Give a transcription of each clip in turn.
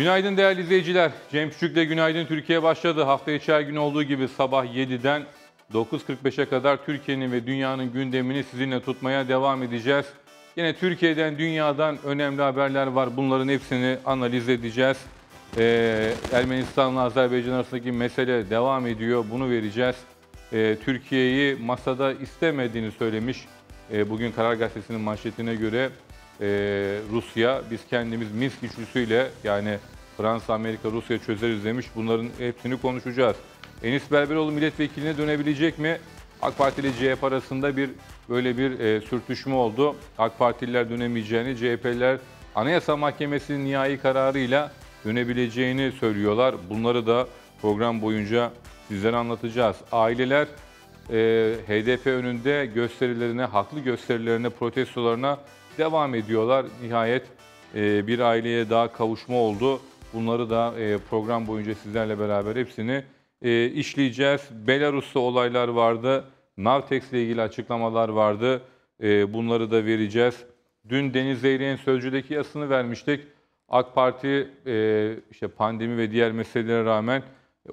Günaydın değerli izleyiciler. Cem Küçük'le Günaydın Türkiye başladı. Hafta içi her gün olduğu gibi sabah 7'den 9.45'e kadar Türkiye'nin ve dünyanın gündemini sizinle tutmaya devam edeceğiz. Yine Türkiye'den, dünyadan önemli haberler var. Bunların hepsini analiz edeceğiz. Ee, Ermenistan'la Azerbaycan arasındaki mesele devam ediyor. Bunu vereceğiz. Ee, Türkiye'yi masada istemediğini söylemiş. Ee, bugün Karar Gazetesi'nin manşetine göre ee, Rusya biz kendimiz Minsk üçlüsüyle yani Fransa, Amerika, Rusya çözeriz demiş. Bunların hepsini konuşacağız. Enis Berberoğlu milletvekiline dönebilecek mi? AK Parti ile CHP arasında bir böyle bir e, sürtüşme oldu. AK Partililer dönemeyeceğini, CHP'ler Anayasa Mahkemesi'nin nihai kararıyla dönebileceğini söylüyorlar. Bunları da program boyunca sizlere anlatacağız. Aileler e, HDP önünde gösterilerine, haklı gösterilerine, protestolarına devam ediyorlar. Nihayet e, bir aileye daha kavuşma oldu. Bunları da e, program boyunca sizlerle beraber hepsini e, işleyeceğiz. Belarus'ta olaylar vardı. Navtex ile ilgili açıklamalar vardı. bunları da vereceğiz. Dün Deniz Zeyrek'in Sözcü'deki yazısını vermiştik. AK Parti işte pandemi ve diğer meselelere rağmen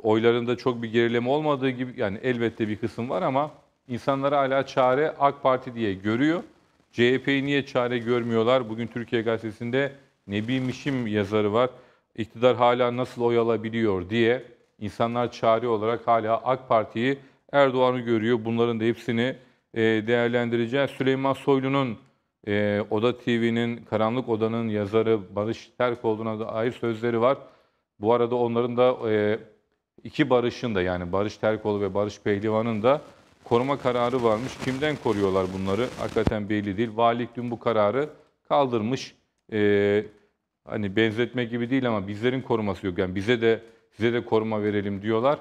oylarında çok bir gerileme olmadığı gibi yani elbette bir kısım var ama insanlara hala çare AK Parti diye görüyor. CHP'yi niye çare görmüyorlar? Bugün Türkiye Gazetesi'nde Nebi Mişim yazarı var. İktidar hala nasıl oyalabiliyor diye insanlar çare olarak hala AK Parti'yi Erdoğan'ı görüyor. Bunların da hepsini e, değerlendireceğiz. Süleyman Soylu'nun e, Oda TV'nin Karanlık Oda'nın yazarı Barış Terkoğlu'na dair sözleri var. Bu arada onların da e, iki Barış'ın da yani Barış Terkoğlu ve Barış Pehlivan'ın da koruma kararı varmış. Kimden koruyorlar bunları? Hakikaten belli değil. Valilik dün bu kararı kaldırmış. Ee, hani benzetme gibi değil ama bizlerin koruması yok. Yani bize de size de koruma verelim diyorlar.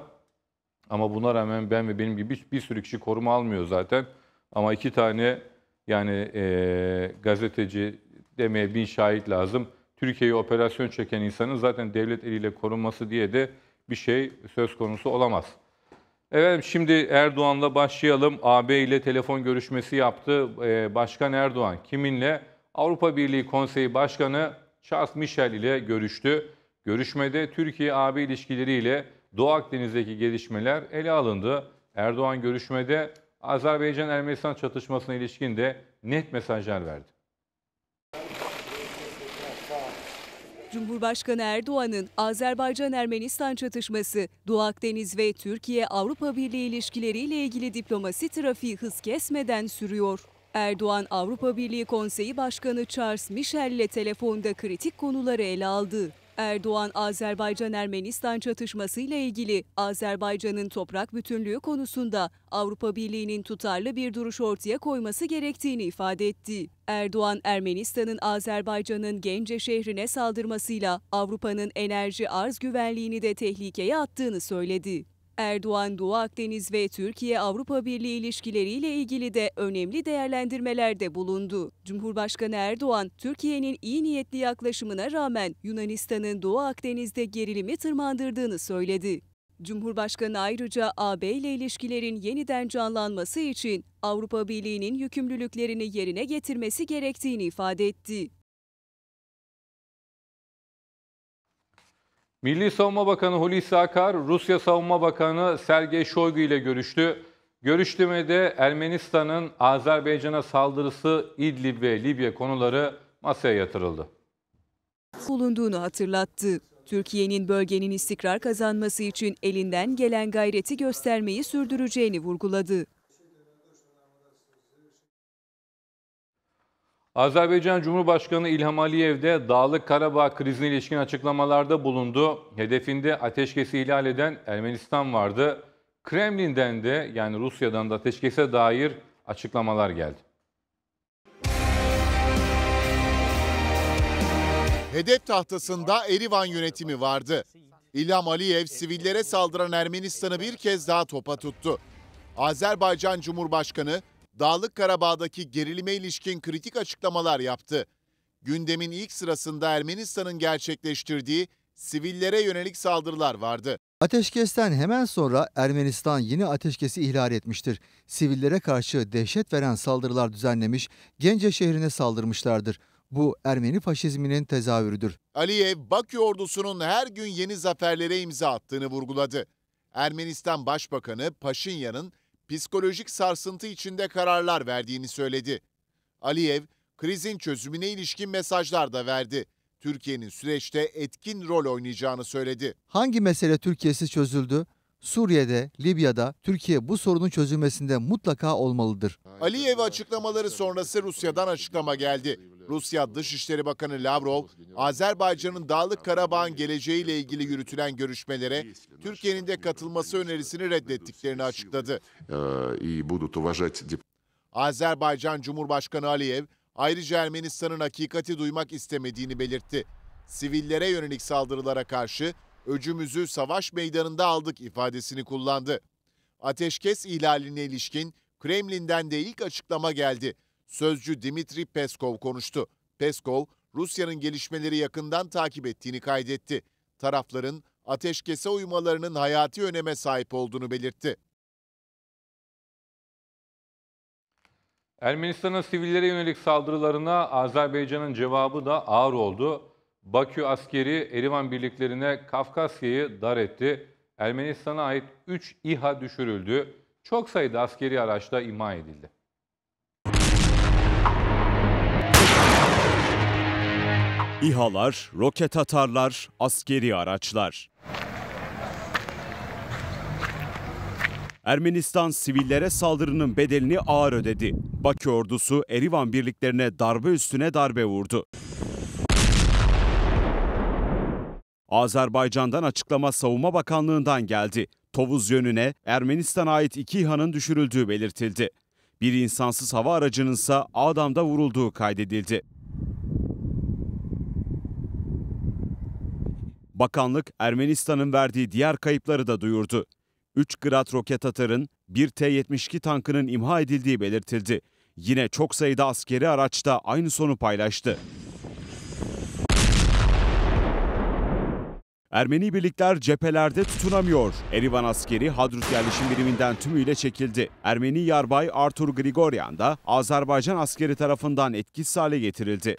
Ama buna rağmen ben ve benim gibi bir, bir sürü kişi koruma almıyor zaten. Ama iki tane yani e, gazeteci demeye bin şahit lazım. Türkiye'yi operasyon çeken insanın zaten devlet eliyle korunması diye de bir şey söz konusu olamaz. Evet şimdi Erdoğan'la başlayalım. AB ile telefon görüşmesi yaptı ee, Başkan Erdoğan. Kiminle? Avrupa Birliği Konseyi Başkanı Charles Michel ile görüştü. Görüşmede Türkiye-AB ilişkileriyle Doğu Akdeniz'deki gelişmeler ele alındı. Erdoğan görüşmede Azerbaycan-Ermenistan çatışmasına ilişkin de net mesajlar verdi. Cumhurbaşkanı Erdoğan'ın Azerbaycan-Ermenistan çatışması, Doğu Akdeniz ve Türkiye-Avrupa Birliği ilişkileriyle ilgili diplomasi trafiği hız kesmeden sürüyor. Erdoğan, Avrupa Birliği Konseyi Başkanı Charles Michel'le telefonda kritik konuları ele aldı. Erdoğan Azerbaycan-Ermenistan çatışması ile ilgili Azerbaycan'ın toprak bütünlüğü konusunda Avrupa Birliği'nin tutarlı bir duruş ortaya koyması gerektiğini ifade etti. Erdoğan Ermenistan'ın Azerbaycan'ın Gence şehrine saldırmasıyla Avrupa'nın enerji arz güvenliğini de tehlikeye attığını söyledi. Erdoğan Doğu Akdeniz ve Türkiye-Avrupa Birliği ilişkileriyle ilgili de önemli değerlendirmelerde bulundu. Cumhurbaşkanı Erdoğan, Türkiye'nin iyi niyetli yaklaşımına rağmen Yunanistan'ın Doğu Akdeniz'de gerilimi tırmandırdığını söyledi. Cumhurbaşkanı ayrıca AB ile ilişkilerin yeniden canlanması için Avrupa Birliği'nin yükümlülüklerini yerine getirmesi gerektiğini ifade etti. Milli Savunma Bakanı Hulusi Akar, Rusya Savunma Bakanı Sergey Shoigu ile görüştü. Görüştürmede Ermenistan'ın Azerbaycan'a saldırısı, İdlib ve Libya konuları masaya yatırıldı. Bulunduğunu hatırlattı. Türkiye'nin bölgenin istikrar kazanması için elinden gelen gayreti göstermeyi sürdüreceğini vurguladı. Azerbaycan Cumhurbaşkanı İlham Aliyev de Dağlık Karabağ krizine ilişkin açıklamalarda bulundu. Hedefinde ateşkesi ihlal eden Ermenistan vardı. Kremlin'den de yani Rusya'dan da ateşkese dair açıklamalar geldi. Hedef tahtasında Erivan yönetimi vardı. İlham Aliyev sivillere saldıran Ermenistan'ı bir kez daha topa tuttu. Azerbaycan Cumhurbaşkanı Dağlık Karabağ'daki gerilime ilişkin kritik açıklamalar yaptı. Gündemin ilk sırasında Ermenistan'ın gerçekleştirdiği sivillere yönelik saldırılar vardı. Ateşkesten hemen sonra Ermenistan yine ateşkesi ihlal etmiştir. Sivillere karşı dehşet veren saldırılar düzenlemiş, Gence şehrine saldırmışlardır. Bu Ermeni faşizminin tezahürüdür. Aliyev, Bakü ordusunun her gün yeni zaferlere imza attığını vurguladı. Ermenistan Başbakanı Paşinyan'ın psikolojik sarsıntı içinde kararlar verdiğini söyledi. Aliyev, krizin çözümüne ilişkin mesajlar da verdi. Türkiye'nin süreçte etkin rol oynayacağını söyledi. Hangi mesele Türkiye'si çözüldü? Suriye'de, Libya'da Türkiye bu sorunun çözülmesinde mutlaka olmalıdır. Aliyev açıklamaları sonrası Rusya'dan açıklama geldi. Rusya Dışişleri Bakanı Lavrov, Azerbaycan'ın Dağlık Karabağ'ın geleceğiyle ilgili yürütülen görüşmelere Türkiye'nin de katılması önerisini reddettiklerini açıkladı. Azerbaycan Cumhurbaşkanı Aliyev, ayrıca Ermenistan'ın hakikati duymak istemediğini belirtti. Sivillere yönelik saldırılara karşı öcümüzü savaş meydanında aldık ifadesini kullandı. Ateşkes ihlaline ilişkin Kremlin'den de ilk açıklama geldi sözcü Dimitri Peskov konuştu. Peskov, Rusya'nın gelişmeleri yakından takip ettiğini kaydetti. Tarafların ateşkese uymalarının hayati öneme sahip olduğunu belirtti. Ermenistan'ın sivillere yönelik saldırılarına Azerbaycan'ın cevabı da ağır oldu. Bakü askeri Erivan birliklerine Kafkasya'yı dar etti. Ermenistan'a ait 3 İHA düşürüldü. Çok sayıda askeri araçta imha edildi. İHA'lar, roket atarlar, askeri araçlar. Ermenistan sivillere saldırının bedelini ağır ödedi. Bakü ordusu Erivan birliklerine darbe üstüne darbe vurdu. Azerbaycan'dan açıklama Savunma Bakanlığı'ndan geldi. Tovuz yönüne Ermenistan'a ait iki İHA'nın düşürüldüğü belirtildi. Bir insansız hava aracının ise Adam'da vurulduğu kaydedildi. Bakanlık Ermenistan'ın verdiği diğer kayıpları da duyurdu. 3 Grad roket atarın 1 T-72 tankının imha edildiği belirtildi. Yine çok sayıda askeri araç da aynı sonu paylaştı. Ermeni birlikler cephelerde tutunamıyor. Erivan askeri Hadrut yerleşim biriminden tümüyle çekildi. Ermeni yarbay Artur Grigoryan da Azerbaycan askeri tarafından etkisiz hale getirildi.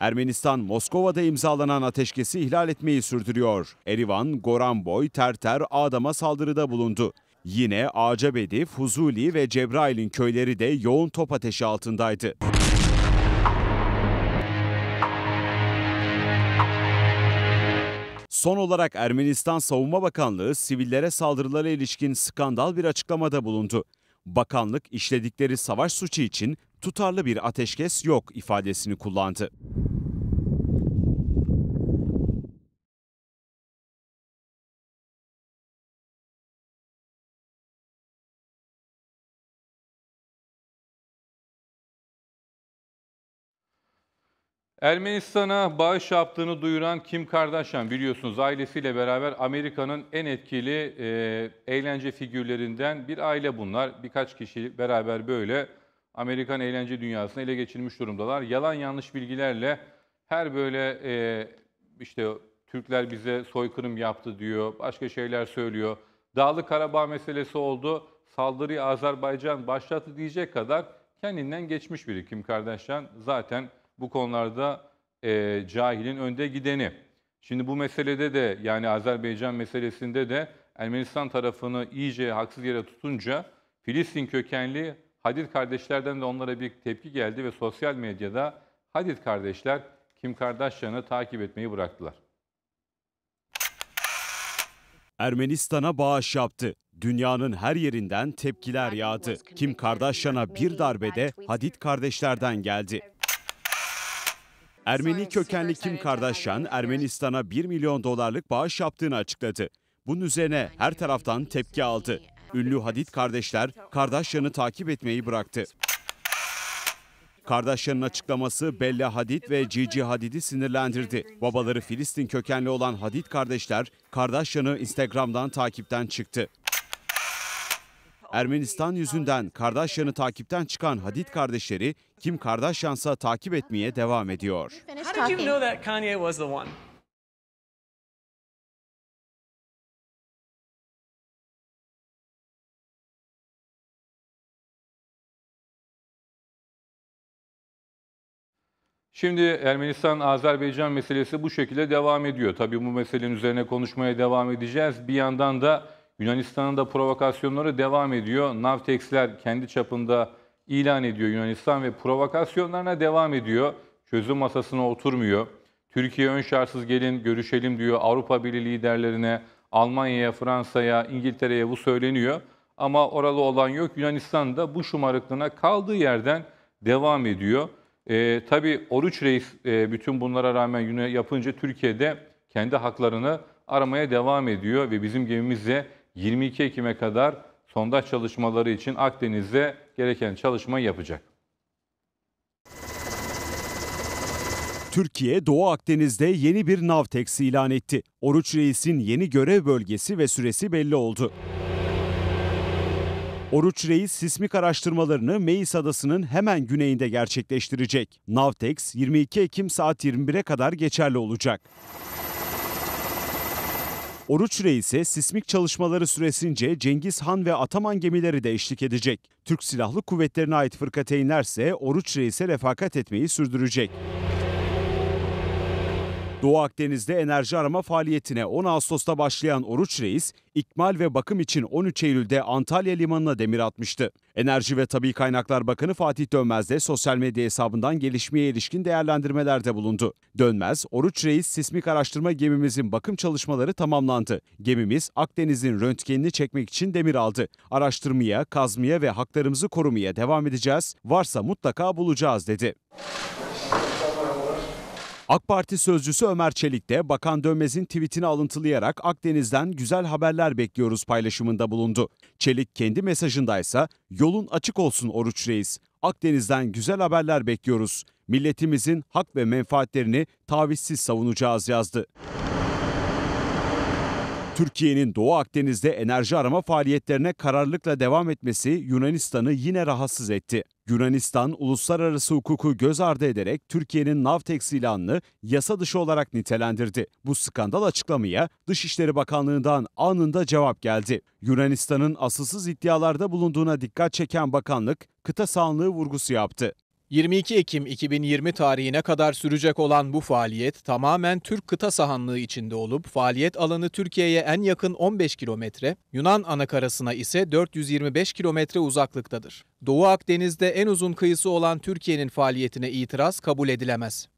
Ermenistan Moskova'da imzalanan ateşkesi ihlal etmeyi sürdürüyor. Erivan, Goranboy, Terter, Adam'a saldırıda bulundu. Yine Acabedi, Fuzuli ve Cebrail'in köyleri de yoğun top ateşi altındaydı. Son olarak Ermenistan Savunma Bakanlığı sivillere saldırılara ilişkin skandal bir açıklamada bulundu. Bakanlık işledikleri savaş suçu için tutarlı bir ateşkes yok ifadesini kullandı. Ermenistan'a bağış yaptığını duyuran Kim Kardashian biliyorsunuz ailesiyle beraber Amerika'nın en etkili e, eğlence figürlerinden bir aile bunlar. Birkaç kişi beraber böyle Amerikan eğlence dünyasını ele geçirmiş durumdalar. Yalan yanlış bilgilerle her böyle e, işte Türkler bize soykırım yaptı diyor, başka şeyler söylüyor. Dağlı Karabağ meselesi oldu, saldırıyı Azerbaycan başlattı diyecek kadar kendinden geçmiş biri Kim Kardashian zaten bu konularda e, cahilin önde gideni. Şimdi bu meselede de yani Azerbaycan meselesinde de Ermenistan tarafını iyice haksız yere tutunca Filistin kökenli Hadid kardeşlerden de onlara bir tepki geldi ve sosyal medyada Hadid kardeşler Kim Kardashian'ı takip etmeyi bıraktılar. Ermenistan'a bağış yaptı. Dünyanın her yerinden tepkiler yağdı. Kim Kardashian'a bir darbede Hadid kardeşlerden geldi. Ermeni kökenli Kim Kardashian, Ermenistan'a 1 milyon dolarlık bağış yaptığını açıkladı. Bunun üzerine hani her taraftan tepki aldı. Hani Ünlü Hadid kardeşler Kardashian'ı takip etmeyi bıraktı. Kardashian'ın açıklaması Bella Hadid ve Gigi Hadid'i sinirlendirdi. Babaları Filistin kökenli olan Hadid kardeşler Kardashian'ı Instagram'dan takipten çıktı. Ermenistan yüzünden Kardashian'ı takipten çıkan Hadid kardeşleri Kim Kardashian'sa takip etmeye devam ediyor. Şimdi Ermenistan-Azerbaycan meselesi bu şekilde devam ediyor. Tabii bu meselenin üzerine konuşmaya devam edeceğiz. Bir yandan da Yunanistan'ın da provokasyonları devam ediyor. Navtex'ler kendi çapında ilan ediyor Yunanistan ve provokasyonlarına devam ediyor. Çözüm masasına oturmuyor. Türkiye ön şartsız gelin görüşelim diyor Avrupa Birliği liderlerine, Almanya'ya, Fransa'ya, İngiltere'ye bu söyleniyor. Ama oralı olan yok. Yunanistan da bu şımarıklığına kaldığı yerden devam ediyor. E, tabii Oruç Reis e, bütün bunlara rağmen Yunan yapınca Türkiye'de kendi haklarını aramaya devam ediyor ve bizim gemimizle 22 Ekim'e kadar sondaj çalışmaları için Akdeniz'de gereken çalışma yapacak. Türkiye Doğu Akdeniz'de yeni bir Navtex ilan etti. Oruç Reis'in yeni görev bölgesi ve süresi belli oldu. Oruç Reis sismik araştırmalarını Meis Adası'nın hemen güneyinde gerçekleştirecek. Navtex 22 Ekim saat 21'e kadar geçerli olacak. Oruç ise sismik çalışmaları süresince Cengiz Han ve Ataman gemileri de eşlik edecek. Türk Silahlı Kuvvetleri'ne ait fırkateynler ise Oruç ise refakat etmeyi sürdürecek. Doğu Akdeniz'de enerji arama faaliyetine 10 Ağustos'ta başlayan Oruç Reis, ikmal ve bakım için 13 Eylül'de Antalya Limanı'na demir atmıştı. Enerji ve Tabi Kaynaklar Bakanı Fatih Dönmez de sosyal medya hesabından gelişmeye ilişkin değerlendirmelerde bulundu. Dönmez, Oruç Reis sismik araştırma gemimizin bakım çalışmaları tamamlandı. Gemimiz Akdeniz'in röntgenini çekmek için demir aldı. Araştırmaya, kazmaya ve haklarımızı korumaya devam edeceğiz. Varsa mutlaka bulacağız dedi. AK Parti sözcüsü Ömer Çelik de Bakan Dönmez'in tweetini alıntılayarak Akdeniz'den güzel haberler bekliyoruz paylaşımında bulundu. Çelik kendi mesajındaysa yolun açık olsun Oruç Reis. Akdeniz'den güzel haberler bekliyoruz. Milletimizin hak ve menfaatlerini tavizsiz savunacağız yazdı. Türkiye'nin Doğu Akdeniz'de enerji arama faaliyetlerine kararlılıkla devam etmesi Yunanistan'ı yine rahatsız etti. Yunanistan, uluslararası hukuku göz ardı ederek Türkiye'nin Navtex ilanını yasa dışı olarak nitelendirdi. Bu skandal açıklamaya Dışişleri Bakanlığı'ndan anında cevap geldi. Yunanistan'ın asılsız iddialarda bulunduğuna dikkat çeken bakanlık kıta sağlığı vurgusu yaptı. 22 Ekim 2020 tarihine kadar sürecek olan bu faaliyet tamamen Türk kıta sahanlığı içinde olup faaliyet alanı Türkiye'ye en yakın 15 kilometre, Yunan anakarasına ise 425 kilometre uzaklıktadır. Doğu Akdeniz'de en uzun kıyısı olan Türkiye'nin faaliyetine itiraz kabul edilemez.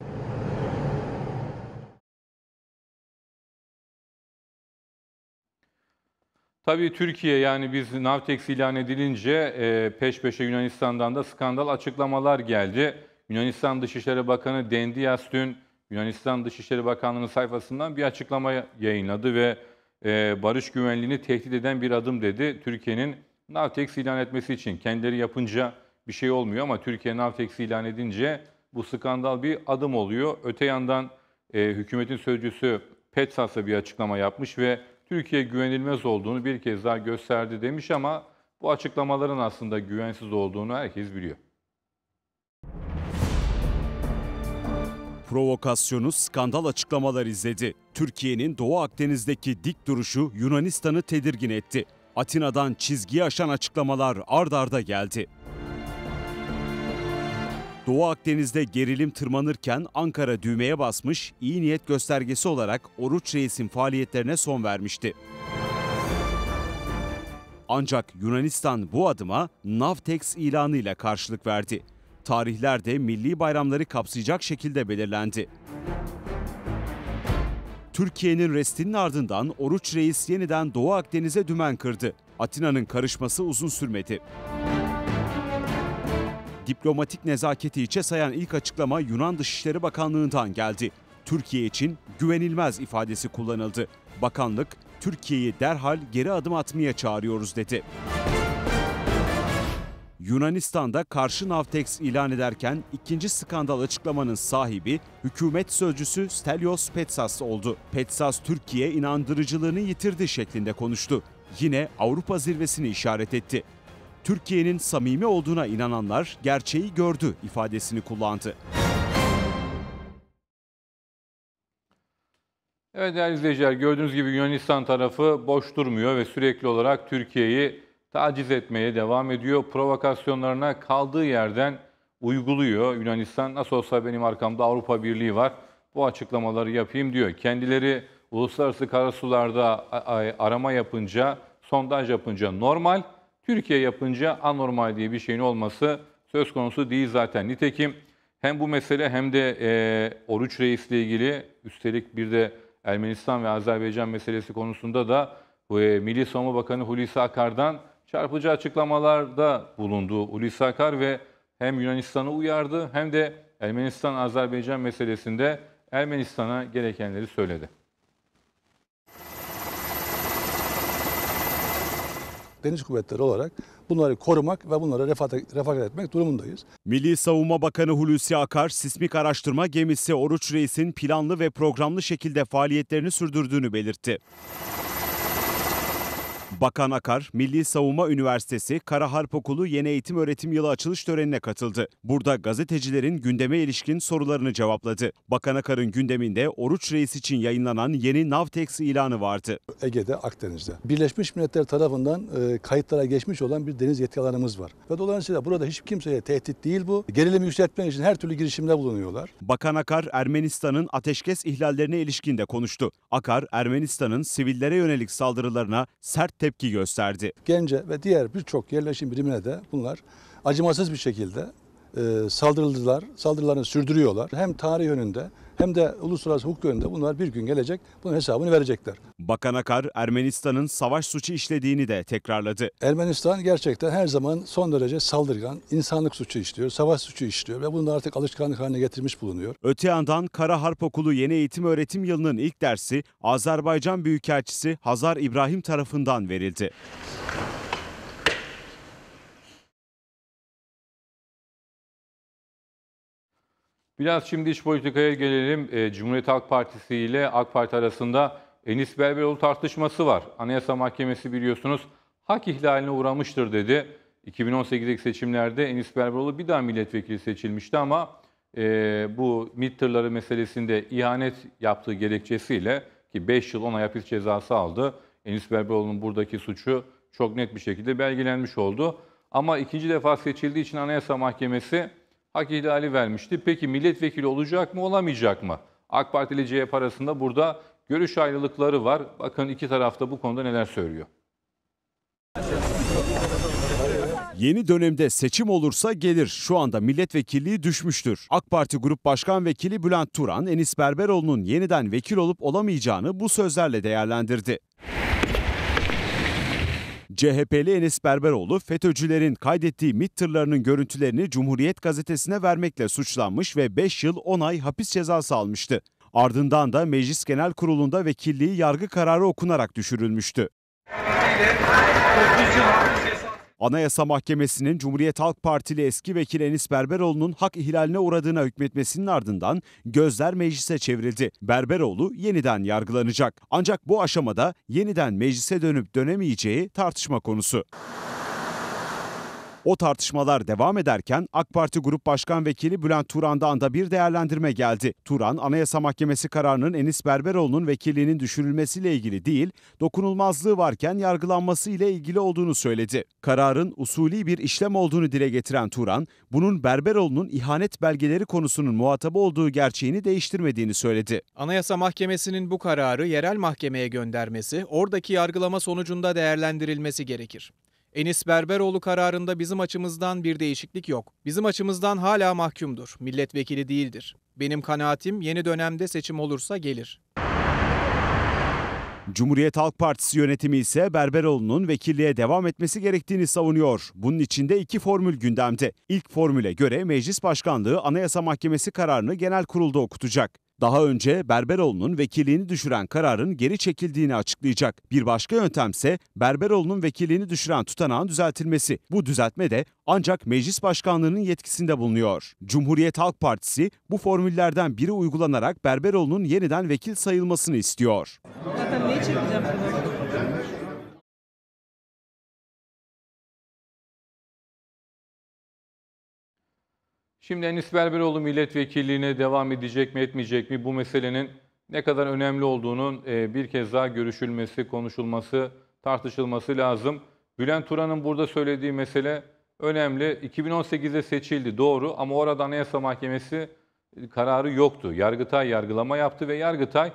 Tabii Türkiye yani biz Navtex ilan edilince e, peş peşe Yunanistan'dan da skandal açıklamalar geldi. Yunanistan Dışişleri Bakanı Dendias dün Yunanistan Dışişleri Bakanlığı'nın sayfasından bir açıklama yayınladı ve e, barış güvenliğini tehdit eden bir adım dedi. Türkiye'nin Navtex ilan etmesi için kendileri yapınca bir şey olmuyor ama Türkiye Navtex ilan edince bu skandal bir adım oluyor. Öte yandan e, hükümetin sözcüsü Petsas'a bir açıklama yapmış ve Türkiye güvenilmez olduğunu bir kez daha gösterdi demiş ama bu açıklamaların aslında güvensiz olduğunu herkes biliyor. provokasyonu, skandal açıklamalar izledi. Türkiye'nin Doğu Akdeniz'deki dik duruşu Yunanistan'ı tedirgin etti. Atina'dan çizgiyi aşan açıklamalar ard arda geldi. Doğu Akdeniz'de gerilim tırmanırken Ankara düğmeye basmış, iyi niyet göstergesi olarak Oruç Reis'in faaliyetlerine son vermişti. Ancak Yunanistan bu adıma Navtex ilanıyla karşılık verdi. Tarihler de milli bayramları kapsayacak şekilde belirlendi. Türkiye'nin restinin ardından Oruç Reis yeniden Doğu Akdeniz'e dümen kırdı. Atina'nın karışması uzun sürmedi. Diplomatik nezaketi içe sayan ilk açıklama Yunan Dışişleri Bakanlığı'ndan geldi. Türkiye için güvenilmez ifadesi kullanıldı. Bakanlık, Türkiye'yi derhal geri adım atmaya çağırıyoruz dedi. Yunanistan'da karşı Navtex ilan ederken ikinci skandal açıklamanın sahibi hükümet sözcüsü Stelios Petsas oldu. Petsas Türkiye inandırıcılığını yitirdi şeklinde konuştu. Yine Avrupa zirvesini işaret etti. Türkiye'nin samimi olduğuna inananlar gerçeği gördü ifadesini kullandı. Evet değerli izleyiciler gördüğünüz gibi Yunanistan tarafı boş durmuyor ve sürekli olarak Türkiye'yi taciz etmeye devam ediyor. Provokasyonlarına kaldığı yerden uyguluyor. Yunanistan nasıl olsa benim arkamda Avrupa Birliği var bu açıklamaları yapayım diyor. Kendileri uluslararası karasularda arama yapınca, sondaj yapınca normal. Türkiye yapınca anormal diye bir şeyin olması söz konusu değil zaten. Nitekim hem bu mesele hem de e, Oruç ile ilgili üstelik bir de Ermenistan ve Azerbaycan meselesi konusunda da e, Milli Savunma Bakanı Hulusi Akar'dan çarpıcı açıklamalarda bulundu Hulusi Akar ve hem Yunanistan'ı uyardı hem de Ermenistan-Azerbaycan meselesinde Ermenistan'a gerekenleri söyledi. deniz kuvvetleri olarak bunları korumak ve bunlara refakat, refakat etmek durumundayız. Milli Savunma Bakanı Hulusi Akar, sismik araştırma gemisi Oruç Reis'in planlı ve programlı şekilde faaliyetlerini sürdürdüğünü belirtti. Bakan Akar, Milli Savunma Üniversitesi Kara Harp Okulu Yeni Eğitim Öğretim Yılı açılış törenine katıldı. Burada gazetecilerin gündeme ilişkin sorularını cevapladı. Bakan Akar'ın gündeminde Oruç Reis için yayınlanan yeni Navtex ilanı vardı. Ege'de, Akdeniz'de. Birleşmiş Milletler tarafından e, kayıtlara geçmiş olan bir deniz yetki var. Ve dolayısıyla burada hiç kimseye tehdit değil bu. Gerilimi yükseltmek için her türlü girişimde bulunuyorlar. Bakan Akar, Ermenistan'ın ateşkes ihlallerine ilişkin de konuştu. Akar, Ermenistan'ın sivillere yönelik saldırılarına sert tepki tepki gösterdi. Gence ve diğer birçok yerleşim birimine de bunlar acımasız bir şekilde e, saldırıldılar. Saldırılarını sürdürüyorlar. Hem tarih önünde hem de uluslararası hukuk önünde bunlar bir gün gelecek bunun hesabını verecekler. Bakan Akar Ermenistan'ın savaş suçu işlediğini de tekrarladı. Ermenistan gerçekten her zaman son derece saldırgan, insanlık suçu işliyor, savaş suçu işliyor ve bunu da artık alışkanlık haline getirmiş bulunuyor. Öte yandan Kara Harp Okulu yeni eğitim öğretim yılının ilk dersi Azerbaycan Büyükelçisi Hazar İbrahim tarafından verildi. Biraz şimdi iç politikaya gelelim. Ee, Cumhuriyet Halk Partisi ile AK Parti arasında Enis Berberoğlu tartışması var. Anayasa Mahkemesi biliyorsunuz hak ihlaline uğramıştır dedi. 2018'deki seçimlerde Enis Berberoğlu bir daha milletvekili seçilmişti ama e, bu MİT meselesinde ihanet yaptığı gerekçesiyle ki 5 yıl 10 ay hapis cezası aldı. Enis Berberoğlu'nun buradaki suçu çok net bir şekilde belgelenmiş oldu. Ama ikinci defa seçildiği için Anayasa Mahkemesi hak ihlali vermişti. Peki milletvekili olacak mı olamayacak mı? AK Parti ile CHP arasında burada görüş ayrılıkları var. Bakın iki tarafta bu konuda neler söylüyor. Yeni dönemde seçim olursa gelir. Şu anda milletvekilliği düşmüştür. AK Parti Grup Başkan Vekili Bülent Turan, Enis Berberoğlu'nun yeniden vekil olup olamayacağını bu sözlerle değerlendirdi. CHP'li Enes Berberoğlu, FETÖ'cülerin kaydettiği MİT tırlarının görüntülerini Cumhuriyet Gazetesi'ne vermekle suçlanmış ve 5 yıl 10 ay hapis cezası almıştı. Ardından da Meclis Genel Kurulu'nda vekilliği yargı kararı okunarak düşürülmüştü. Anayasa Mahkemesi'nin Cumhuriyet Halk Partili eski vekil Enis Berberoğlu'nun hak ihlaline uğradığına hükmetmesinin ardından gözler meclise çevrildi. Berberoğlu yeniden yargılanacak. Ancak bu aşamada yeniden meclise dönüp dönemeyeceği tartışma konusu. O tartışmalar devam ederken AK Parti Grup Başkan Vekili Bülent Turan'dan da bir değerlendirme geldi. Turan, Anayasa Mahkemesi kararının Enis Berberoğlu'nun vekilliğinin düşürülmesiyle ilgili değil, dokunulmazlığı varken yargılanması ile ilgili olduğunu söyledi. Kararın usulü bir işlem olduğunu dile getiren Turan, bunun Berberoğlu'nun ihanet belgeleri konusunun muhatabı olduğu gerçeğini değiştirmediğini söyledi. Anayasa Mahkemesi'nin bu kararı yerel mahkemeye göndermesi, oradaki yargılama sonucunda değerlendirilmesi gerekir. Enis Berberoğlu kararında bizim açımızdan bir değişiklik yok. Bizim açımızdan hala mahkumdur, milletvekili değildir. Benim kanaatim yeni dönemde seçim olursa gelir. Cumhuriyet Halk Partisi yönetimi ise Berberoğlu'nun vekilliğe devam etmesi gerektiğini savunuyor. Bunun içinde iki formül gündemde. İlk formüle göre Meclis Başkanlığı Anayasa Mahkemesi kararını genel kurulda okutacak. Daha önce Berberoğlu'nun vekilliğini düşüren kararın geri çekildiğini açıklayacak. Bir başka yöntemse Berberoğlu'nun vekilliğini düşüren tutanağın düzeltilmesi. Bu düzeltme de ancak meclis başkanlığının yetkisinde bulunuyor. Cumhuriyet Halk Partisi bu formüllerden biri uygulanarak Berberoğlu'nun yeniden vekil sayılmasını istiyor. Zaten neyi çekeceğim? Şimdi Enis Berberoğlu milletvekilliğine devam edecek mi etmeyecek mi bu meselenin ne kadar önemli olduğunun e, bir kez daha görüşülmesi, konuşulması, tartışılması lazım. Bülent Turan'ın burada söylediği mesele önemli. 2018'de seçildi doğru ama orada Anayasa Mahkemesi kararı yoktu. Yargıtay yargılama yaptı ve Yargıtay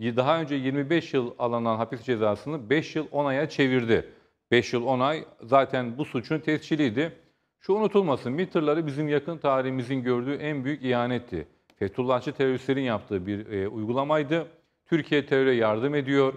daha önce 25 yıl alınan hapis cezasını 5 yıl 10 aya çevirdi. 5 yıl 10 ay zaten bu suçun tesciliydi. Şu unutulmasın, Mitterları bizim yakın tarihimizin gördüğü en büyük ihanetti. Fethullahçı teröristlerin yaptığı bir e, uygulamaydı. Türkiye teröre yardım ediyor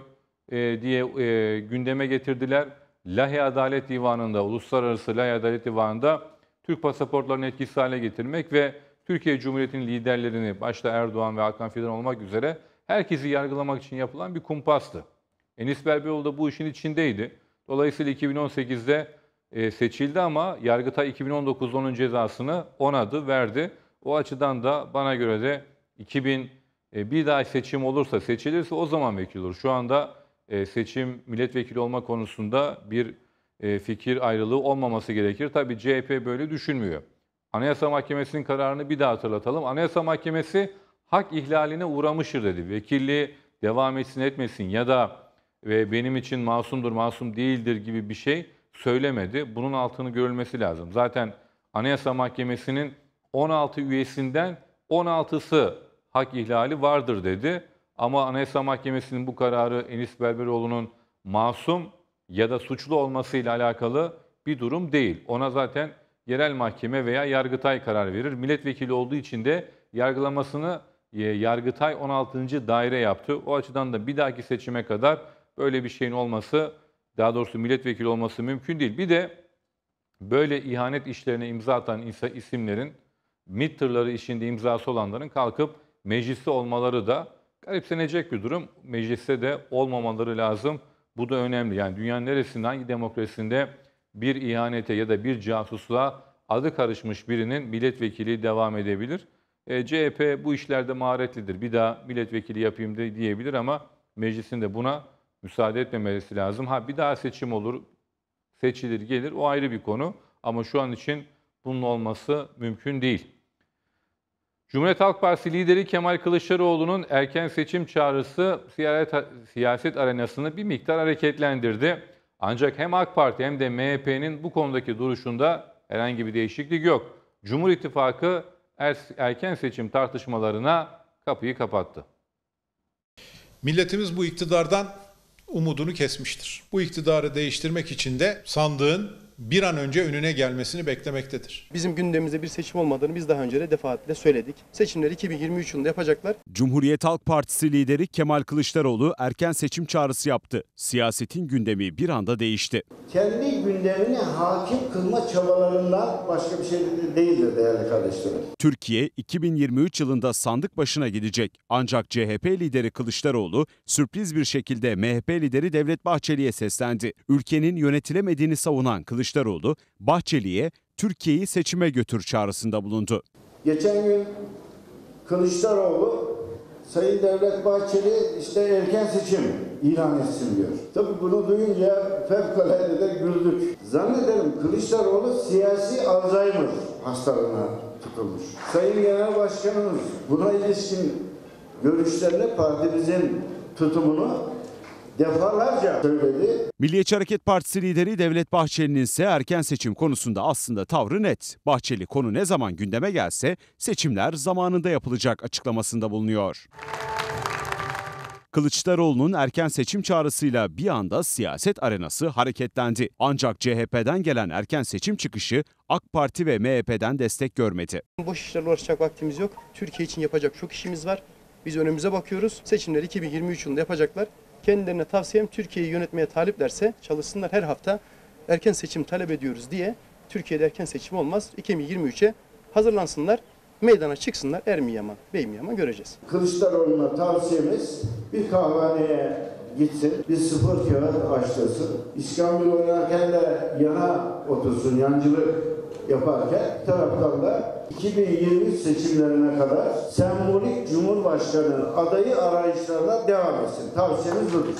e, diye e, gündeme getirdiler. Lahey Adalet Divanı'nda, Uluslararası Lahey Adalet Divanı'nda Türk pasaportlarını etkisiz hale getirmek ve Türkiye Cumhuriyeti'nin liderlerini, başta Erdoğan ve Hakan Fidan olmak üzere herkesi yargılamak için yapılan bir kumpastı. Enis Berbioğlu da bu işin içindeydi. Dolayısıyla 2018'de e, seçildi ama Yargıtay 2019'un cezasını onadı, verdi. O açıdan da bana göre de 2000 e, bir daha seçim olursa, seçilirse o zaman vekil olur. Şu anda e, seçim milletvekili olma konusunda bir fikir ayrılığı olmaması gerekir. Tabii CHP böyle düşünmüyor. Anayasa Mahkemesi'nin kararını bir daha hatırlatalım. Anayasa Mahkemesi hak ihlaline uğramıştır dedi. Vekilliği devam etsin etmesin ya da ve benim için masumdur masum değildir gibi bir şey söylemedi. Bunun altını görülmesi lazım. Zaten Anayasa Mahkemesi'nin 16 üyesinden 16'sı hak ihlali vardır dedi. Ama Anayasa Mahkemesi'nin bu kararı Enis Berberoğlu'nun masum ya da suçlu olmasıyla alakalı bir durum değil. Ona zaten yerel mahkeme veya Yargıtay karar verir. Milletvekili olduğu için de yargılamasını e, Yargıtay 16. daire yaptı. O açıdan da bir dahaki seçime kadar böyle bir şeyin olması daha doğrusu milletvekili olması mümkün değil. Bir de böyle ihanet işlerine imza atan isimlerin, MİT tırları işinde imzası olanların kalkıp mecliste olmaları da garipsenecek bir durum. Mecliste de olmamaları lazım. Bu da önemli. Yani dünyanın neresinden, hangi demokrasisinde bir ihanete ya da bir casusluğa adı karışmış birinin milletvekili devam edebilir. E, CHP bu işlerde maharetlidir. Bir daha milletvekili yapayım de diyebilir ama meclisinde buna müsaade etmemesi lazım. Ha bir daha seçim olur, seçilir gelir o ayrı bir konu. Ama şu an için bunun olması mümkün değil. Cumhuriyet Halk Partisi lideri Kemal Kılıçdaroğlu'nun erken seçim çağrısı siyaset arenasını bir miktar hareketlendirdi. Ancak hem AK Parti hem de MHP'nin bu konudaki duruşunda herhangi bir değişiklik yok. Cumhur İttifakı er, erken seçim tartışmalarına kapıyı kapattı. Milletimiz bu iktidardan umudunu kesmiştir. Bu iktidarı değiştirmek için de sandığın bir an önce önüne gelmesini beklemektedir. Bizim gündemimizde bir seçim olmadığını biz daha önce de defaatle söyledik. Seçimleri 2023 yılında yapacaklar. Cumhuriyet Halk Partisi lideri Kemal Kılıçdaroğlu erken seçim çağrısı yaptı. Siyasetin gündemi bir anda değişti. Kendi gündemine hakim kılma çabalarından başka bir şey değildir değerli kardeşlerim. Türkiye 2023 yılında sandık başına gidecek. Ancak CHP lideri Kılıçdaroğlu sürpriz bir şekilde MHP lideri Devlet Bahçeli'ye seslendi. Ülkenin yönetilemediğini savunan Kılıçdaroğlu Kılıçdaroğlu, Bahçeli'ye Türkiye'yi seçime götür çağrısında bulundu. Geçen gün Kılıçdaroğlu Sayın Devlet Bahçeli işte erken seçim ilan etsin diyor. Tabii bunu duyunca fevkalade de güldük. Zannederim Kılıçdaroğlu siyasi Alzheimer hastalığına tutulmuş. Sayın Genel Başkanımız buna ilişkin görüşlerine partimizin tutumunu defalarca söyledi. Milliyetçi Hareket Partisi lideri Devlet Bahçeli'nin ise erken seçim konusunda aslında tavrı net. Bahçeli konu ne zaman gündeme gelse seçimler zamanında yapılacak açıklamasında bulunuyor. Kılıçdaroğlu'nun erken seçim çağrısıyla bir anda siyaset arenası hareketlendi. Ancak CHP'den gelen erken seçim çıkışı AK Parti ve MHP'den destek görmedi. Boş işlerle uğraşacak vaktimiz yok. Türkiye için yapacak çok işimiz var. Biz önümüze bakıyoruz. Seçimleri 2023 yılında yapacaklar. Kendilerine tavsiyem Türkiye'yi yönetmeye taliplerse çalışsınlar her hafta erken seçim talep ediyoruz diye Türkiye'de erken seçim olmaz. 2023'e hazırlansınlar, meydana çıksınlar. Er mi göreceğiz. Kılıçdaroğlu'na tavsiyemiz bir kahvaneye gitsin, bir sıfır kağıt açtırsın. İskambil oynarken de yana otursun, yancılık yaparken taraftan da 2020 seçimlerine kadar sembolik Cumhurbaşkanı adayı arayışlarına devam etsin. Tavsiyemiz budur.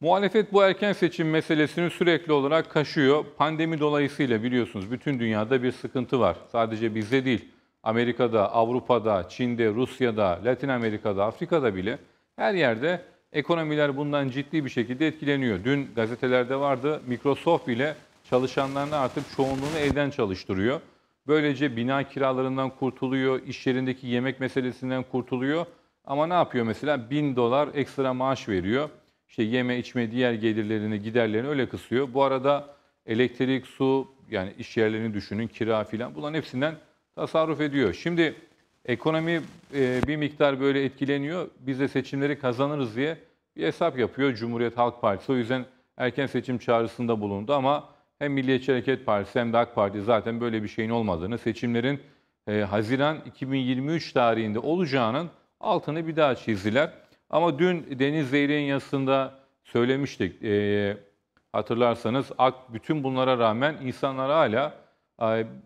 Muhalefet bu erken seçim meselesini sürekli olarak kaşıyor. Pandemi dolayısıyla biliyorsunuz bütün dünyada bir sıkıntı var. Sadece bizde değil. Amerika'da, Avrupa'da, Çin'de, Rusya'da, Latin Amerika'da, Afrika'da bile her yerde ekonomiler bundan ciddi bir şekilde etkileniyor. Dün gazetelerde vardı Microsoft bile çalışanlarını artık çoğunluğunu evden çalıştırıyor. Böylece bina kiralarından kurtuluyor, iş yerindeki yemek meselesinden kurtuluyor. Ama ne yapıyor mesela? Bin dolar ekstra maaş veriyor. İşte yeme içme diğer gelirlerini giderlerini öyle kısıyor. Bu arada elektrik, su yani iş yerlerini düşünün, kira filan bunların hepsinden tasarruf ediyor. Şimdi ekonomi e, bir miktar böyle etkileniyor. Biz de seçimleri kazanırız diye bir hesap yapıyor Cumhuriyet Halk Partisi. O yüzden erken seçim çağrısında bulundu ama hem Milliyetçi Hareket Partisi hem de AK Parti zaten böyle bir şeyin olmadığını, seçimlerin e, Haziran 2023 tarihinde olacağının altını bir daha çizdiler. Ama dün Deniz Zeyrek'in yazısında söylemiştik. E, hatırlarsanız AK bütün bunlara rağmen insanlar hala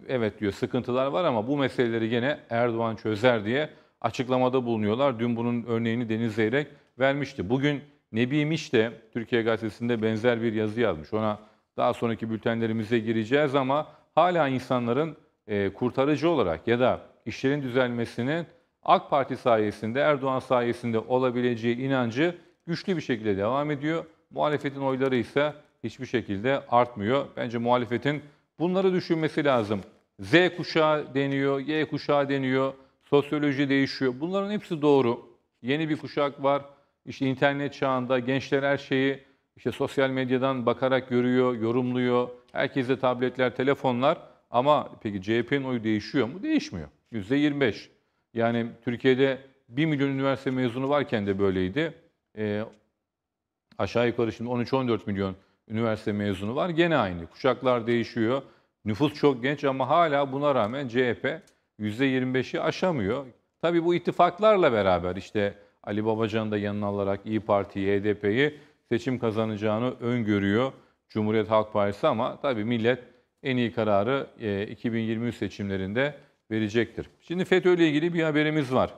evet diyor sıkıntılar var ama bu meseleleri gene Erdoğan çözer diye açıklamada bulunuyorlar. Dün bunun örneğini Deniz Zeyrek vermişti. Bugün Nebi Miş de Türkiye Gazetesi'nde benzer bir yazı yazmış. Ona daha sonraki bültenlerimize gireceğiz ama hala insanların e, kurtarıcı olarak ya da işlerin düzelmesinin AK Parti sayesinde, Erdoğan sayesinde olabileceği inancı güçlü bir şekilde devam ediyor. Muhalefetin oyları ise hiçbir şekilde artmıyor. Bence muhalefetin Bunları düşünmesi lazım. Z kuşağı deniyor, Y kuşağı deniyor, sosyoloji değişiyor. Bunların hepsi doğru. Yeni bir kuşak var. İşte internet çağında gençler her şeyi işte sosyal medyadan bakarak görüyor, yorumluyor. Herkese tabletler, telefonlar. Ama peki CHP'nin oyu değişiyor mu? Değişmiyor. %25. Yani Türkiye'de 1 milyon üniversite mezunu varken de böyleydi. E, aşağı yukarı şimdi 13-14 milyon üniversite mezunu var. Gene aynı. Kuşaklar değişiyor. Nüfus çok genç ama hala buna rağmen CHP %25'i aşamıyor. Tabii bu ittifaklarla beraber işte Ali Babacan'ı da yanına alarak İyi Parti'yi, HDP'yi seçim kazanacağını öngörüyor Cumhuriyet Halk Partisi ama tabii millet en iyi kararı 2023 e, seçimlerinde verecektir. Şimdi FETÖ ile ilgili bir haberimiz var.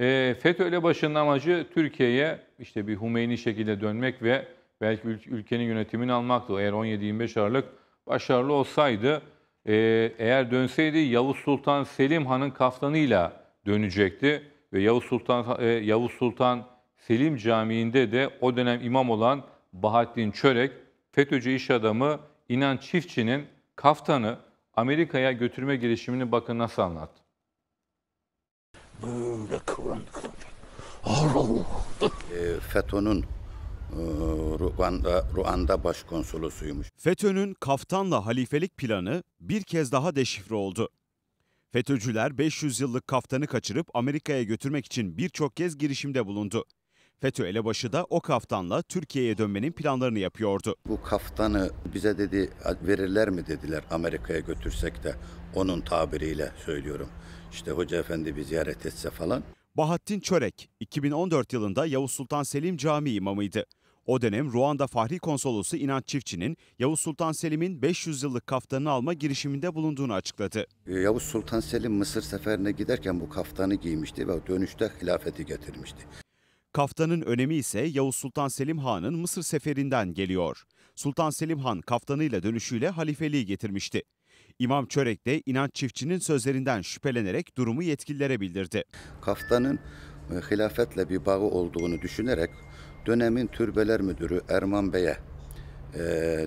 E, FETÖ ile başının amacı Türkiye'ye işte bir Humeyni şekilde dönmek ve belki ülkenin yönetimini almaktı. Eğer 17-25 Aralık başarılı olsaydı e, eğer dönseydi Yavuz Sultan Selim Han'ın kaftanıyla dönecekti ve Yavuz Sultan e, Yavuz Sultan Selim Camii'nde de o dönem imam olan Bahattin Çörek FETÖ'cü iş adamı İnan Çiftçi'nin kaftanı Amerika'ya götürme girişimini bakın nasıl anlattı. Böyle kıvrandı kıvrandı. Allah Allah. E, FETÖ'nün ee, Ruanda, Ruanda başkonsolosuymuş. FETÖ'nün kaftanla halifelik planı bir kez daha deşifre oldu. FETÖ'cüler 500 yıllık kaftanı kaçırıp Amerika'ya götürmek için birçok kez girişimde bulundu. FETÖ elebaşı da o kaftanla Türkiye'ye dönmenin planlarını yapıyordu. Bu kaftanı bize dedi verirler mi dediler Amerika'ya götürsek de onun tabiriyle söylüyorum. İşte hoca efendi bir ziyaret etse falan. Bahattin Çörek 2014 yılında Yavuz Sultan Selim Camii imamıydı. O dönem Ruanda Fahri Konsolosu İnan Çiftçi'nin Yavuz Sultan Selim'in 500 yıllık kaftanı alma girişiminde bulunduğunu açıkladı. Ee, Yavuz Sultan Selim Mısır seferine giderken bu kaftanı giymişti ve dönüşte hilafeti getirmişti. Kaftanın önemi ise Yavuz Sultan Selim Han'ın Mısır seferinden geliyor. Sultan Selim Han kaftanıyla dönüşüyle halifeliği getirmişti. İmam Çörek de inanç çiftçinin sözlerinden şüphelenerek durumu yetkililere bildirdi. Kaftanın e, hilafetle bir bağı olduğunu düşünerek Dönemin türbeler müdürü Erman Bey'e e,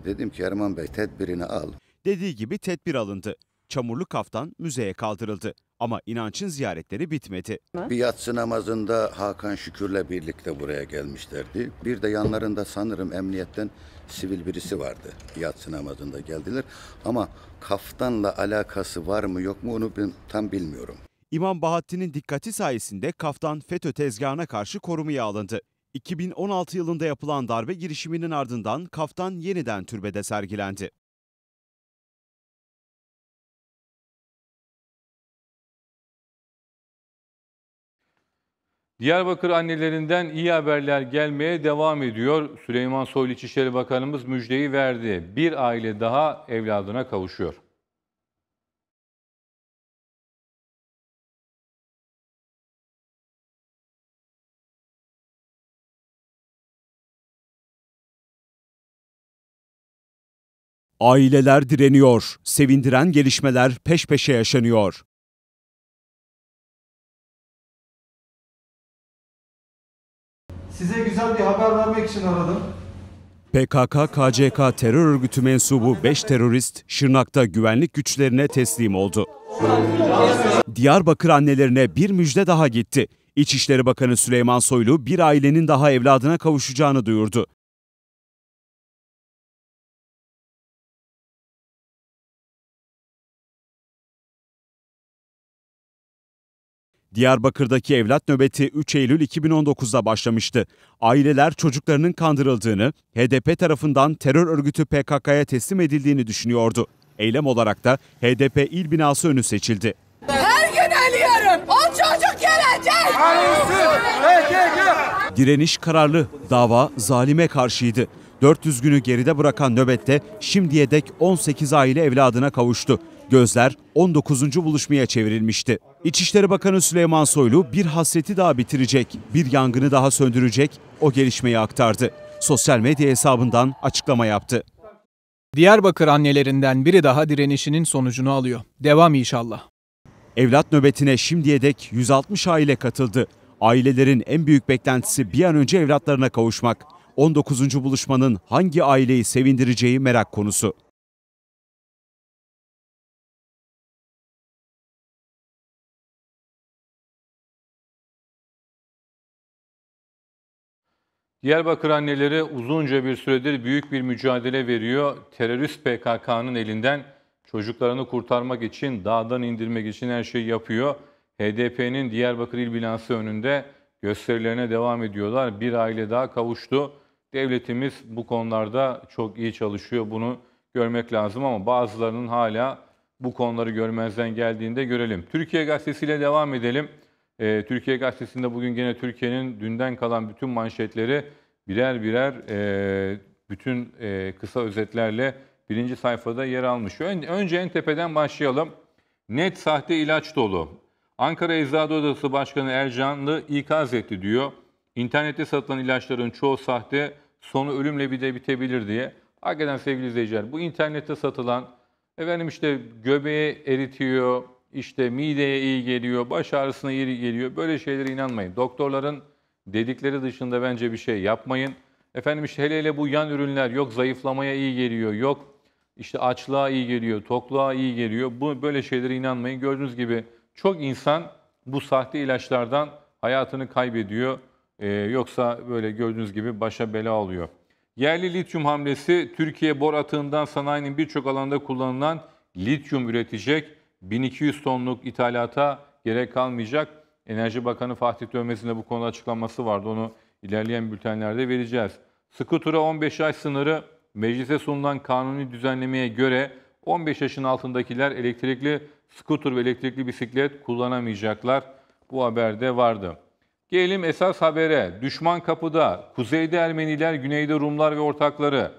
dedim ki Erman Bey tedbirini al. Dediği gibi tedbir alındı. Çamurlu kaftan müzeye kaldırıldı. Ama inançın ziyaretleri bitmedi. Bir yatsı namazında Hakan Şükür'le birlikte buraya gelmişlerdi. Bir de yanlarında sanırım emniyetten sivil birisi vardı. Yatsı namazında geldiler. Ama kaftanla alakası var mı yok mu onu ben tam bilmiyorum. İmam Bahattin'in dikkati sayesinde kaftan FETÖ tezgahına karşı korumaya alındı. 2016 yılında yapılan darbe girişiminin ardından kaftan yeniden türbede sergilendi. Diyarbakır annelerinden iyi haberler gelmeye devam ediyor. Süleyman Soylu İçişleri Bakanımız müjdeyi verdi. Bir aile daha evladına kavuşuyor. Aileler direniyor. Sevindiren gelişmeler peş peşe yaşanıyor. Size güzel bir haber vermek için aradım. PKK-KCK terör örgütü mensubu 5 terörist Şırnak'ta güvenlik güçlerine teslim oldu. Diyarbakır annelerine bir müjde daha gitti. İçişleri Bakanı Süleyman Soylu bir ailenin daha evladına kavuşacağını duyurdu. Diyarbakır'daki evlat nöbeti 3 Eylül 2019'da başlamıştı. Aileler çocuklarının kandırıldığını, HDP tarafından terör örgütü PKK'ya teslim edildiğini düşünüyordu. Eylem olarak da HDP il binası önü seçildi. Her gün eliyorum. O çocuk gelecek. Direniş kararlı, dava zalime karşıydı. 400 günü geride bırakan nöbette şimdiye dek 18 aile evladına kavuştu. Gözler 19. buluşmaya çevrilmişti. İçişleri Bakanı Süleyman Soylu bir hasreti daha bitirecek, bir yangını daha söndürecek o gelişmeyi aktardı. Sosyal medya hesabından açıklama yaptı. Diyarbakır annelerinden biri daha direnişinin sonucunu alıyor. Devam inşallah. Evlat nöbetine şimdiye dek 160 aile katıldı. Ailelerin en büyük beklentisi bir an önce evlatlarına kavuşmak. 19. buluşmanın hangi aileyi sevindireceği merak konusu. Diyarbakır anneleri uzunca bir süredir büyük bir mücadele veriyor. Terörist PKK'nın elinden çocuklarını kurtarmak için, dağdan indirmek için her şeyi yapıyor. HDP'nin Diyarbakır il Binası önünde gösterilerine devam ediyorlar. Bir aile daha kavuştu. Devletimiz bu konularda çok iyi çalışıyor. Bunu görmek lazım ama bazılarının hala bu konuları görmezden geldiğinde görelim. Türkiye Gazetesi ile devam edelim. E, Türkiye Gazetesi'nde bugün gene Türkiye'nin dünden kalan bütün manşetleri birer birer e, bütün e, kısa özetlerle birinci sayfada yer almış. Ön, önce en tepeden başlayalım. Net sahte ilaç dolu. Ankara Eczacı Odası Başkanı Ercanlı ikaz etti diyor. İnternette satılan ilaçların çoğu sahte, sonu ölümle bir de bitebilir diye. Hakikaten sevgili izleyiciler bu internette satılan efendim işte göbeği eritiyor, işte mideye iyi geliyor, baş ağrısına iyi geliyor. Böyle şeylere inanmayın. Doktorların dedikleri dışında bence bir şey yapmayın. Efendim işte hele hele bu yan ürünler yok zayıflamaya iyi geliyor, yok işte açlığa iyi geliyor, tokluğa iyi geliyor. Bu böyle şeylere inanmayın. Gördüğünüz gibi çok insan bu sahte ilaçlardan hayatını kaybediyor. Ee, yoksa böyle gördüğünüz gibi başa bela oluyor. Yerli lityum hamlesi Türkiye bor atığından sanayinin birçok alanda kullanılan lityum üretecek. 1200 tonluk ithalata gerek kalmayacak. Enerji Bakanı Fatih Dönmez'in de bu konuda açıklaması vardı. Onu ilerleyen bültenlerde vereceğiz. Sıkı 15 ay sınırı meclise sunulan kanuni düzenlemeye göre 15 yaşın altındakiler elektrikli skuter ve elektrikli bisiklet kullanamayacaklar. Bu haberde vardı. Gelelim esas habere. Düşman kapıda. Kuzeyde Ermeniler, güneyde Rumlar ve ortakları.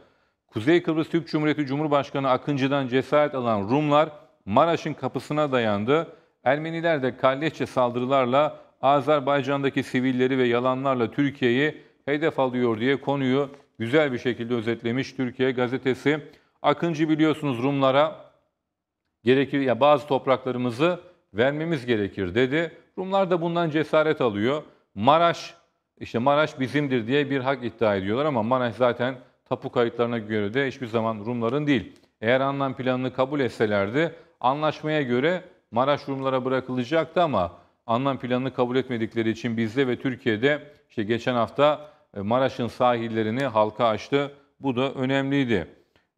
Kuzey Kıbrıs Türk Cumhuriyeti Cumhurbaşkanı Akıncı'dan cesaret alan Rumlar Maraş'ın kapısına dayandı. Ermeniler de kalleşçe saldırılarla Azerbaycan'daki sivilleri ve yalanlarla Türkiye'yi hedef alıyor diye konuyu güzel bir şekilde özetlemiş Türkiye gazetesi. Akıncı biliyorsunuz Rumlara gerekir ya bazı topraklarımızı vermemiz gerekir dedi. Rumlar da bundan cesaret alıyor. Maraş işte Maraş bizimdir diye bir hak iddia ediyorlar ama Maraş zaten tapu kayıtlarına göre de hiçbir zaman Rumların değil. Eğer anlam planını kabul etselerdi Anlaşmaya göre Maraş Rumlara bırakılacaktı ama anlam planını kabul etmedikleri için bizde ve Türkiye'de işte geçen hafta e, Maraş'ın sahillerini halka açtı. Bu da önemliydi.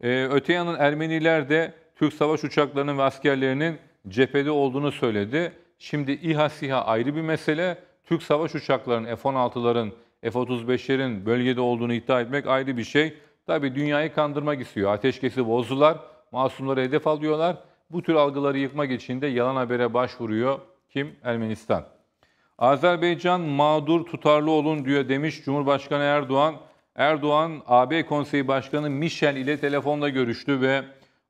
Ee, öte yandan Ermeniler de Türk savaş uçaklarının ve askerlerinin cephede olduğunu söyledi. Şimdi İHA SİHA ayrı bir mesele. Türk savaş uçaklarının F-16'ların, F-35'lerin bölgede olduğunu iddia etmek ayrı bir şey. Tabii dünyayı kandırmak istiyor. Ateşkesi bozdular, masumları hedef alıyorlar. Bu tür algıları yıkmak için de yalan habere başvuruyor. Kim? Ermenistan. Azerbaycan mağdur tutarlı olun diyor demiş Cumhurbaşkanı Erdoğan. Erdoğan AB Konseyi Başkanı Michel ile telefonda görüştü ve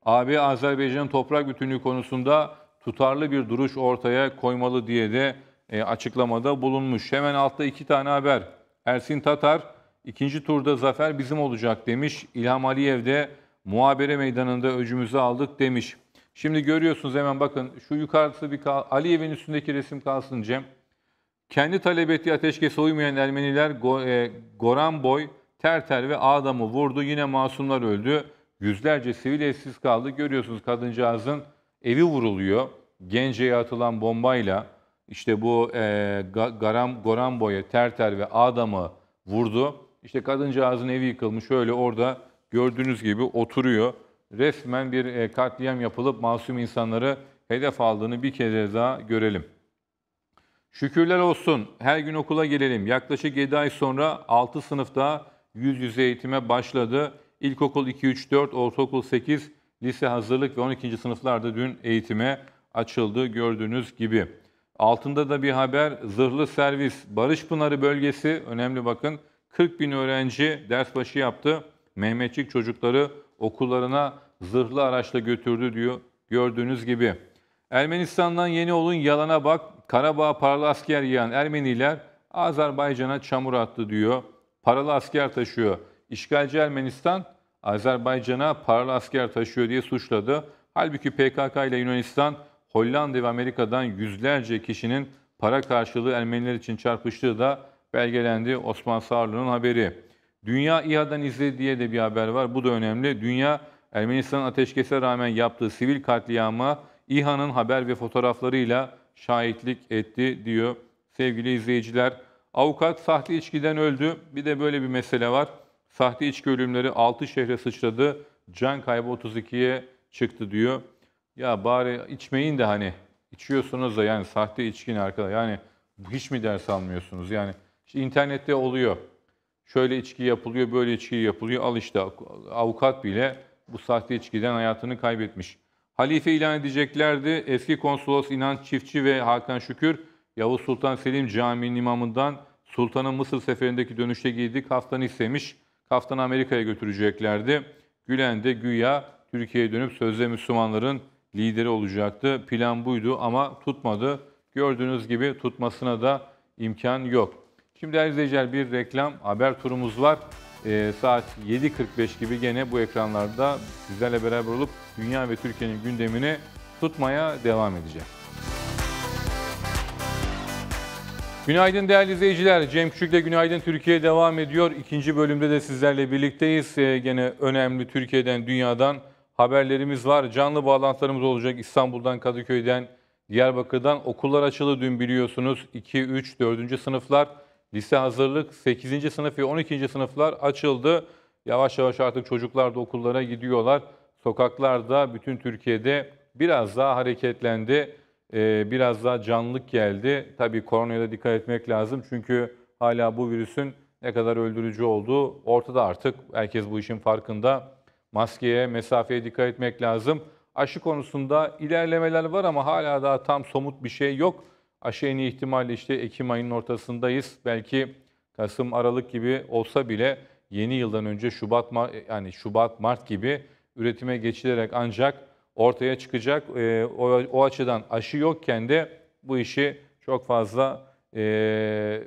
AB Azerbaycan'ın toprak bütünlüğü konusunda tutarlı bir duruş ortaya koymalı diye de e, açıklamada bulunmuş. Hemen altta iki tane haber. Ersin Tatar, ikinci turda zafer bizim olacak demiş. İlham Aliyev de muhabere meydanında öcümüzü aldık demiş. Şimdi görüyorsunuz hemen bakın şu yukarısı bir kal Aliyev'in üstündeki resim kalsın Cem. Kendi talep ettiği ateşkese uymayan Ermeniler Go e, Goranboy, Terter ve Adam'ı vurdu. Yine masumlar öldü. Yüzlerce sivil eşsiz kaldı. Görüyorsunuz kadıncağızın evi vuruluyor. Gence'ye atılan bombayla işte bu e, Garam, Goranboy'a, Terter ve Adam'ı vurdu. İşte kadıncağızın evi yıkılmış. şöyle orada gördüğünüz gibi oturuyor resmen bir e, katliam yapılıp masum insanları hedef aldığını bir kere daha görelim. Şükürler olsun her gün okula gelelim. Yaklaşık 7 ay sonra 6 sınıfta yüz yüze eğitime başladı. İlkokul 2-3-4, ortaokul 8, lise hazırlık ve 12. sınıflarda dün eğitime açıldı gördüğünüz gibi. Altında da bir haber zırhlı servis Barış Pınarı bölgesi önemli bakın 40 bin öğrenci ders başı yaptı. Mehmetçik çocukları okullarına zırhlı araçla götürdü diyor gördüğünüz gibi. Ermenistan'dan yeni olun yalana bak Karabağ paralı asker yiyen Ermeniler Azerbaycan'a çamur attı diyor. Paralı asker taşıyor. İşgalci Ermenistan Azerbaycan'a paralı asker taşıyor diye suçladı. Halbuki PKK ile Yunanistan, Hollanda ve Amerika'dan yüzlerce kişinin para karşılığı Ermeniler için çarpıştığı da belgelendi Osman Sağırlı'nın haberi. Dünya İHA'dan izledi diye de bir haber var. Bu da önemli. Dünya Ermenistan'ın ateşkese rağmen yaptığı sivil katliama İHA'nın haber ve fotoğraflarıyla şahitlik etti diyor. Sevgili izleyiciler, avukat sahte içkiden öldü. Bir de böyle bir mesele var. Sahte içki ölümleri 6 şehre sıçradı. Can kaybı 32'ye çıktı diyor. Ya bari içmeyin de hani içiyorsunuz da yani sahte içkin arkadaş. Yani hiç mi ders almıyorsunuz? Yani işte internette oluyor şöyle içki yapılıyor, böyle içki yapılıyor. Al işte avukat bile bu sahte içkiden hayatını kaybetmiş. Halife ilan edeceklerdi. Eski konsolos İnan Çiftçi ve Hakan Şükür, Yavuz Sultan Selim Camii'nin imamından Sultan'ın Mısır seferindeki dönüşte giydiği kaftanı istemiş. Kaftanı Amerika'ya götüreceklerdi. Gülen de güya Türkiye'ye dönüp sözde Müslümanların lideri olacaktı. Plan buydu ama tutmadı. Gördüğünüz gibi tutmasına da imkan yok. Şimdi değerli izleyiciler bir reklam haber turumuz var. E, saat 7.45 gibi gene bu ekranlarda sizlerle beraber olup dünya ve Türkiye'nin gündemini tutmaya devam edeceğiz. Günaydın değerli izleyiciler. Cem Küçük'le Günaydın Türkiye devam ediyor. İkinci bölümde de sizlerle birlikteyiz. E, gene önemli Türkiye'den, dünyadan haberlerimiz var. Canlı bağlantılarımız olacak İstanbul'dan, Kadıköy'den, Diyarbakır'dan. Okullar açıldı dün biliyorsunuz. 2, 3, 4. sınıflar Lise hazırlık 8. sınıf ve 12. sınıflar açıldı. Yavaş yavaş artık çocuklar da okullara gidiyorlar. Sokaklarda bütün Türkiye'de biraz daha hareketlendi. Ee, biraz daha canlılık geldi. Tabii koronaya da dikkat etmek lazım. Çünkü hala bu virüsün ne kadar öldürücü olduğu ortada artık. Herkes bu işin farkında. Maskeye, mesafeye dikkat etmek lazım. Aşı konusunda ilerlemeler var ama hala daha tam somut bir şey yok. Aşı en ihtimalle işte Ekim ayının ortasındayız. Belki Kasım, Aralık gibi olsa bile yeni yıldan önce Şubat, e, yani Şubat, Mart gibi üretime geçilerek ancak ortaya çıkacak. E, o, o açıdan aşı yokken de bu işi çok fazla e,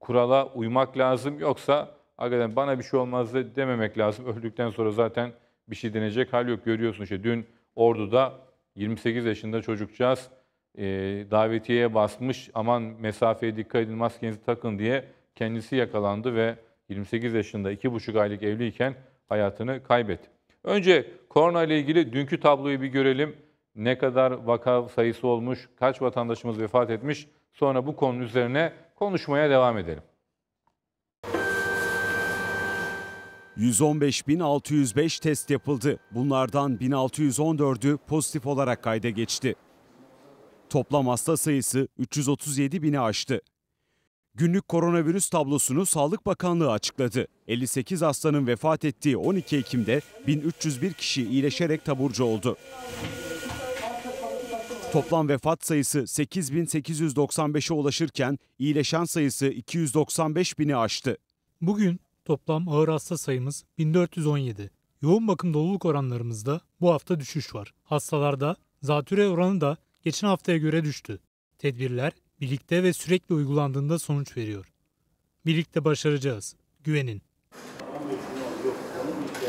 kurala uymak lazım. Yoksa hakikaten bana bir şey olmaz dememek lazım. Öldükten sonra zaten bir şey denecek hal yok. Görüyorsun işte dün Ordu'da 28 yaşında çocukcağız e, davetiyeye basmış aman mesafeye dikkat edin maskenizi takın diye kendisi yakalandı ve 28 yaşında 2,5 aylık evliyken hayatını kaybetti. Önce korona ile ilgili dünkü tabloyu bir görelim. Ne kadar vaka sayısı olmuş, kaç vatandaşımız vefat etmiş. Sonra bu konu üzerine konuşmaya devam edelim. 115.605 test yapıldı. Bunlardan 1614'ü pozitif olarak kayda geçti. Toplam hasta sayısı 337 bini aştı. Günlük koronavirüs tablosunu Sağlık Bakanlığı açıkladı. 58 hastanın vefat ettiği 12 Ekim'de 1301 kişi iyileşerek taburcu oldu. Toplam vefat sayısı 8895'e ulaşırken iyileşen sayısı 295 bini aştı. Bugün toplam ağır hasta sayımız 1417. Yoğun bakım doluluk oranlarımızda bu hafta düşüş var. Hastalarda zatüre oranı da geçen haftaya göre düştü. Tedbirler birlikte ve sürekli uygulandığında sonuç veriyor. Birlikte başaracağız. Güvenin.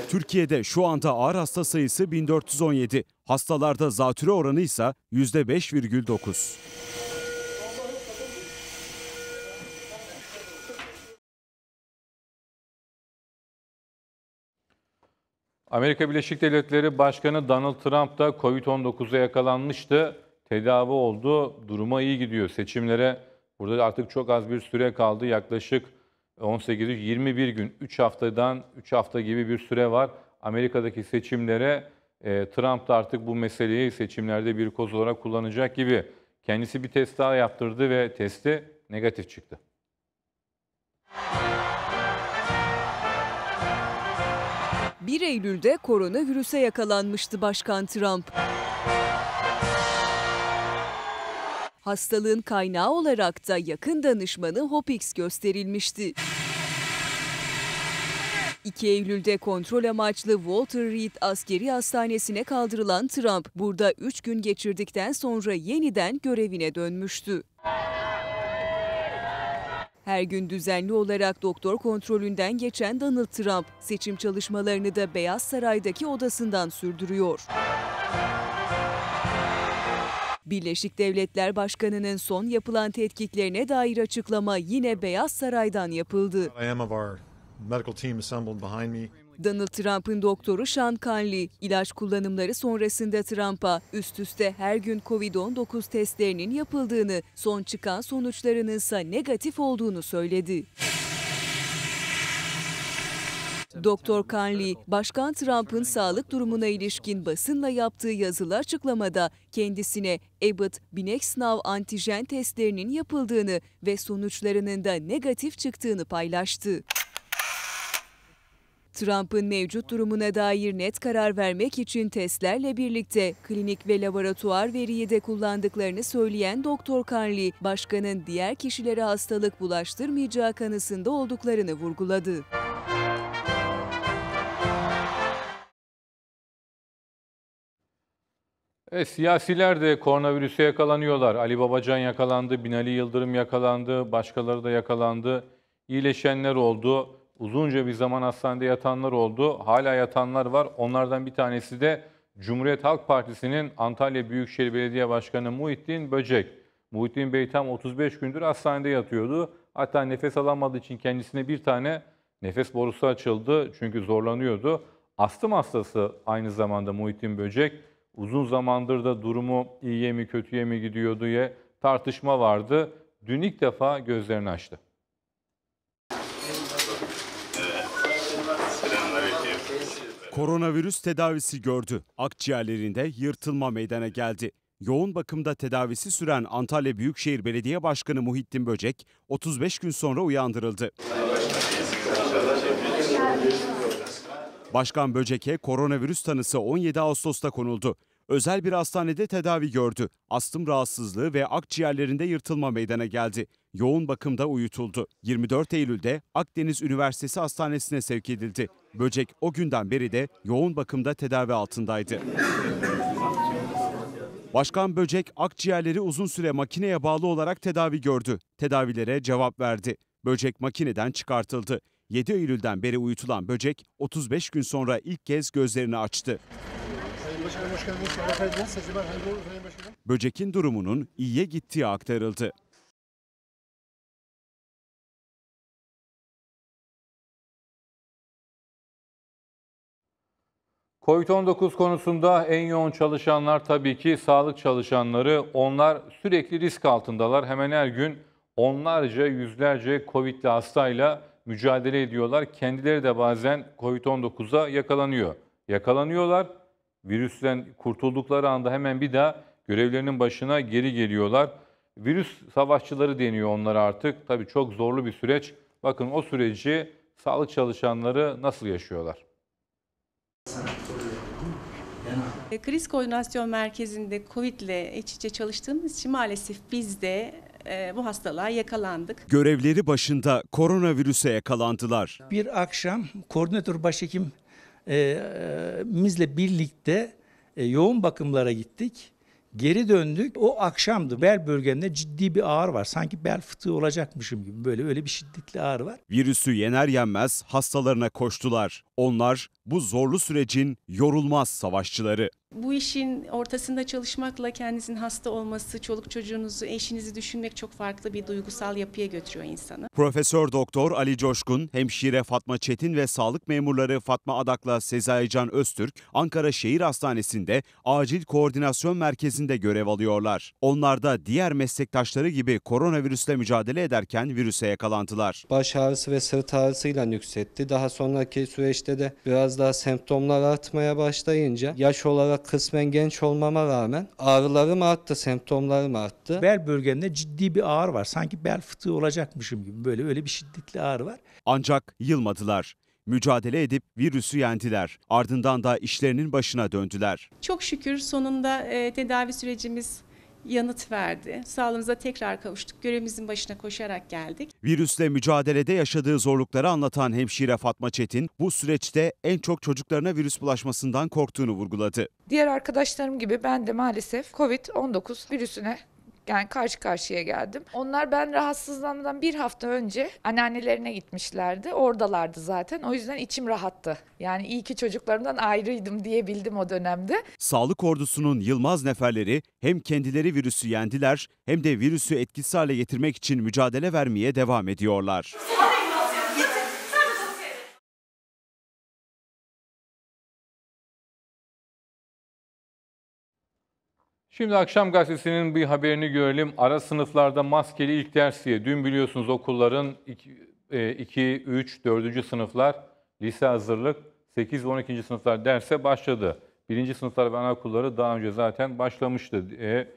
Türkiye'de şu anda ağır hasta sayısı 1417. Hastalarda zatüre oranı ise %5,9. Amerika Birleşik Devletleri Başkanı Donald Trump da COVID-19'a yakalanmıştı tedavi oldu. Duruma iyi gidiyor. Seçimlere burada artık çok az bir süre kaldı. Yaklaşık 18 21 gün 3 haftadan 3 hafta gibi bir süre var. Amerika'daki seçimlere e, Trump da artık bu meseleyi seçimlerde bir koz olarak kullanacak gibi. Kendisi bir test daha yaptırdı ve testi negatif çıktı. ...1 Eylül'de koronavirüse yakalanmıştı Başkan Trump. Hastalığın kaynağı olarak da yakın danışmanı Hopix gösterilmişti. 2 Eylül'de kontrol amaçlı Walter Reed askeri hastanesine kaldırılan Trump, burada 3 gün geçirdikten sonra yeniden görevine dönmüştü. Her gün düzenli olarak doktor kontrolünden geçen Donald Trump, seçim çalışmalarını da Beyaz Saray'daki odasından sürdürüyor. Birleşik Devletler Başkanı'nın son yapılan tetkiklerine dair açıklama yine Beyaz Saray'dan yapıldı. Donald Trump'ın doktoru Sean Conley, ilaç kullanımları sonrasında Trump'a üst üste her gün COVID-19 testlerinin yapıldığını, son çıkan sonuçlarının ise negatif olduğunu söyledi. Doktor Kanli, Başkan Trump'ın sağlık durumuna ilişkin basınla yaptığı yazılı açıklamada kendisine Abbott Binex, sınav antijen testlerinin yapıldığını ve sonuçlarının da negatif çıktığını paylaştı. Trump'ın mevcut durumuna dair net karar vermek için testlerle birlikte klinik ve laboratuvar veriyi de kullandıklarını söyleyen Doktor Carly, başkanın diğer kişilere hastalık bulaştırmayacağı kanısında olduklarını vurguladı. E, siyasiler de koronavirüse yakalanıyorlar. Ali Babacan yakalandı, Binali Yıldırım yakalandı, başkaları da yakalandı. İyileşenler oldu, uzunca bir zaman hastanede yatanlar oldu. Hala yatanlar var. Onlardan bir tanesi de Cumhuriyet Halk Partisi'nin Antalya Büyükşehir Belediye Başkanı Muhittin Böcek. Muhittin Bey tam 35 gündür hastanede yatıyordu. Hatta nefes alamadığı için kendisine bir tane nefes borusu açıldı çünkü zorlanıyordu. Astım hastası aynı zamanda Muhittin Böcek. Uzun zamandır da durumu iyiye mi kötüye mi gidiyor diye tartışma vardı. Dün ilk defa gözlerini açtı. Koronavirüs tedavisi gördü. Akciğerlerinde yırtılma meydana geldi. Yoğun bakımda tedavisi süren Antalya Büyükşehir Belediye Başkanı Muhittin Böcek 35 gün sonra uyandırıldı. Başkan Böcek'e koronavirüs tanısı 17 Ağustos'ta konuldu. Özel bir hastanede tedavi gördü. Astım rahatsızlığı ve akciğerlerinde yırtılma meydana geldi. Yoğun bakımda uyutuldu. 24 Eylül'de Akdeniz Üniversitesi Hastanesi'ne sevk edildi. Böcek o günden beri de yoğun bakımda tedavi altındaydı. Başkan Böcek akciğerleri uzun süre makineye bağlı olarak tedavi gördü. Tedavilere cevap verdi. Böcek makineden çıkartıldı. 7 Eylül'den beri uyutulan böcek 35 gün sonra ilk kez gözlerini açtı. Böcekin durumunun iyiye gittiği aktarıldı. Covid-19 konusunda en yoğun çalışanlar tabii ki sağlık çalışanları. Onlar sürekli risk altındalar. Hemen her gün onlarca, yüzlerce Covid'li hastayla mücadele ediyorlar. Kendileri de bazen COVID-19'a yakalanıyor. Yakalanıyorlar. Virüsten kurtuldukları anda hemen bir daha görevlerinin başına geri geliyorlar. Virüs savaşçıları deniyor onlara artık. Tabii çok zorlu bir süreç. Bakın o süreci sağlık çalışanları nasıl yaşıyorlar? Kriz Koordinasyon Merkezi'nde COVID ile iç içe çalıştığımız için maalesef biz de e, bu hastalığa yakalandık. Görevleri başında koronavirüse yakalandılar. Bir akşam koordinatör başhekimimizle e, e, birlikte e, yoğun bakımlara gittik. Geri döndük. O akşamdı. Bel bölgemde ciddi bir ağrı var. Sanki bel fıtığı olacakmışım gibi böyle öyle bir şiddetli ağrı var. Virüsü yener yenmez hastalarına koştular. Onlar bu zorlu sürecin yorulmaz savaşçıları. Bu işin ortasında çalışmakla kendisinin hasta olması, çoluk çocuğunuzu, eşinizi düşünmek çok farklı bir duygusal yapıya götürüyor insanı. Profesör Doktor Ali Coşkun, hemşire Fatma Çetin ve sağlık memurları Fatma Adak'la Sezaycan Öztürk, Ankara Şehir Hastanesi'nde acil koordinasyon merkezinde görev alıyorlar. Onlar da diğer meslektaşları gibi koronavirüsle mücadele ederken virüse yakalantılar. Baş ağrısı ve sırt ağrısıyla nüksetti. Daha sonraki süreçte de biraz daha semptomlar artmaya başlayınca yaş olarak kısmen genç olmama rağmen ağrılarım arttı, semptomlarım arttı. Bel bölgemde ciddi bir ağrı var. Sanki bel fıtığı olacakmışım gibi böyle öyle bir şiddetli ağrı var. Ancak yılmadılar mücadele edip virüsü yendiler. Ardından da işlerinin başına döndüler. Çok şükür sonunda e, tedavi sürecimiz yanıt verdi. Sağlığımıza tekrar kavuştuk. Görevimizin başına koşarak geldik. Virüsle mücadelede yaşadığı zorlukları anlatan hemşire Fatma Çetin bu süreçte en çok çocuklarına virüs bulaşmasından korktuğunu vurguladı. Diğer arkadaşlarım gibi ben de maalesef COVID-19 virüsüne yani karşı karşıya geldim. Onlar ben rahatsızlanmadan bir hafta önce anneannelerine gitmişlerdi. Oradalardı zaten. O yüzden içim rahattı. Yani iyi ki çocuklarımdan ayrıydım diyebildim o dönemde. Sağlık ordusunun Yılmaz neferleri hem kendileri virüsü yendiler hem de virüsü etkisiz hale getirmek için mücadele vermeye devam ediyorlar. Şimdi akşam gazetesinin bir haberini görelim. Ara sınıflarda maskeli ilk ders diye. Dün biliyorsunuz okulların 2, 3, 4. sınıflar lise hazırlık, 8 12. sınıflar derse başladı. 1. sınıflar ve anaokulları daha önce zaten başlamıştı. E,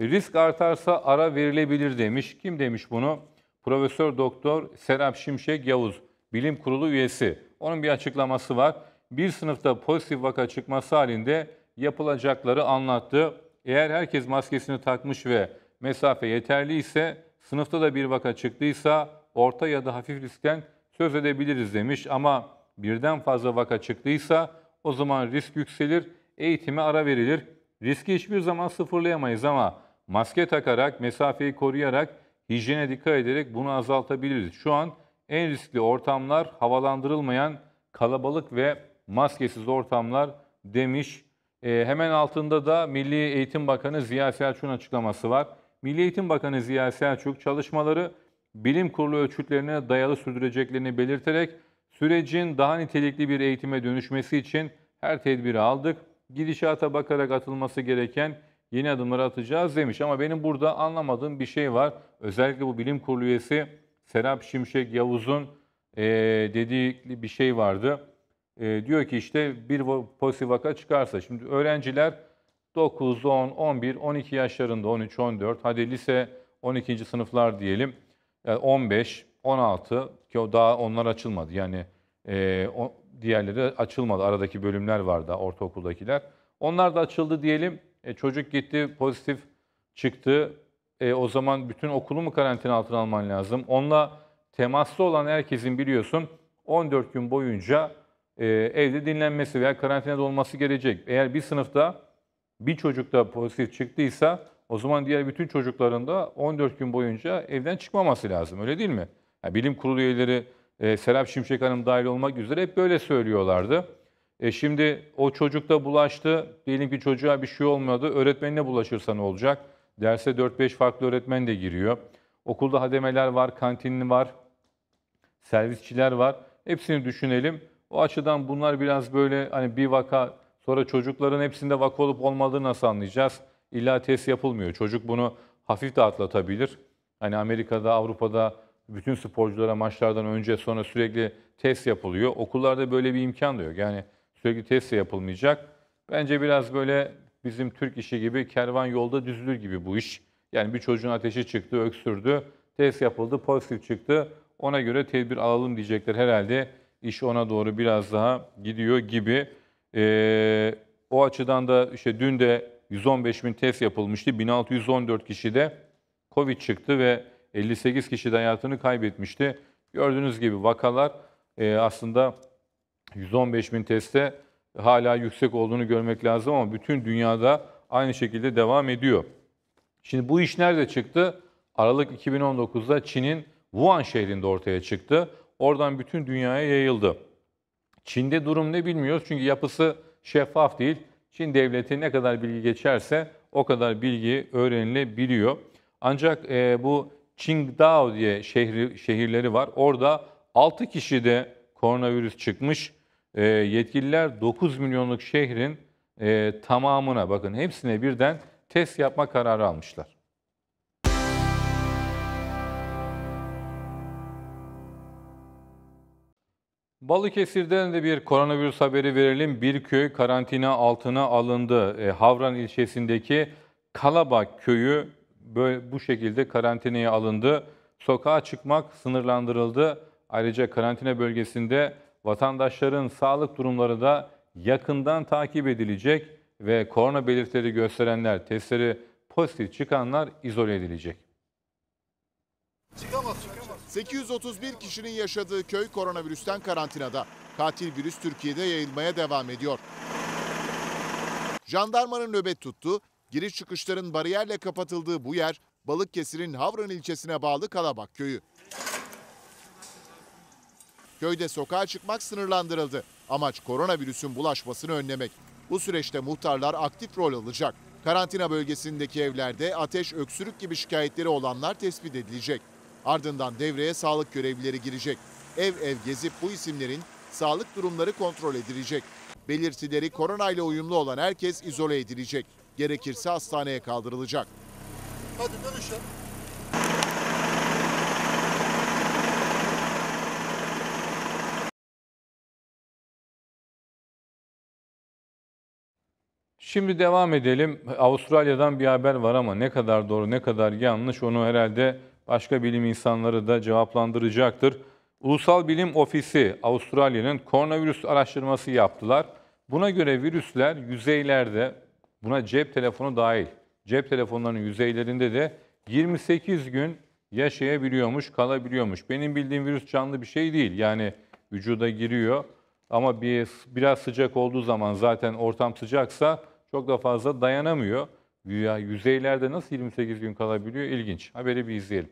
risk artarsa ara verilebilir demiş. Kim demiş bunu? Profesör Doktor Serap Şimşek Yavuz, Bilim Kurulu üyesi. Onun bir açıklaması var. Bir sınıfta pozitif vaka çıkması halinde yapılacakları anlattı. Eğer herkes maskesini takmış ve mesafe yeterli ise sınıfta da bir vaka çıktıysa orta ya da hafif riskten söz edebiliriz demiş ama birden fazla vaka çıktıysa o zaman risk yükselir, eğitime ara verilir. Riski hiçbir zaman sıfırlayamayız ama maske takarak, mesafeyi koruyarak, hijyene dikkat ederek bunu azaltabiliriz. Şu an en riskli ortamlar havalandırılmayan kalabalık ve maskesiz ortamlar demiş e, hemen altında da Milli Eğitim Bakanı Ziya Selçuk'un açıklaması var. Milli Eğitim Bakanı Ziya Selçuk çalışmaları bilim kurulu ölçütlerine dayalı sürdüreceklerini belirterek sürecin daha nitelikli bir eğitime dönüşmesi için her tedbiri aldık. Gidişata bakarak atılması gereken yeni adımları atacağız demiş. Ama benim burada anlamadığım bir şey var. Özellikle bu bilim kurulu üyesi Serap Şimşek Yavuz'un e, dediği bir şey vardı. E, diyor ki işte bir pozitif vaka çıkarsa. Şimdi öğrenciler 9, 10, 11, 12 yaşlarında 13, 14 hadi lise 12. sınıflar diyelim yani 15, 16 ki o daha onlar açılmadı yani e, o, diğerleri açılmadı aradaki bölümler vardı ortaokuldakiler. Onlar da açıldı diyelim e, çocuk gitti pozitif çıktı e, o zaman bütün okulu mu karantina altına alman lazım? Onunla temaslı olan herkesin biliyorsun 14 gün boyunca e, evde dinlenmesi veya karantinada olması gerecek. Eğer bir sınıfta bir çocukta pozitif çıktıysa o zaman diğer bütün çocukların da 14 gün boyunca evden çıkmaması lazım. Öyle değil mi? Yani bilim kurulu üyeleri e, Serap Şimşek Hanım dahil olmak üzere hep böyle söylüyorlardı. E şimdi o çocuk da bulaştı. Diyelim ki çocuğa bir şey olmadı. Öğretmenine bulaşırsa ne olacak? Derse 4-5 farklı öğretmen de giriyor. Okulda hademeler var, kantinli var, servisçiler var. Hepsini düşünelim. O açıdan bunlar biraz böyle hani bir vaka sonra çocukların hepsinde vaka olup olmadığını nasıl anlayacağız? İlla test yapılmıyor. Çocuk bunu hafif de atlatabilir. Hani Amerika'da, Avrupa'da bütün sporculara maçlardan önce sonra sürekli test yapılıyor. Okullarda böyle bir imkan da yok. Yani sürekli test yapılmayacak. Bence biraz böyle bizim Türk işi gibi kervan yolda düzülür gibi bu iş. Yani bir çocuğun ateşi çıktı, öksürdü, test yapıldı, pozitif çıktı. Ona göre tedbir alalım diyecekler herhalde iş ona doğru biraz daha gidiyor gibi. E, o açıdan da işte dün de 115 bin test yapılmıştı. 1614 kişi de Covid çıktı ve 58 kişi de hayatını kaybetmişti. Gördüğünüz gibi vakalar e, aslında 115 bin teste hala yüksek olduğunu görmek lazım ama bütün dünyada aynı şekilde devam ediyor. Şimdi bu iş nerede çıktı? Aralık 2019'da Çin'in Wuhan şehrinde ortaya çıktı. Oradan bütün dünyaya yayıldı. Çin'de durum ne bilmiyoruz çünkü yapısı şeffaf değil. Çin devleti ne kadar bilgi geçerse o kadar bilgi öğrenilebiliyor. Ancak e, bu Qingdao diye şehri, şehirleri var. Orada 6 kişi de koronavirüs çıkmış. E, yetkililer 9 milyonluk şehrin e, tamamına bakın hepsine birden test yapma kararı almışlar. Balıkesir'den de bir koronavirüs haberi verelim. Bir köy karantina altına alındı. E, Havran ilçesindeki Kalaba köyü böyle, bu şekilde karantinaya alındı. Sokağa çıkmak sınırlandırıldı. Ayrıca karantina bölgesinde vatandaşların sağlık durumları da yakından takip edilecek ve korona belirtileri gösterenler, testleri pozitif çıkanlar izole edilecek. Çıkamaz çünkü. 831 kişinin yaşadığı köy koronavirüsten karantinada. Katil virüs Türkiye'de yayılmaya devam ediyor. Jandarmanın nöbet tuttu, giriş çıkışların bariyerle kapatıldığı bu yer Balıkesir'in Havran ilçesine bağlı Kalabak köyü. Köyde sokağa çıkmak sınırlandırıldı. Amaç koronavirüsün bulaşmasını önlemek. Bu süreçte muhtarlar aktif rol alacak. Karantina bölgesindeki evlerde ateş, öksürük gibi şikayetleri olanlar tespit edilecek. Ardından devreye sağlık görevlileri girecek. Ev ev gezip bu isimlerin sağlık durumları kontrol edilecek. Belirtileri koronayla uyumlu olan herkes izole edilecek. Gerekirse hastaneye kaldırılacak. Hadi dönüşelim. Şimdi devam edelim. Avustralya'dan bir haber var ama ne kadar doğru ne kadar yanlış onu herhalde başka bilim insanları da cevaplandıracaktır. Ulusal Bilim Ofisi Avustralya'nın koronavirüs araştırması yaptılar. Buna göre virüsler yüzeylerde, buna cep telefonu dahil, cep telefonlarının yüzeylerinde de 28 gün yaşayabiliyormuş, kalabiliyormuş. Benim bildiğim virüs canlı bir şey değil. Yani vücuda giriyor ama bir, biraz sıcak olduğu zaman zaten ortam sıcaksa çok da fazla dayanamıyor. Yüzeylerde nasıl 28 gün kalabiliyor İlginç. Haberi bir izleyelim.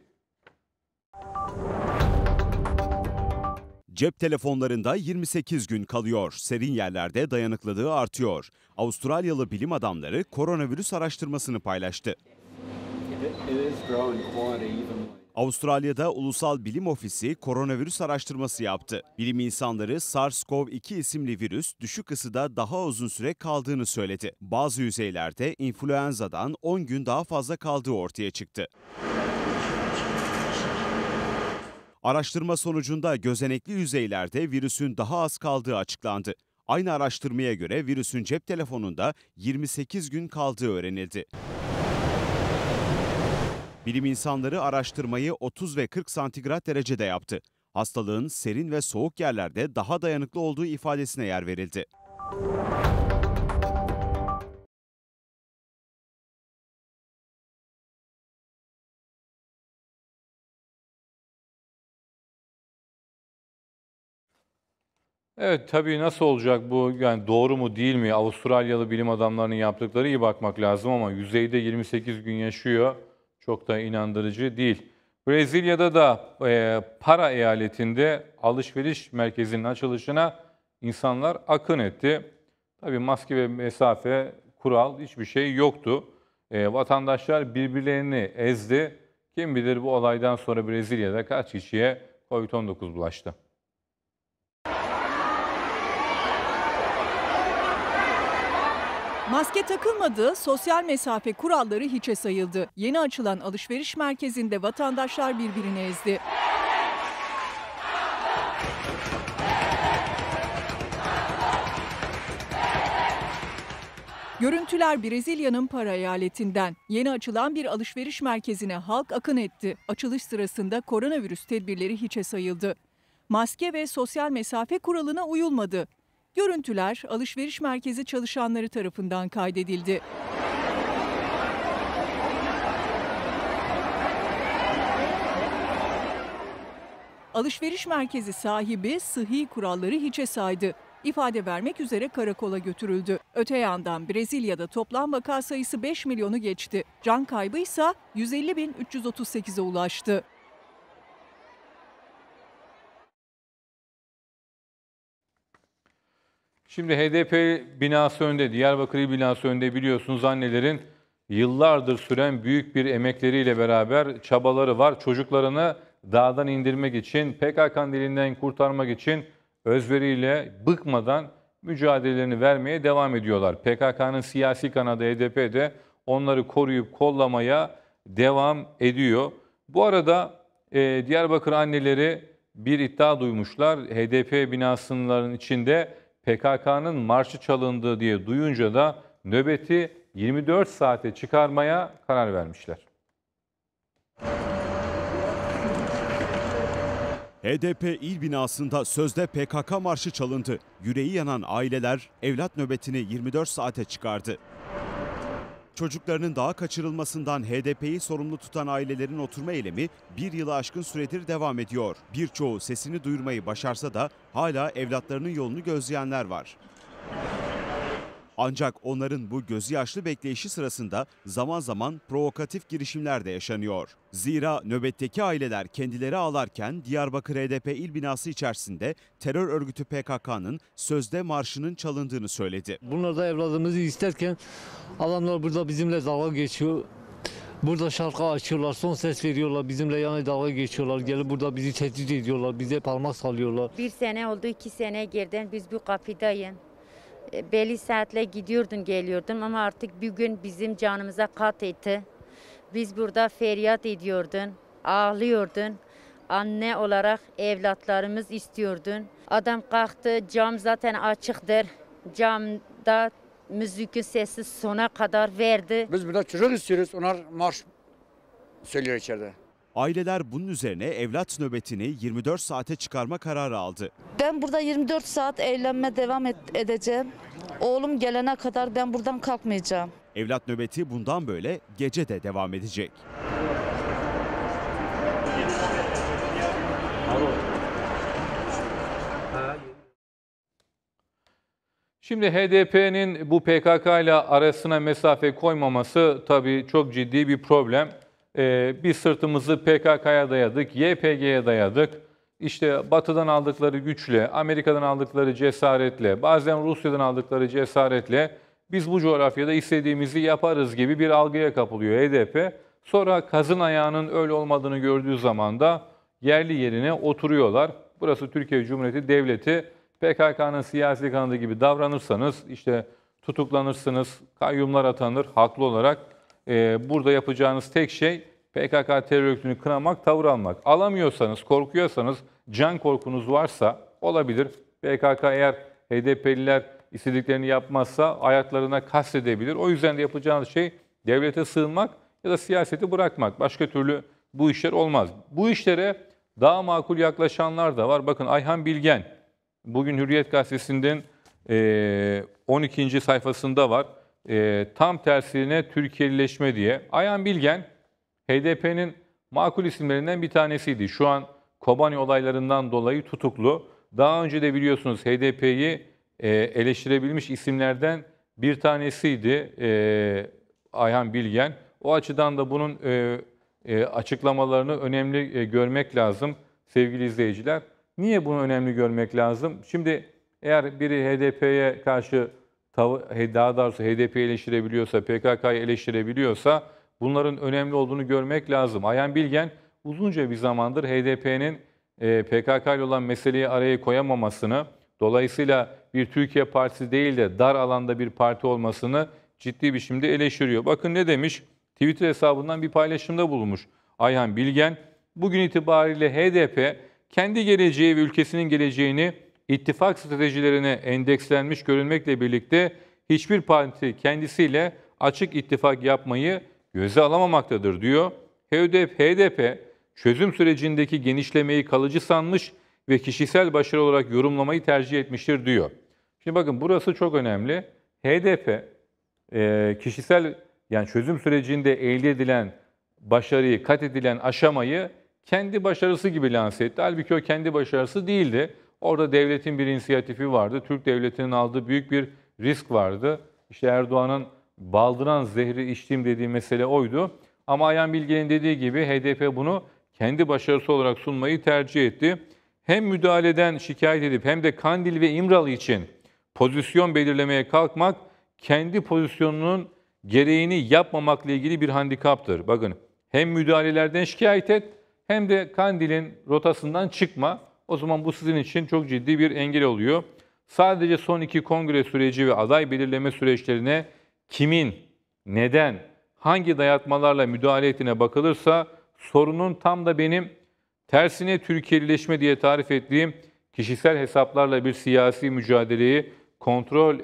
Cep telefonlarında 28 gün kalıyor. Serin yerlerde dayanıklılığı artıyor. Avustralyalı bilim adamları koronavirüs araştırmasını paylaştı. Avustralya'da Ulusal Bilim Ofisi koronavirüs araştırması yaptı. Bilim insanları SARS-CoV-2 isimli virüs düşük ısıda daha uzun süre kaldığını söyledi. Bazı yüzeylerde influenza'dan 10 gün daha fazla kaldığı ortaya çıktı. Araştırma sonucunda gözenekli yüzeylerde virüsün daha az kaldığı açıklandı. Aynı araştırmaya göre virüsün cep telefonunda 28 gün kaldığı öğrenildi. Bilim insanları araştırmayı 30 ve 40 santigrat derecede yaptı. Hastalığın serin ve soğuk yerlerde daha dayanıklı olduğu ifadesine yer verildi. Evet tabii nasıl olacak bu yani doğru mu değil mi? Avustralyalı bilim adamlarının yaptıkları iyi bakmak lazım ama yüzeyde 28 gün yaşıyor. Çok da inandırıcı değil. Brezilya'da da e, para eyaletinde alışveriş merkezinin açılışına insanlar akın etti. Tabii maske ve mesafe, kural hiçbir şey yoktu. E, vatandaşlar birbirlerini ezdi. Kim bilir bu olaydan sonra Brezilya'da kaç kişiye COVID-19 bulaştı. Maske takılmadı, sosyal mesafe kuralları hiçe sayıldı. Yeni açılan alışveriş merkezinde vatandaşlar birbirini ezdi. Görüntüler Brezilya'nın para eyaletinden. Yeni açılan bir alışveriş merkezine halk akın etti. Açılış sırasında koronavirüs tedbirleri hiçe sayıldı. Maske ve sosyal mesafe kuralına uyulmadı. Görüntüler alışveriş merkezi çalışanları tarafından kaydedildi. Alışveriş merkezi sahibi sıhhi kuralları hiçe saydı. İfade vermek üzere karakola götürüldü. Öte yandan Brezilya'da toplam vaka sayısı 5 milyonu geçti. Can kaybı ise 150 bin 338'e ulaştı. Şimdi HDP binası önde, Diyarbakır binası önde biliyorsunuz annelerin yıllardır süren büyük bir emekleriyle beraber çabaları var. Çocuklarını dağdan indirmek için, PKK dilinden kurtarmak için özveriyle bıkmadan mücadelelerini vermeye devam ediyorlar. PKK'nın siyasi kanadı HDP de onları koruyup kollamaya devam ediyor. Bu arada e, Diyarbakır anneleri bir iddia duymuşlar. HDP binasının içinde PKK'nın marşı çalındığı diye duyunca da nöbeti 24 saate çıkarmaya karar vermişler. HDP il binasında sözde PKK marşı çalındı. Yüreği yanan aileler evlat nöbetini 24 saate çıkardı. Çocuklarının daha kaçırılmasından HDP'yi sorumlu tutan ailelerin oturma eylemi bir yılı aşkın süredir devam ediyor. Birçoğu sesini duyurmayı başarsa da hala evlatlarının yolunu gözleyenler var. Ancak onların bu gözyaşlı bekleyişi sırasında zaman zaman provokatif girişimler de yaşanıyor. Zira nöbetteki aileler kendileri ağlarken Diyarbakır HDP il binası içerisinde terör örgütü PKK'nın sözde marşının çalındığını söyledi. Bunlar da evladımızı isterken adamlar burada bizimle dalga geçiyor. Burada şarkı açıyorlar, son ses veriyorlar, bizimle yani dalga geçiyorlar. Gelip burada bizi tehdit ediyorlar, bize parmak salıyorlar. Bir sene oldu, iki sene gerden biz bu kapıdayız. E, belli saatle gidiyordun geliyordun ama artık bir gün bizim canımıza kat etti. Biz burada feryat ediyordun, ağlıyordun. Anne olarak evlatlarımız istiyordun. Adam kalktı, cam zaten açıktır. Camda müzikin sesi sona kadar verdi. Biz burada çocuk istiyoruz. Onlar marş söylüyor içeride. Aileler bunun üzerine evlat nöbetini 24 saate çıkarma kararı aldı. Ben burada 24 saat eğlenme devam edeceğim. Oğlum gelene kadar ben buradan kalkmayacağım. Evlat nöbeti bundan böyle gece de devam edecek. Şimdi HDP'nin bu PKK ile arasına mesafe koymaması tabii çok ciddi bir problem e, ee, biz sırtımızı PKK'ya dayadık, YPG'ye dayadık. İşte Batı'dan aldıkları güçle, Amerika'dan aldıkları cesaretle, bazen Rusya'dan aldıkları cesaretle biz bu coğrafyada istediğimizi yaparız gibi bir algıya kapılıyor HDP. Sonra kazın ayağının öyle olmadığını gördüğü zaman da yerli yerine oturuyorlar. Burası Türkiye Cumhuriyeti Devleti. PKK'nın siyasi kanadı gibi davranırsanız işte tutuklanırsınız, kayyumlar atanır haklı olarak e, burada yapacağınız tek şey PKK terör örgütünü kınamak, tavır almak. Alamıyorsanız, korkuyorsanız, can korkunuz varsa olabilir. PKK eğer HDP'liler istediklerini yapmazsa hayatlarına kastedebilir. O yüzden de yapacağınız şey devlete sığınmak ya da siyaseti bırakmak. Başka türlü bu işler olmaz. Bu işlere daha makul yaklaşanlar da var. Bakın Ayhan Bilgen bugün Hürriyet Gazetesi'nin 12. sayfasında var e, tam tersine Türkiye'lileşme diye. Ayan Bilgen HDP'nin makul isimlerinden bir tanesiydi. Şu an Kobani olaylarından dolayı tutuklu. Daha önce de biliyorsunuz HDP'yi e, eleştirebilmiş isimlerden bir tanesiydi e, Ayhan Bilgen. O açıdan da bunun e, e, açıklamalarını önemli e, görmek lazım sevgili izleyiciler. Niye bunu önemli görmek lazım? Şimdi eğer biri HDP'ye karşı daha doğrusu HDP'yi eleştirebiliyorsa, PKK'yı eleştirebiliyorsa bunların önemli olduğunu görmek lazım. Ayhan Bilgen uzunca bir zamandır HDP'nin e, PKK ile olan meseleyi araya koyamamasını, dolayısıyla bir Türkiye Partisi değil de dar alanda bir parti olmasını ciddi biçimde eleştiriyor. Bakın ne demiş? Twitter hesabından bir paylaşımda bulunmuş Ayhan Bilgen. Bugün itibariyle HDP kendi geleceği ve ülkesinin geleceğini ittifak stratejilerine endekslenmiş görünmekle birlikte hiçbir parti kendisiyle açık ittifak yapmayı göze alamamaktadır diyor. HDP, HDP çözüm sürecindeki genişlemeyi kalıcı sanmış ve kişisel başarı olarak yorumlamayı tercih etmiştir diyor. Şimdi bakın burası çok önemli. HDP e, kişisel yani çözüm sürecinde elde edilen başarıyı, kat edilen aşamayı kendi başarısı gibi lanse etti. Halbuki o kendi başarısı değildi. Orada devletin bir inisiyatifi vardı. Türk devletinin aldığı büyük bir risk vardı. İşte Erdoğan'ın baldıran zehri içtim dediği mesele oydu. Ama ayan Bilge'nin dediği gibi HDP bunu kendi başarısı olarak sunmayı tercih etti. Hem müdahaleden şikayet edip hem de Kandil ve İmralı için pozisyon belirlemeye kalkmak kendi pozisyonunun gereğini yapmamakla ilgili bir handikaptır. Bakın hem müdahalelerden şikayet et hem de Kandil'in rotasından çıkma o zaman bu sizin için çok ciddi bir engel oluyor. Sadece son iki kongre süreci ve aday belirleme süreçlerine kimin, neden, hangi dayatmalarla müdahale ettiğine bakılırsa sorunun tam da benim tersine Türkiye'lileşme diye tarif ettiğim kişisel hesaplarla bir siyasi mücadeleyi kontrol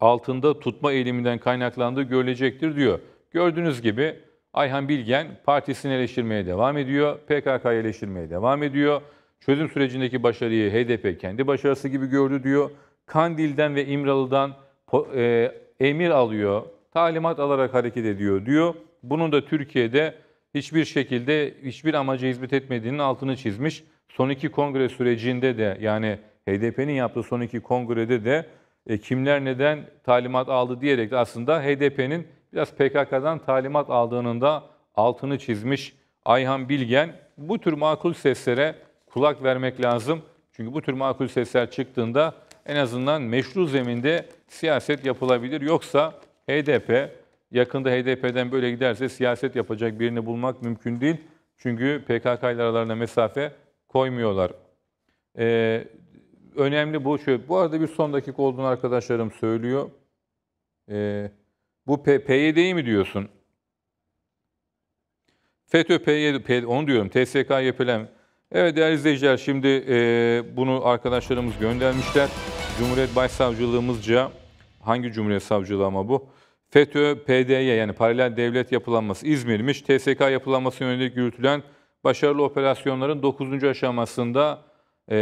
altında tutma eğiliminden kaynaklandığı görülecektir diyor. Gördüğünüz gibi Ayhan Bilgen partisini eleştirmeye devam ediyor, PKK'yı eleştirmeye devam ediyor. Çözüm sürecindeki başarıyı HDP kendi başarısı gibi gördü diyor. Kandil'den ve İmralı'dan e, emir alıyor, talimat alarak hareket ediyor diyor. Bunun da Türkiye'de hiçbir şekilde hiçbir amaca hizmet etmediğinin altını çizmiş. Son iki kongre sürecinde de yani HDP'nin yaptığı son iki kongrede de e, kimler neden talimat aldı diyerek de aslında HDP'nin biraz PKK'dan talimat aldığının da altını çizmiş Ayhan Bilgen. Bu tür makul seslere kulak vermek lazım. Çünkü bu tür makul sesler çıktığında en azından meşru zeminde siyaset yapılabilir. Yoksa HDP, yakında HDP'den böyle giderse siyaset yapacak birini bulmak mümkün değil. Çünkü PKK ile aralarına mesafe koymuyorlar. Ee, önemli bu. Şu, bu arada bir son dakika olduğunu arkadaşlarım söylüyor. Ee, bu P PYD'yi mi diyorsun? FETÖ, PYD, onu diyorum. TSK, YPLM. Evet değerli izleyiciler şimdi e, bunu arkadaşlarımız göndermişler. Cumhuriyet Başsavcılığımızca hangi Cumhuriyet Savcılığı ama bu? FETÖ, PDY yani paralel devlet yapılanması İzmir'miş. TSK yapılanması yönelik yürütülen başarılı operasyonların 9. aşamasında e,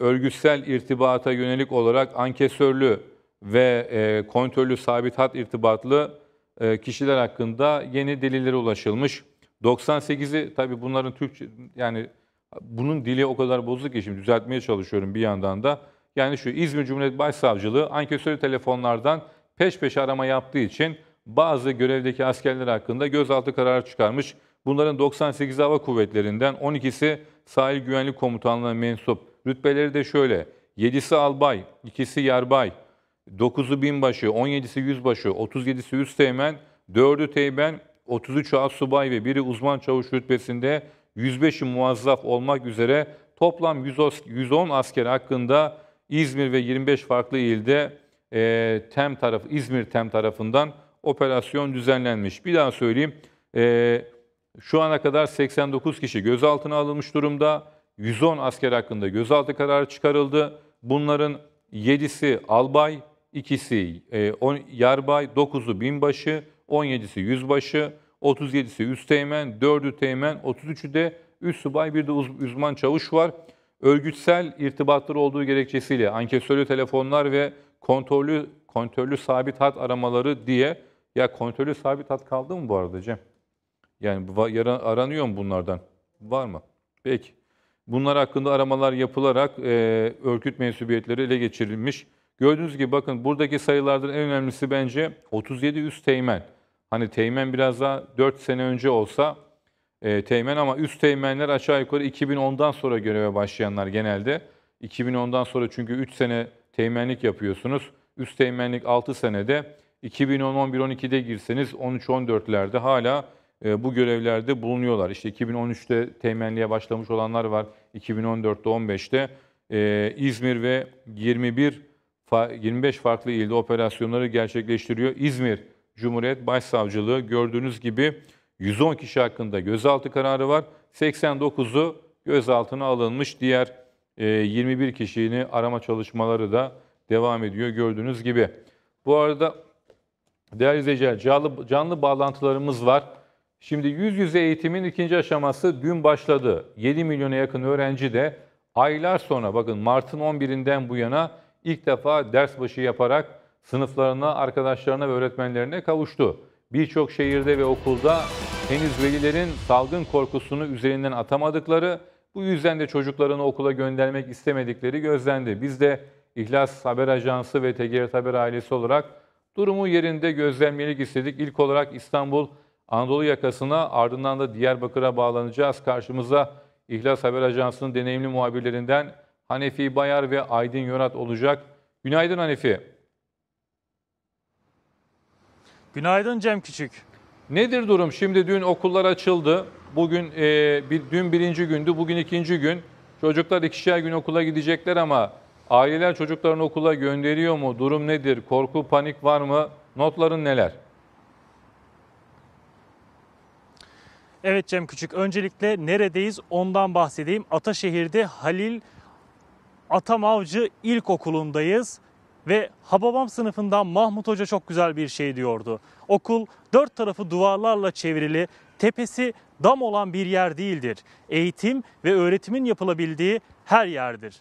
örgütsel irtibata yönelik olarak ankesörlü ve e, kontörlü sabit hat irtibatlı e, kişiler hakkında yeni delillere ulaşılmış. 98'i tabi bunların Türkçe yani bunun dili o kadar bozuk ki şimdi düzeltmeye çalışıyorum bir yandan da. Yani şu İzmir Cumhuriyet Başsavcılığı ankesörü telefonlardan peş peşe arama yaptığı için bazı görevdeki askerler hakkında gözaltı kararı çıkarmış. Bunların 98 Hava Kuvvetlerinden 12'si Sahil Güvenlik Komutanlığı'na mensup. Rütbeleri de şöyle. 7'si albay, 2'si yerbay, 9'u binbaşı, 17'si yüzbaşı, 37'si üsteğmen, 4'ü teğmen, 33'ü subay ve biri uzman çavuş rütbesinde 105'i muazzaf olmak üzere toplam 110 asker hakkında İzmir ve 25 farklı ilde e, TEM tarafı İzmir TEM tarafından operasyon düzenlenmiş. Bir daha söyleyeyim. E, şu ana kadar 89 kişi gözaltına alınmış durumda. 110 asker hakkında gözaltı kararı çıkarıldı. Bunların 7'si albay, ikisi e, on, yarbay, 9'u binbaşı, 17'si yüzbaşı, 37'si üst teğmen, 4'ü teğmen, 33'ü de üst subay, bir de uz uzman çavuş var. Örgütsel irtibatları olduğu gerekçesiyle ankesörlü telefonlar ve kontrollü kontrollü sabit hat aramaları diye ya kontrollü sabit hat kaldı mı bu arada Cem? Yani aranıyor mu bunlardan? Var mı? Peki. Bunlar hakkında aramalar yapılarak e, örgüt mensubiyetleri ele geçirilmiş. Gördüğünüz gibi bakın buradaki sayılardan en önemlisi bence 37 üst teğmen. Hani Teğmen biraz daha 4 sene önce olsa e, Teğmen ama üst Teğmenler aşağı yukarı 2010'dan sonra göreve başlayanlar genelde. 2010'dan sonra çünkü 3 sene teğmenlik yapıyorsunuz. Üst teğmenlik 6 senede 2010-11-12'de girseniz 13-14'lerde hala e, bu görevlerde bulunuyorlar. İşte 2013'te teğmenliğe başlamış olanlar var. 2014'te 15'te e, İzmir ve 21 25 farklı ilde operasyonları gerçekleştiriyor. İzmir Cumhuriyet Başsavcılığı gördüğünüz gibi 110 kişi hakkında gözaltı kararı var. 89'u gözaltına alınmış. Diğer 21 e, kişinin arama çalışmaları da devam ediyor gördüğünüz gibi. Bu arada değerli izleyiciler canlı, canlı bağlantılarımız var. Şimdi yüz yüze eğitimin ikinci aşaması dün başladı. 7 milyona yakın öğrenci de aylar sonra bakın Mart'ın 11'inden bu yana ilk defa ders başı yaparak sınıflarına, arkadaşlarına ve öğretmenlerine kavuştu. Birçok şehirde ve okulda henüz velilerin salgın korkusunu üzerinden atamadıkları, bu yüzden de çocuklarını okula göndermek istemedikleri gözlendi. Biz de İhlas Haber Ajansı ve TGRT Haber ailesi olarak durumu yerinde gözlemlemek istedik. İlk olarak İstanbul Anadolu yakasına ardından da Diyarbakır'a bağlanacağız. Karşımıza İhlas Haber Ajansı'nın deneyimli muhabirlerinden Hanefi Bayar ve Aydın Yonat olacak. Günaydın Hanefi. Günaydın Cem Küçük. Nedir durum? Şimdi dün okullar açıldı. Bugün e, bir, dün birinci gündü, bugün ikinci gün. Çocuklar ikişer gün okula gidecekler ama aileler çocuklarını okula gönderiyor mu? Durum nedir? Korku, panik var mı? Notların neler? Evet Cem Küçük, öncelikle neredeyiz ondan bahsedeyim. Ataşehir'de Halil Atamavcı İlkokulu'ndayız. Ve Hababam sınıfından Mahmut Hoca çok güzel bir şey diyordu. Okul dört tarafı duvarlarla çevrili, tepesi dam olan bir yer değildir. Eğitim ve öğretimin yapılabildiği her yerdir.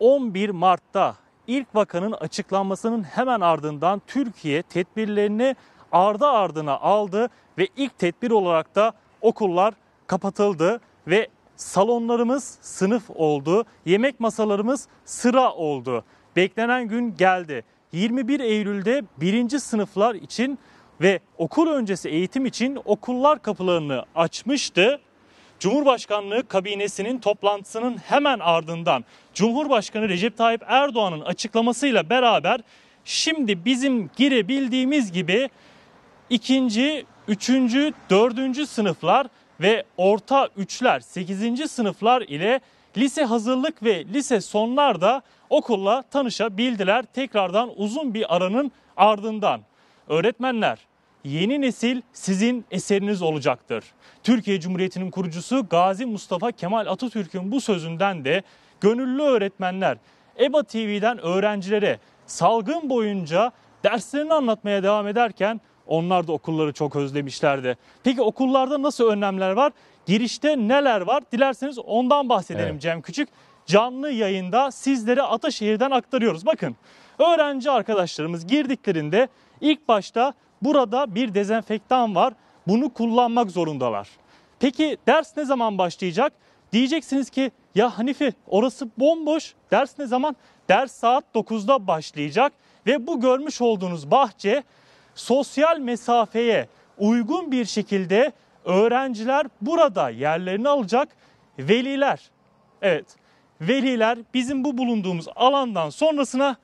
11 Mart'ta ilk vakanın açıklanmasının hemen ardından Türkiye tedbirlerini ardı ardına aldı ve ilk tedbir olarak da okullar kapatıldı ve salonlarımız sınıf oldu, yemek masalarımız sıra oldu beklenen gün geldi. 21 Eylül'de birinci sınıflar için ve okul öncesi eğitim için okullar kapılarını açmıştı. Cumhurbaşkanlığı kabinesinin toplantısının hemen ardından Cumhurbaşkanı Recep Tayyip Erdoğan'ın açıklamasıyla beraber şimdi bizim girebildiğimiz gibi ikinci, üçüncü, dördüncü sınıflar ve orta üçler, sekizinci sınıflar ile lise hazırlık ve lise sonlar da okulla tanışabildiler tekrardan uzun bir aranın ardından. Öğretmenler yeni nesil sizin eseriniz olacaktır. Türkiye Cumhuriyeti'nin kurucusu Gazi Mustafa Kemal Atatürk'ün bu sözünden de gönüllü öğretmenler EBA TV'den öğrencilere salgın boyunca derslerini anlatmaya devam ederken onlar da okulları çok özlemişlerdi. Peki okullarda nasıl önlemler var? Girişte neler var? Dilerseniz ondan bahsedelim evet. Cem Küçük canlı yayında sizlere Ataşehir'den aktarıyoruz. Bakın öğrenci arkadaşlarımız girdiklerinde ilk başta burada bir dezenfektan var. Bunu kullanmak zorundalar. Peki ders ne zaman başlayacak? Diyeceksiniz ki ya Hanifi orası bomboş. Ders ne zaman? Ders saat 9'da başlayacak ve bu görmüş olduğunuz bahçe sosyal mesafeye uygun bir şekilde öğrenciler burada yerlerini alacak. Veliler evet veliler bizim bu bulunduğumuz alandan sonrasına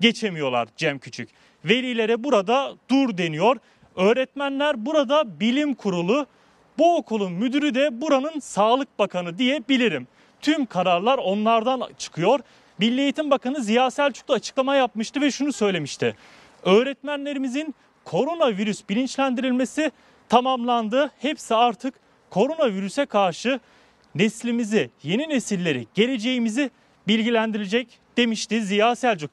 geçemiyorlar Cem Küçük. Velilere burada dur deniyor. Öğretmenler burada bilim kurulu, bu okulun müdürü de buranın sağlık bakanı diyebilirim. Tüm kararlar onlardan çıkıyor. Milli Eğitim Bakanı Ziya Selçuk da açıklama yapmıştı ve şunu söylemişti. Öğretmenlerimizin koronavirüs bilinçlendirilmesi tamamlandı. Hepsi artık koronavirüse karşı neslimizi, yeni nesilleri, geleceğimizi bilgilendirecek demişti Ziya Selçuk.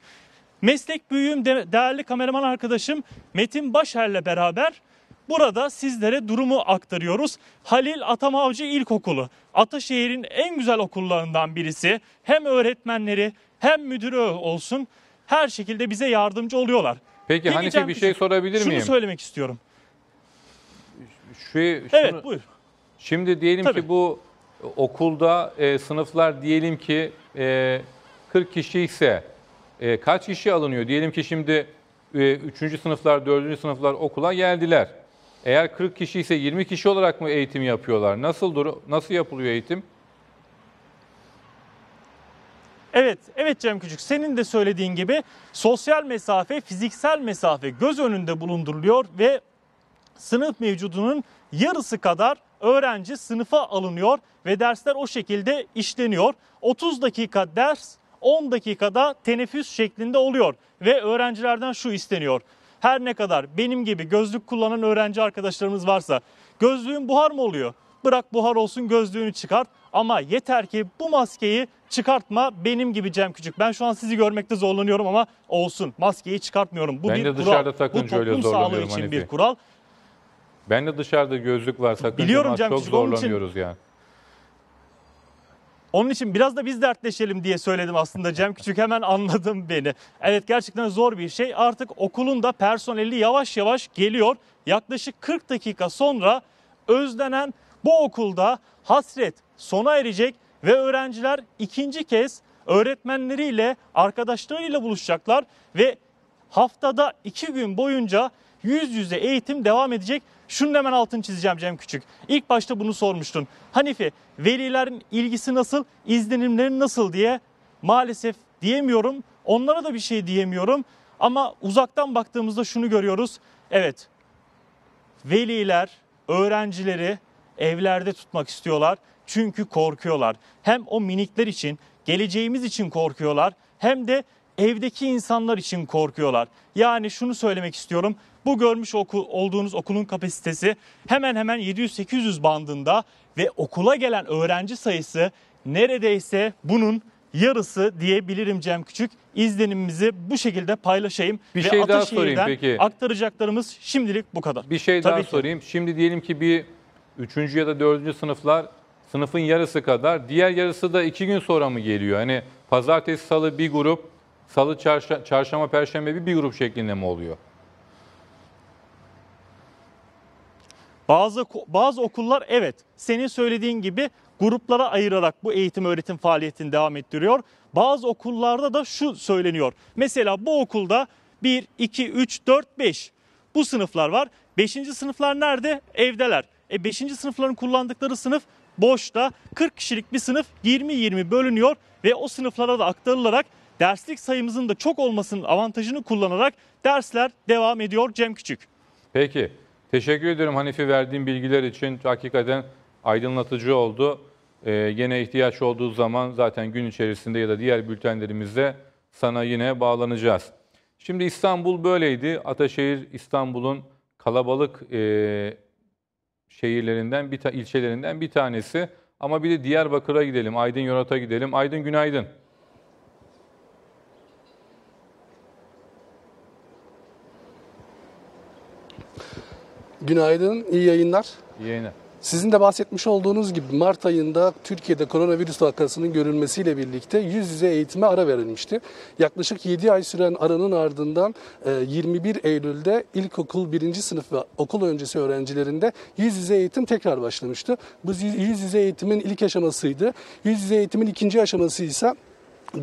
Meslek büyüğüm de, değerli kameraman arkadaşım Metin Başer'le beraber burada sizlere durumu aktarıyoruz. Halil Atamavcı İlkokulu, Ataşehir'in en güzel okullarından birisi. Hem öğretmenleri hem müdürü olsun her şekilde bize yardımcı oluyorlar. Peki Hanife Geleceğim bir şey sorabilir miyim? Şunu söylemek istiyorum. Şu, şunu- Evet buyur. Şimdi diyelim Tabii. ki bu okulda e, sınıflar diyelim ki e, 40 kişi ise e, kaç kişi alınıyor? Diyelim ki şimdi e, 3. sınıflar, 4. sınıflar okula geldiler. Eğer 40 kişi ise 20 kişi olarak mı eğitim yapıyorlar? Nasıl duru, nasıl yapılıyor eğitim? Evet, evet Cem Küçük senin de söylediğin gibi sosyal mesafe, fiziksel mesafe göz önünde bulunduruluyor ve sınıf mevcudunun yarısı kadar öğrenci sınıfa alınıyor ve dersler o şekilde işleniyor. 30 dakika ders 10 dakikada teneffüs şeklinde oluyor ve öğrencilerden şu isteniyor. Her ne kadar benim gibi gözlük kullanan öğrenci arkadaşlarımız varsa gözlüğün buhar mı oluyor? Bırak buhar olsun gözlüğünü çıkart ama yeter ki bu maskeyi çıkartma benim gibi Cem Küçük. Ben şu an sizi görmekte zorlanıyorum ama olsun maskeyi çıkartmıyorum. Bu ben bir de kural. Bu toplum sağlığı için Hanifi. bir kural. Ben de dışarıda gözlük var sakın. Biliyorum Cem çok Küçük, onun için- yani. Onun için biraz da biz dertleşelim diye söyledim aslında Cem Küçük hemen anladım beni. Evet gerçekten zor bir şey. Artık okulun da personeli yavaş yavaş geliyor. Yaklaşık 40 dakika sonra özlenen bu okulda hasret sona erecek ve öğrenciler ikinci kez öğretmenleriyle, arkadaşlarıyla buluşacaklar ve haftada iki gün boyunca yüz yüze eğitim devam edecek. Şunu hemen altını çizeceğim Cem Küçük. İlk başta bunu sormuştun. Hanife velilerin ilgisi nasıl, izlenimleri nasıl diye maalesef diyemiyorum. Onlara da bir şey diyemiyorum. Ama uzaktan baktığımızda şunu görüyoruz. Evet veliler öğrencileri evlerde tutmak istiyorlar. Çünkü korkuyorlar. Hem o minikler için, geleceğimiz için korkuyorlar hem de evdeki insanlar için korkuyorlar. Yani şunu söylemek istiyorum. Bu görmüş oku, olduğunuz okulun kapasitesi hemen hemen 700-800 bandında ve okula gelen öğrenci sayısı neredeyse bunun yarısı diyebilirim Cem Küçük. İzlenimimizi bu şekilde paylaşayım. Bir ve şey daha sorayım peki. Aktaracaklarımız şimdilik bu kadar. Bir şey Tabii daha ki. sorayım. Şimdi diyelim ki bir 3. ya da 4. sınıflar sınıfın yarısı kadar. Diğer yarısı da 2 gün sonra mı geliyor? Hani pazartesi, salı bir grup, salı, çarşamba, perşembe bir, bir grup şeklinde mi oluyor? Bazı bazı okullar evet senin söylediğin gibi gruplara ayırarak bu eğitim öğretim faaliyetini devam ettiriyor. Bazı okullarda da şu söyleniyor. Mesela bu okulda 1 2 3 4 5 bu sınıflar var. 5. sınıflar nerede? Evdeler. E 5. sınıfların kullandıkları sınıf boşta. 40 kişilik bir sınıf 20-20 bölünüyor ve o sınıflara da aktarılarak derslik sayımızın da çok olmasının avantajını kullanarak dersler devam ediyor Cem Küçük. Peki Teşekkür ediyorum Hanifi verdiğim bilgiler için. Hakikaten aydınlatıcı oldu. Ee, gene ihtiyaç olduğu zaman zaten gün içerisinde ya da diğer bültenlerimizde sana yine bağlanacağız. Şimdi İstanbul böyleydi. Ataşehir İstanbul'un kalabalık e, şehirlerinden, bir ilçelerinden bir tanesi. Ama bir de Diyarbakır'a gidelim, Aydın Yorat'a gidelim. Aydın günaydın. Günaydın, iyi yayınlar. İyi yayınlar. Sizin de bahsetmiş olduğunuz gibi Mart ayında Türkiye'de koronavirüs vakasının görülmesiyle birlikte yüz yüze eğitime ara verilmişti. Yaklaşık 7 ay süren aranın ardından 21 e, Eylül'de ilkokul 1. sınıf ve okul öncesi öğrencilerinde yüz yüze eğitim tekrar başlamıştı. Bu yüz yüze eğitimin ilk aşamasıydı. Yüz yüze eğitimin ikinci aşaması ise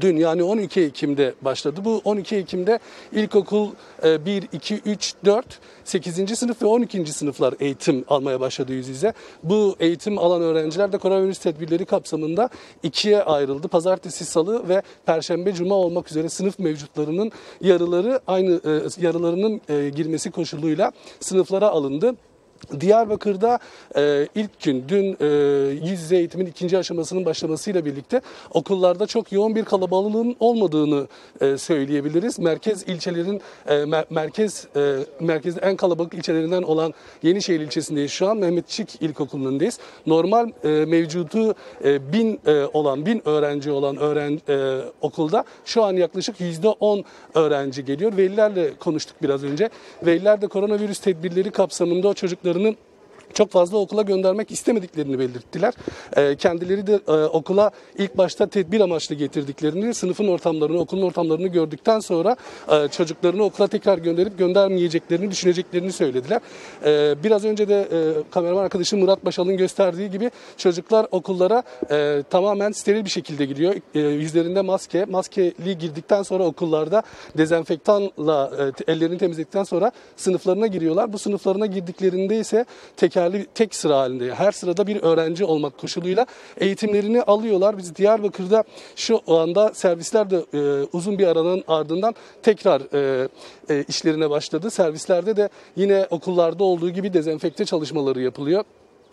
Dün yani 12 Ekim'de başladı. Bu 12 Ekim'de ilkokul 1, 2, 3, 4, 8. sınıf ve 12. sınıflar eğitim almaya başladı yüz yüze. Bu eğitim alan öğrenciler de koronavirüs tedbirleri kapsamında ikiye ayrıldı. Pazartesi, salı ve perşembe, cuma olmak üzere sınıf mevcutlarının yarıları aynı e, yarılarının e, girmesi koşuluyla sınıflara alındı. Diyarbakır'da e, ilk gün dün e, yüz yüze eğitimin ikinci aşamasının başlamasıyla birlikte okullarda çok yoğun bir kalabalığın olmadığını e, söyleyebiliriz. Merkez ilçelerin e, mer- merkez e, merkezin en kalabalık ilçelerinden olan Yenişehir ilçesindeyiz şu an. Mehmetçik İlkokulu'ndayız. Normal e, mevcudu e, bin e, olan bin öğrenci olan öğren e, okulda şu an yaklaşık yüzde on öğrenci geliyor. Velilerle konuştuk biraz önce. Veliler de koronavirüs tedbirleri kapsamında o çocukların kaynaklarının çok fazla okula göndermek istemediklerini belirttiler. Ee, kendileri de e, okula ilk başta tedbir amaçlı getirdiklerini, sınıfın ortamlarını, okulun ortamlarını gördükten sonra e, çocuklarını okula tekrar gönderip göndermeyeceklerini düşüneceklerini söylediler. E, biraz önce de e, kameraman arkadaşım Murat Başal'ın gösterdiği gibi çocuklar okullara tamamen steril bir şekilde gidiyor. yüzlerinde maske, maskeli girdikten sonra okullarda dezenfektanla ellerini temizledikten sonra sınıflarına giriyorlar. Bu sınıflarına girdiklerinde ise teker tekerli tek sıra halinde her sırada bir öğrenci olmak koşuluyla eğitimlerini alıyorlar. Biz Diyarbakır'da şu anda servisler de e, uzun bir aranın ardından tekrar e, e, işlerine başladı. Servislerde de yine okullarda olduğu gibi dezenfekte çalışmaları yapılıyor.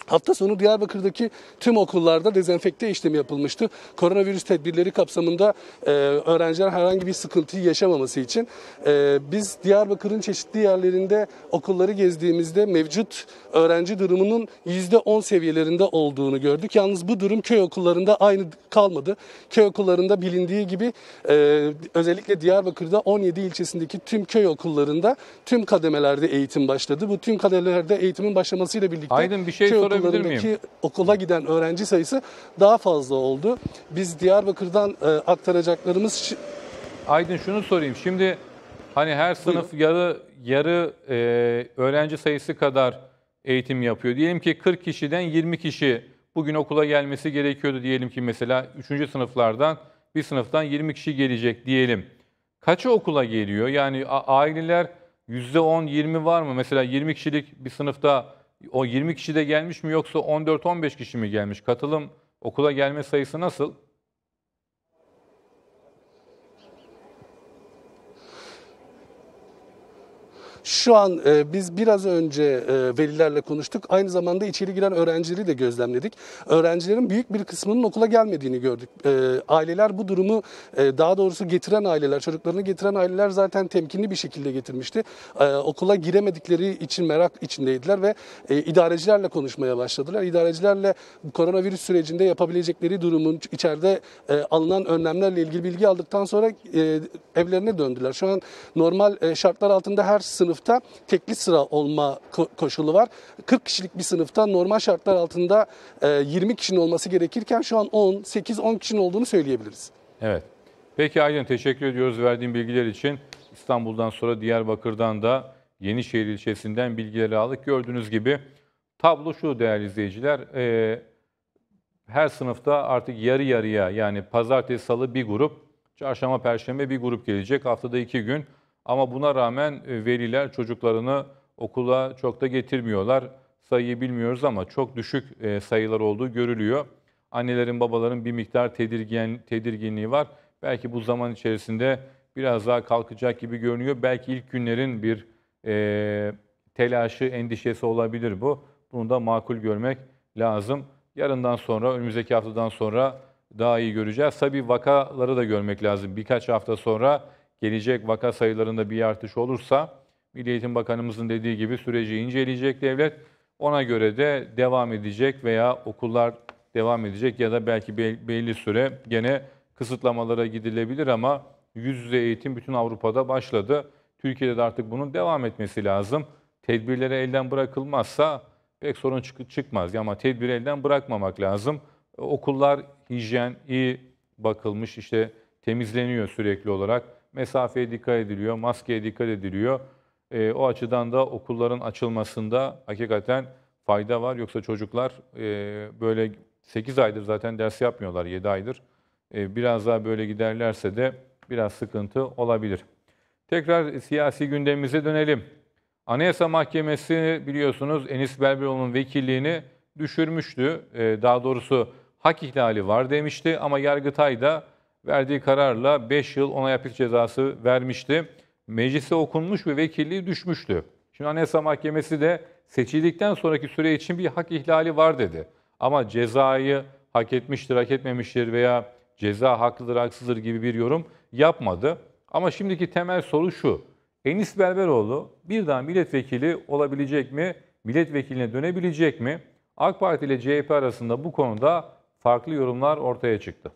Hafta sonu Diyarbakır'daki tüm okullarda dezenfekte işlemi yapılmıştı. Koronavirüs tedbirleri kapsamında e, öğrenciler herhangi bir sıkıntıyı yaşamaması için e, biz Diyarbakır'ın çeşitli yerlerinde okulları gezdiğimizde mevcut öğrenci durumunun %10 seviyelerinde olduğunu gördük. Yalnız bu durum köy okullarında aynı kalmadı. Köy okullarında bilindiği gibi e, özellikle Diyarbakır'da 17 ilçesindeki tüm köy okullarında tüm kademelerde eğitim başladı. Bu tüm kademelerde eğitimin başlamasıyla birlikte Aydın bir şey sorabilir okullarındaki okula giden öğrenci sayısı daha fazla oldu. Biz Diyarbakır'dan e, aktaracaklarımız... Aydın şunu sorayım. Şimdi hani her sınıf Buyurun. yarı, yarı e, öğrenci sayısı kadar eğitim yapıyor. Diyelim ki 40 kişiden 20 kişi bugün okula gelmesi gerekiyordu diyelim ki mesela 3. sınıflardan bir sınıftan 20 kişi gelecek diyelim. Kaçı okula geliyor? Yani aileler %10-20 var mı? Mesela 20 kişilik bir sınıfta o 20 kişi de gelmiş mi yoksa 14-15 kişi mi gelmiş? Katılım okula gelme sayısı nasıl? Şu an e, biz biraz önce e, velilerle konuştuk. Aynı zamanda içeri giren öğrencileri de gözlemledik. Öğrencilerin büyük bir kısmının okula gelmediğini gördük. E, aileler bu durumu e, daha doğrusu getiren aileler, çocuklarını getiren aileler zaten temkinli bir şekilde getirmişti. E, okula giremedikleri için merak içindeydiler ve e, idarecilerle konuşmaya başladılar. İdarecilerle koronavirüs sürecinde yapabilecekleri durumun içeride e, alınan önlemlerle ilgili bilgi aldıktan sonra e, evlerine döndüler. Şu an normal e, şartlar altında her sınıf sınıfta tekli sıra olma koşulu var. 40 kişilik bir sınıfta normal şartlar altında 20 e, kişinin olması gerekirken şu an 10, 8-10 kişinin olduğunu söyleyebiliriz. Evet. Peki Aydın teşekkür ediyoruz verdiğin bilgiler için. İstanbul'dan sonra Diyarbakır'dan da Yenişehir ilçesinden bilgileri aldık. Gördüğünüz gibi tablo şu değerli izleyiciler. E, her sınıfta artık yarı yarıya yani pazartesi, salı bir grup, çarşamba, perşembe bir grup gelecek. Haftada iki gün ama buna rağmen e, veliler çocuklarını okula çok da getirmiyorlar. Sayıyı bilmiyoruz ama çok düşük e, sayılar olduğu görülüyor. Annelerin, babaların bir miktar tedirgin, tedirginliği var. Belki bu zaman içerisinde biraz daha kalkacak gibi görünüyor. Belki ilk günlerin bir e, telaşı, endişesi olabilir bu. Bunu da makul görmek lazım. Yarından sonra, önümüzdeki haftadan sonra daha iyi göreceğiz. Tabii vakaları da görmek lazım. Birkaç hafta sonra gelecek vaka sayılarında bir artış olursa Milli Eğitim Bakanımızın dediği gibi süreci inceleyecek devlet. Ona göre de devam edecek veya okullar devam edecek ya da belki belli süre gene kısıtlamalara gidilebilir ama yüz yüze eğitim bütün Avrupa'da başladı. Türkiye'de de artık bunun devam etmesi lazım. Tedbirlere elden bırakılmazsa pek sorun çık çıkmaz ama tedbiri elden bırakmamak lazım. Okullar hijyen iyi bakılmış işte temizleniyor sürekli olarak mesafeye dikkat ediliyor, maskeye dikkat ediliyor. E, o açıdan da okulların açılmasında hakikaten fayda var. Yoksa çocuklar e, böyle 8 aydır zaten ders yapmıyorlar, 7 aydır. E, biraz daha böyle giderlerse de biraz sıkıntı olabilir. Tekrar siyasi gündemimize dönelim. Anayasa Mahkemesi biliyorsunuz Enis Berberoğlu'nun vekilliğini düşürmüştü. E, daha doğrusu hak ihlali var demişti ama Yargıtay da verdiği kararla 5 yıl ona yapık cezası vermişti. Meclise okunmuş ve vekilliği düşmüştü. Şimdi Anayasa Mahkemesi de seçildikten sonraki süre için bir hak ihlali var dedi. Ama cezayı hak etmiştir, hak etmemiştir veya ceza haklıdır, haksızdır gibi bir yorum yapmadı. Ama şimdiki temel soru şu. Enis Berberoğlu bir daha milletvekili olabilecek mi? Milletvekiline dönebilecek mi? AK Parti ile CHP arasında bu konuda farklı yorumlar ortaya çıktı.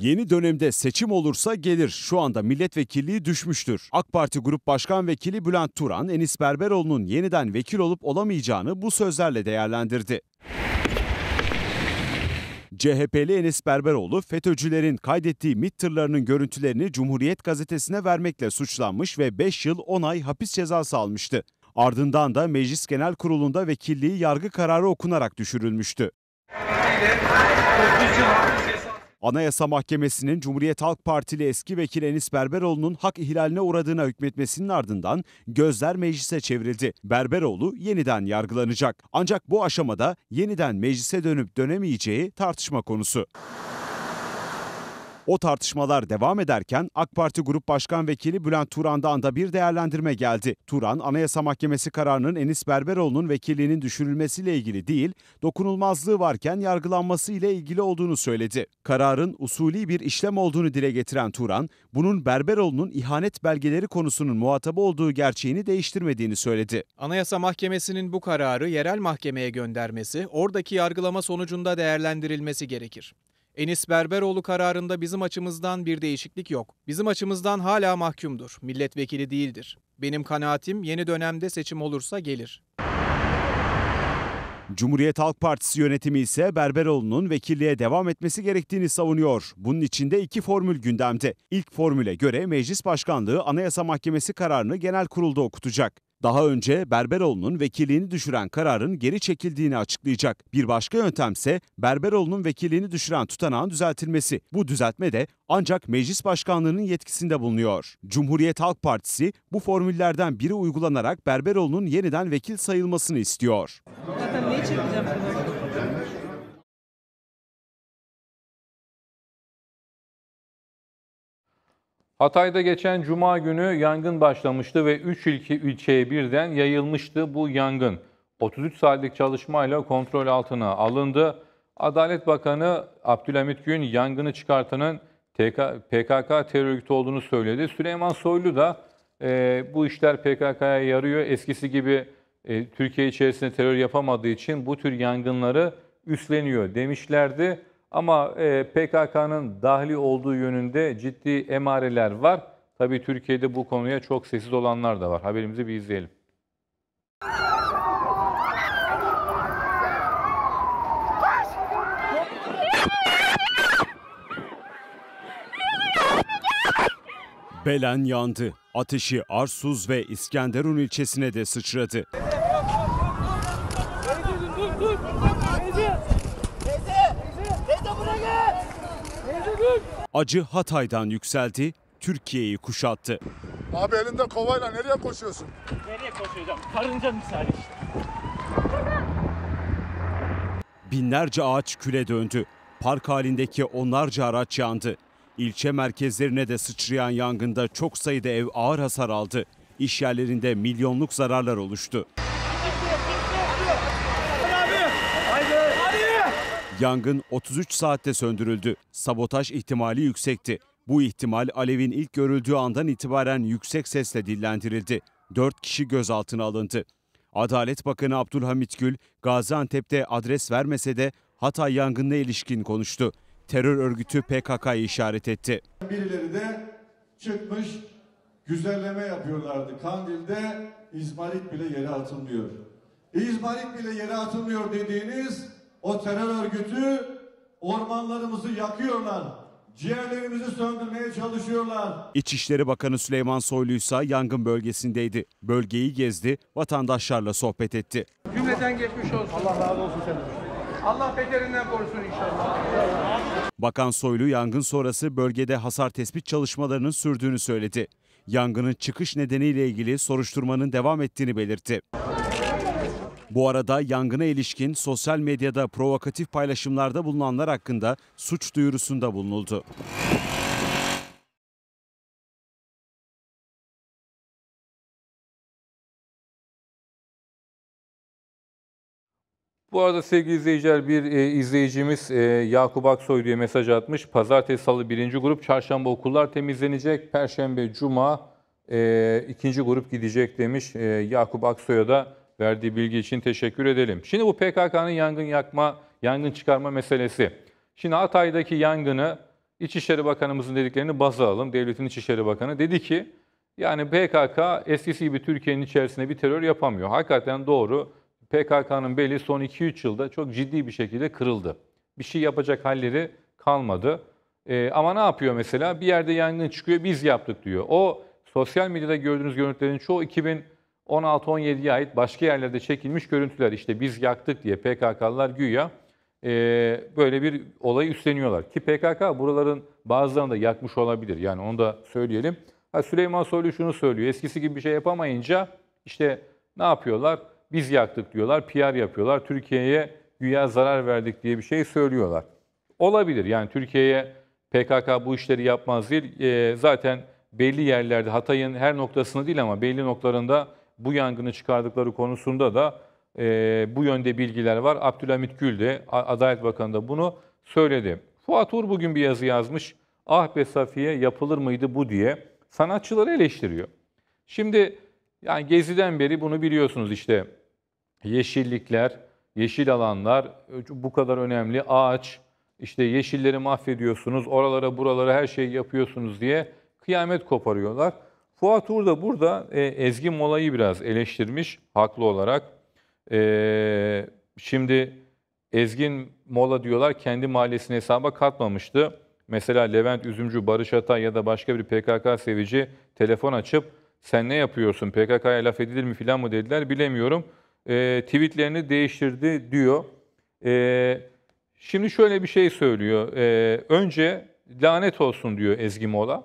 Yeni dönemde seçim olursa gelir. Şu anda milletvekilliği düşmüştür. AK Parti Grup Başkan Vekili Bülent Turan, Enis Berberoğlu'nun yeniden vekil olup olamayacağını bu sözlerle değerlendirdi. CHP'li Enis Berberoğlu, FETÖ'cülerin kaydettiği MİT tırlarının görüntülerini Cumhuriyet Gazetesi'ne vermekle suçlanmış ve 5 yıl 10 ay hapis cezası almıştı. Ardından da Meclis Genel Kurulu'nda vekilliği yargı kararı okunarak düşürülmüştü. Anayasa Mahkemesi'nin Cumhuriyet Halk Partili eski vekil Enis Berberoğlu'nun hak ihlaline uğradığına hükmetmesinin ardından gözler meclise çevrildi. Berberoğlu yeniden yargılanacak. Ancak bu aşamada yeniden meclise dönüp dönemeyeceği tartışma konusu. O tartışmalar devam ederken AK Parti Grup Başkan Vekili Bülent Turan'dan da bir değerlendirme geldi. Turan, Anayasa Mahkemesi kararının Enis Berberoğlu'nun vekilliğinin düşürülmesiyle ilgili değil, dokunulmazlığı varken yargılanması ile ilgili olduğunu söyledi. Kararın usulü bir işlem olduğunu dile getiren Turan, bunun Berberoğlu'nun ihanet belgeleri konusunun muhatabı olduğu gerçeğini değiştirmediğini söyledi. Anayasa Mahkemesi'nin bu kararı yerel mahkemeye göndermesi, oradaki yargılama sonucunda değerlendirilmesi gerekir. Enis Berberoğlu kararında bizim açımızdan bir değişiklik yok. Bizim açımızdan hala mahkumdur. Milletvekili değildir. Benim kanaatim yeni dönemde seçim olursa gelir. Cumhuriyet Halk Partisi yönetimi ise Berberoğlu'nun vekilliğe devam etmesi gerektiğini savunuyor. Bunun içinde iki formül gündemde. İlk formüle göre Meclis Başkanlığı Anayasa Mahkemesi kararını genel kurulda okutacak. Daha önce Berberoğlu'nun vekilliğini düşüren kararın geri çekildiğini açıklayacak. Bir başka yöntem ise Berberoğlu'nun vekilliğini düşüren tutanağın düzeltilmesi. Bu düzeltme de ancak meclis başkanlığının yetkisinde bulunuyor. Cumhuriyet Halk Partisi bu formüllerden biri uygulanarak Berberoğlu'nun yeniden vekil sayılmasını istiyor. Zaten neyi çekeceğim? Hatay'da geçen cuma günü yangın başlamıştı ve 3 ilki ilçeye birden yayılmıştı bu yangın. 33 saatlik çalışmayla kontrol altına alındı. Adalet Bakanı Abdülhamit Gül yangını çıkartanın PKK terör örgütü olduğunu söyledi. Süleyman Soylu da e, bu işler PKK'ya yarıyor. Eskisi gibi e, Türkiye içerisinde terör yapamadığı için bu tür yangınları üstleniyor demişlerdi. Ama e, PKK'nın dahli olduğu yönünde ciddi emareler var. Tabii Türkiye'de bu konuya çok sessiz olanlar da var. Haberimizi bir izleyelim. Belen yandı. Ateşi Arsuz ve İskenderun ilçesine de sıçradı. Acı Hatay'dan yükseldi, Türkiye'yi kuşattı. Abi elinde kovayla nereye koşuyorsun? Nereye koşacağım? Karınca misali işte. Binlerce ağaç küle döndü. Park halindeki onlarca araç yandı. İlçe merkezlerine de sıçrayan yangında çok sayıda ev ağır hasar aldı. İş yerlerinde milyonluk zararlar oluştu. Yangın 33 saatte söndürüldü. Sabotaj ihtimali yüksekti. Bu ihtimal alevin ilk görüldüğü andan itibaren yüksek sesle dillendirildi. 4 kişi gözaltına alındı. Adalet Bakanı Abdülhamit Gül, Gaziantep'te adres vermese de Hatay yangınına ilişkin konuştu. Terör örgütü PKK'yı işaret etti. Birileri de çıkmış güzelleme yapıyorlardı. Kandil'de izmarit bile yere atılmıyor. İzmarit bile yere atılmıyor dediğiniz o terör örgütü ormanlarımızı yakıyorlar. Ciğerlerimizi söndürmeye çalışıyorlar. İçişleri Bakanı Süleyman Soylu ise yangın bölgesindeydi. Bölgeyi gezdi, vatandaşlarla sohbet etti. Cümleten geçmiş olsun. Allah razı olsun senin. Allah beterinden korusun inşallah. Bakan Soylu yangın sonrası bölgede hasar tespit çalışmalarının sürdüğünü söyledi. Yangının çıkış nedeniyle ilgili soruşturmanın devam ettiğini belirtti. Bu arada yangına ilişkin sosyal medyada provokatif paylaşımlarda bulunanlar hakkında suç duyurusunda bulunuldu. Bu arada sevgili izleyiciler bir e, izleyicimiz e, Yakup Aksoy diye mesaj atmış. Pazartesi, salı birinci grup, çarşamba okullar temizlenecek, perşembe, cuma e, ikinci grup gidecek demiş. E, Yakup Aksoy'a da verdiği bilgi için teşekkür edelim. Şimdi bu PKK'nın yangın yakma, yangın çıkarma meselesi. Şimdi Hatay'daki yangını İçişleri Bakanımızın dediklerini baz alalım. Devletin İçişleri Bakanı dedi ki yani PKK eskisi gibi Türkiye'nin içerisinde bir terör yapamıyor. Hakikaten doğru. PKK'nın beli son 2-3 yılda çok ciddi bir şekilde kırıldı. Bir şey yapacak halleri kalmadı. Ee, ama ne yapıyor mesela? Bir yerde yangın çıkıyor, biz yaptık diyor. O sosyal medyada gördüğünüz görüntülerin çoğu 2000 16-17'ye ait başka yerlerde çekilmiş görüntüler. İşte biz yaktık diye PKK'lılar güya e, böyle bir olayı üstleniyorlar. Ki PKK buraların bazılarını da yakmış olabilir. Yani onu da söyleyelim. Ha, Süleyman Soylu şunu söylüyor. Eskisi gibi bir şey yapamayınca işte ne yapıyorlar? Biz yaktık diyorlar, PR yapıyorlar. Türkiye'ye güya zarar verdik diye bir şey söylüyorlar. Olabilir. Yani Türkiye'ye PKK bu işleri yapmaz değil. E, zaten belli yerlerde Hatay'ın her noktasını değil ama belli noktalarında bu yangını çıkardıkları konusunda da e, bu yönde bilgiler var. Abdülhamit Gül de Adalet Bakanı da bunu söyledi. Fuat Uğur bugün bir yazı yazmış. Ah be Safiye yapılır mıydı bu diye sanatçıları eleştiriyor. Şimdi yani Gezi'den beri bunu biliyorsunuz işte yeşillikler, yeşil alanlar bu kadar önemli. Ağaç, işte yeşilleri mahvediyorsunuz, oralara buralara her şeyi yapıyorsunuz diye kıyamet koparıyorlar. Fuat Uğur da burada e, Ezgi Mola'yı biraz eleştirmiş haklı olarak. E, şimdi Ezgin Mola diyorlar kendi mahallesini hesaba katmamıştı. Mesela Levent Üzümcü, Barış Atay ya da başka bir PKK sevici telefon açıp sen ne yapıyorsun PKK'ya laf edilir mi filan mı dediler bilemiyorum. E, tweetlerini değiştirdi diyor. E, şimdi şöyle bir şey söylüyor. E, önce lanet olsun diyor Ezgi Mola.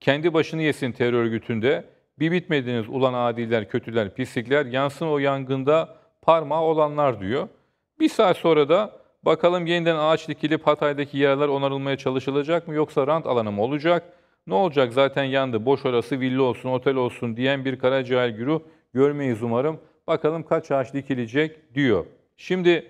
Kendi başını yesin terör örgütünde. Bir bitmediniz ulan adiler, kötüler, pislikler. Yansın o yangında parmağı olanlar diyor. Bir saat sonra da bakalım yeniden ağaç dikilip Hatay'daki yerler onarılmaya çalışılacak mı yoksa rant alanı mı olacak? Ne olacak zaten yandı boş orası villa olsun otel olsun diyen bir kara güruh görmeyiz umarım. Bakalım kaç ağaç dikilecek diyor. Şimdi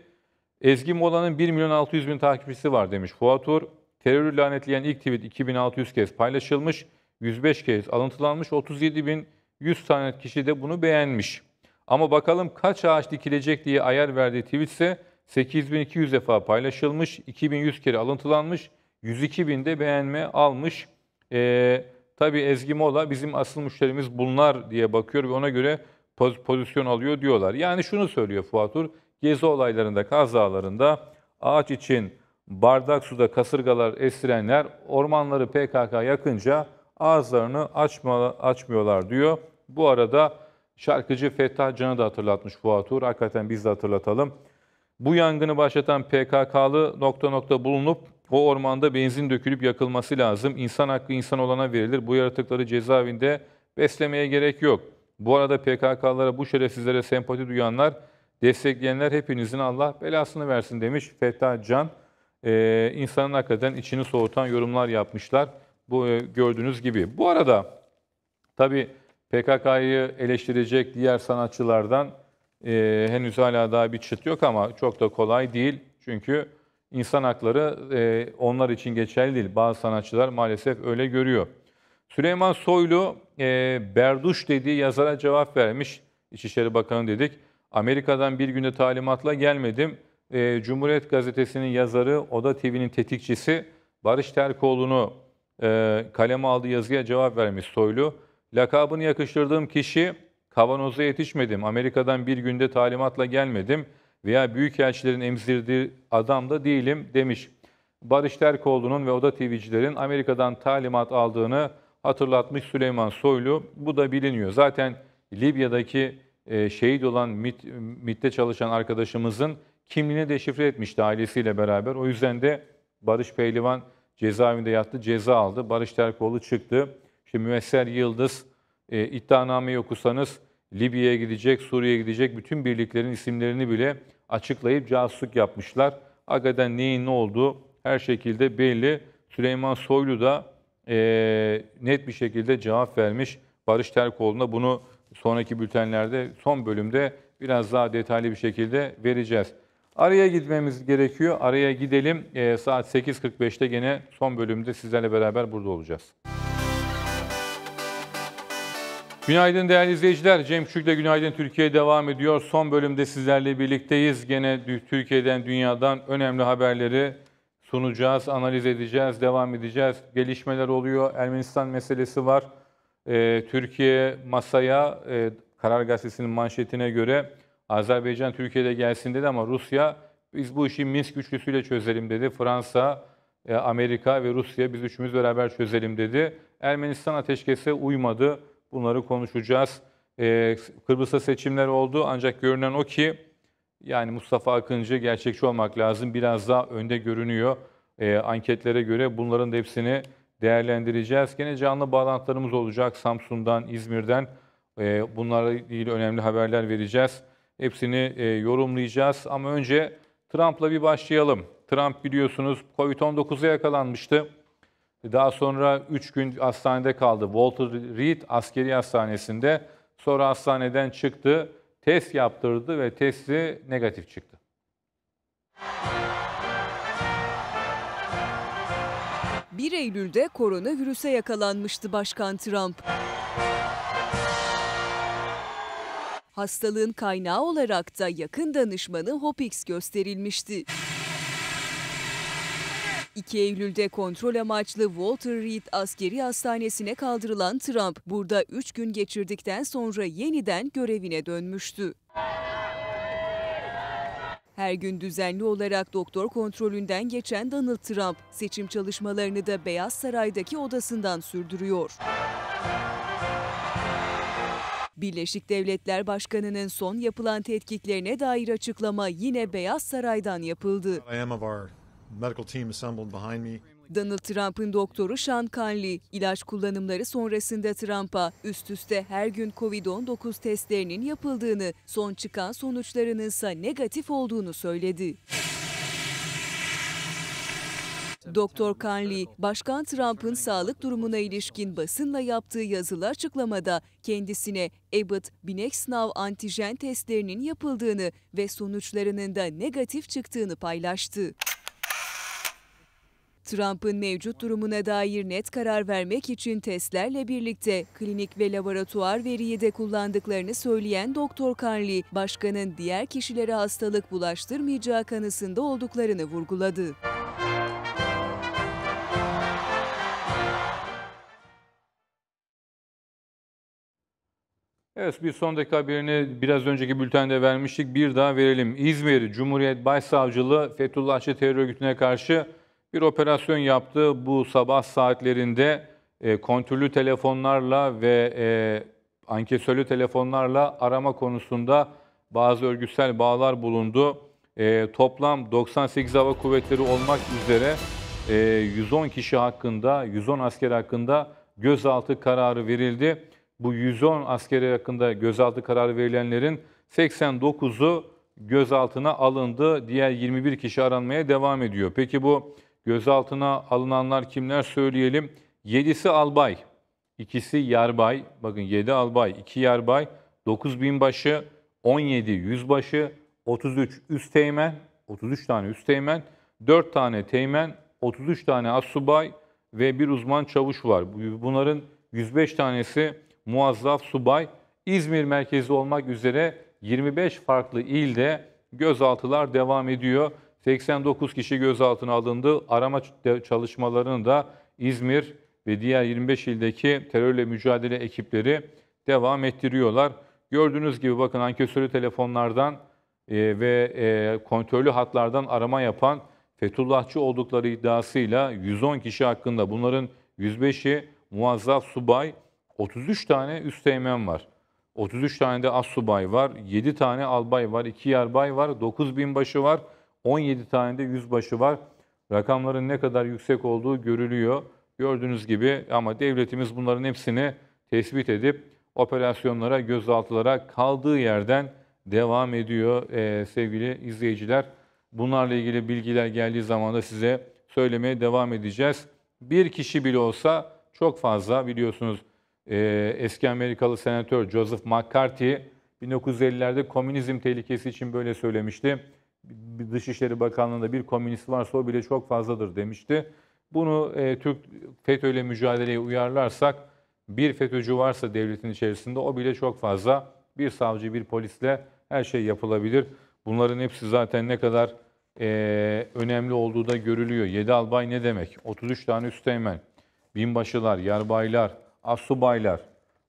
Ezgi Mola'nın 1 milyon 600 bin takipçisi var demiş Fuatur Uğur. Terörü lanetleyen ilk tweet 2600 kez paylaşılmış. 105 kez alıntılanmış. 37.100 tane kişi de bunu beğenmiş. Ama bakalım kaç ağaç dikilecek diye ayar verdiği tweet ise 8200 defa paylaşılmış, 2100 kere alıntılanmış, 102.000 de beğenme almış. Ee, tabii Ezgi Mola bizim asıl müşterimiz bunlar diye bakıyor ve ona göre pozisyon alıyor diyorlar. Yani şunu söylüyor Fuatur, gezi olaylarında, kazalarında ağaç için bardak suda kasırgalar estirenler ormanları PKK yakınca ağızlarını açma, açmıyorlar diyor. Bu arada şarkıcı Fettah Can'ı da hatırlatmış Fuat Uğur. Hakikaten biz de hatırlatalım. Bu yangını başlatan PKK'lı nokta nokta bulunup o ormanda benzin dökülüp yakılması lazım. İnsan hakkı insan olana verilir. Bu yaratıkları cezaevinde beslemeye gerek yok. Bu arada PKK'lara bu şerefsizlere sempati duyanlar, destekleyenler hepinizin Allah belasını versin demiş Fettah Can. Ee, insanın hakikaten içini soğutan yorumlar yapmışlar bu e, gördüğünüz gibi. Bu arada tabii PKK'yı eleştirecek diğer sanatçılardan e, henüz hala daha bir çıt yok ama çok da kolay değil. Çünkü insan hakları e, onlar için geçerli değil. Bazı sanatçılar maalesef öyle görüyor. Süleyman Soylu e, Berduş dediği yazara cevap vermiş. İçişleri Bakanı dedik. Amerika'dan bir günde talimatla gelmedim. E, Cumhuriyet Gazetesi'nin yazarı, Oda TV'nin tetikçisi Barış Terkoğlu'nu e, kaleme aldığı yazıya cevap vermiş Soylu. Lakabını yakıştırdığım kişi kavanoza yetişmedim. Amerika'dan bir günde talimatla gelmedim veya büyükelçilerin emzirdiği adam da değilim demiş. Barış Terkoğlu'nun ve Oda TV'cilerin Amerika'dan talimat aldığını hatırlatmış Süleyman Soylu. Bu da biliniyor. Zaten Libya'daki e, şehit olan MİT, MİT'te çalışan arkadaşımızın kimliğini deşifre etmişti ailesiyle beraber. O yüzden de Barış Pehlivan cezaevinde yattı, ceza aldı. Barış Terkoğlu çıktı. İşte Müesser Yıldız e, iddianameyi okusanız Libya'ya gidecek, Suriye'ye gidecek bütün birliklerin isimlerini bile açıklayıp casusluk yapmışlar. Aga'dan neyin ne olduğu her şekilde belli. Süleyman Soylu da e, net bir şekilde cevap vermiş. Barış Terkoğlu'na bunu sonraki bültenlerde son bölümde biraz daha detaylı bir şekilde vereceğiz. Araya gitmemiz gerekiyor. Araya gidelim. E, saat 8.45'te gene son bölümde sizlerle beraber burada olacağız. Günaydın değerli izleyiciler. Cem Küçük'le Günaydın Türkiye devam ediyor. Son bölümde sizlerle birlikteyiz. Gene Türkiye'den, dünyadan önemli haberleri sunacağız, analiz edeceğiz, devam edeceğiz. Gelişmeler oluyor. Ermenistan meselesi var. Ee, Türkiye masaya, e, Karar Gazetesi'nin manşetine göre Azerbaycan Türkiye'de gelsin dedi ama Rusya biz bu işi Minsk güçlüsüyle çözelim dedi. Fransa, e, Amerika ve Rusya biz üçümüz beraber çözelim dedi. Ermenistan ateşkese uymadı. Bunları konuşacağız. E, Kıbrıs'ta seçimler oldu ancak görünen o ki yani Mustafa Akıncı gerçekçi olmak lazım. Biraz daha önde görünüyor. E, anketlere göre bunların da hepsini değerlendireceğiz. Gene canlı bağlantılarımız olacak Samsun'dan, İzmir'den. Bunlara ilgili önemli haberler vereceğiz. Hepsini e, yorumlayacağız ama önce Trump'la bir başlayalım. Trump biliyorsunuz COVID-19'a yakalanmıştı. Daha sonra 3 gün hastanede kaldı. Walter Reed askeri hastanesinde. Sonra hastaneden çıktı. Test yaptırdı ve testi negatif çıktı. ...1 Eylül'de koronavirüse yakalanmıştı Başkan Trump. Hastalığın kaynağı olarak da yakın danışmanı Hopix gösterilmişti. 2 Eylül'de kontrol amaçlı Walter Reed askeri hastanesine kaldırılan Trump burada 3 gün geçirdikten sonra yeniden görevine dönmüştü. Her gün düzenli olarak doktor kontrolünden geçen Donald Trump seçim çalışmalarını da Beyaz Saray'daki odasından sürdürüyor. Birleşik Devletler Başkanı'nın son yapılan tetkiklerine dair açıklama yine Beyaz Saray'dan yapıldı. Donald Trump'ın doktoru Sean Conley, ilaç kullanımları sonrasında Trump'a üst üste her gün COVID-19 testlerinin yapıldığını, son çıkan sonuçlarının ise negatif olduğunu söyledi. Doktor Conley, Başkan Trump'ın sağlık durumuna ilişkin basınla yaptığı yazılı açıklamada kendisine Abbott binek sınav antijen testlerinin yapıldığını ve sonuçlarının da negatif çıktığını paylaştı. Trump'ın mevcut durumuna dair net karar vermek için testlerle birlikte klinik ve laboratuvar veriyi de kullandıklarını söyleyen Doktor Carly, başkanın diğer kişilere hastalık bulaştırmayacağı kanısında olduklarını vurguladı. Evet bir son dakika haberini biraz önceki bültende vermiştik. Bir daha verelim. İzmir Cumhuriyet Başsavcılığı Fethullahçı terör örgütüne karşı bir operasyon yaptı. Bu sabah saatlerinde e, kontrollü telefonlarla ve e, ankesörlü telefonlarla arama konusunda bazı örgütsel bağlar bulundu. E, toplam 98 Hava Kuvvetleri olmak üzere e, 110 kişi hakkında, 110 asker hakkında gözaltı kararı verildi bu 110 askere hakkında gözaltı kararı verilenlerin 89'u gözaltına alındı. Diğer 21 kişi aranmaya devam ediyor. Peki bu gözaltına alınanlar kimler söyleyelim? 7'si albay, ikisi yarbay. Bakın 7 albay, 2 yarbay, 9 binbaşı, 17 yüzbaşı, 33 üst teğmen, 33 tane üst teğmen, 4 tane teğmen, 33 tane assubay ve bir uzman çavuş var. Bunların 105 tanesi Muazzaf Subay, İzmir merkezi olmak üzere 25 farklı ilde gözaltılar devam ediyor. 89 kişi gözaltına alındı. Arama çalışmalarını da İzmir ve diğer 25 ildeki terörle mücadele ekipleri devam ettiriyorlar. Gördüğünüz gibi bakın ankesörü telefonlardan e, ve e, kontrollü hatlardan arama yapan Fethullahçı oldukları iddiasıyla 110 kişi hakkında bunların 105'i Muazzaf Subay, 33 tane üsteğmen var. 33 tane de assubay var, 7 tane albay var, 2 yerbay var, 9 binbaşı var, 17 tane de yüzbaşı var. Rakamların ne kadar yüksek olduğu görülüyor. Gördüğünüz gibi ama devletimiz bunların hepsini tespit edip operasyonlara, gözaltılara kaldığı yerden devam ediyor ee, sevgili izleyiciler. Bunlarla ilgili bilgiler geldiği zaman da size söylemeye devam edeceğiz. Bir kişi bile olsa çok fazla biliyorsunuz ee, eski Amerikalı senatör Joseph McCarthy 1950'lerde komünizm tehlikesi için böyle söylemişti. Dışişleri Bakanlığı'nda bir komünist varsa o bile çok fazladır demişti. Bunu e, Türk FETÖ ile mücadeleye uyarlarsak bir FETÖ'cü varsa devletin içerisinde o bile çok fazla. Bir savcı, bir polisle her şey yapılabilir. Bunların hepsi zaten ne kadar e, önemli olduğu da görülüyor. 7 albay ne demek? 33 tane üsteğmen, binbaşılar, yarbaylar, asubaylar.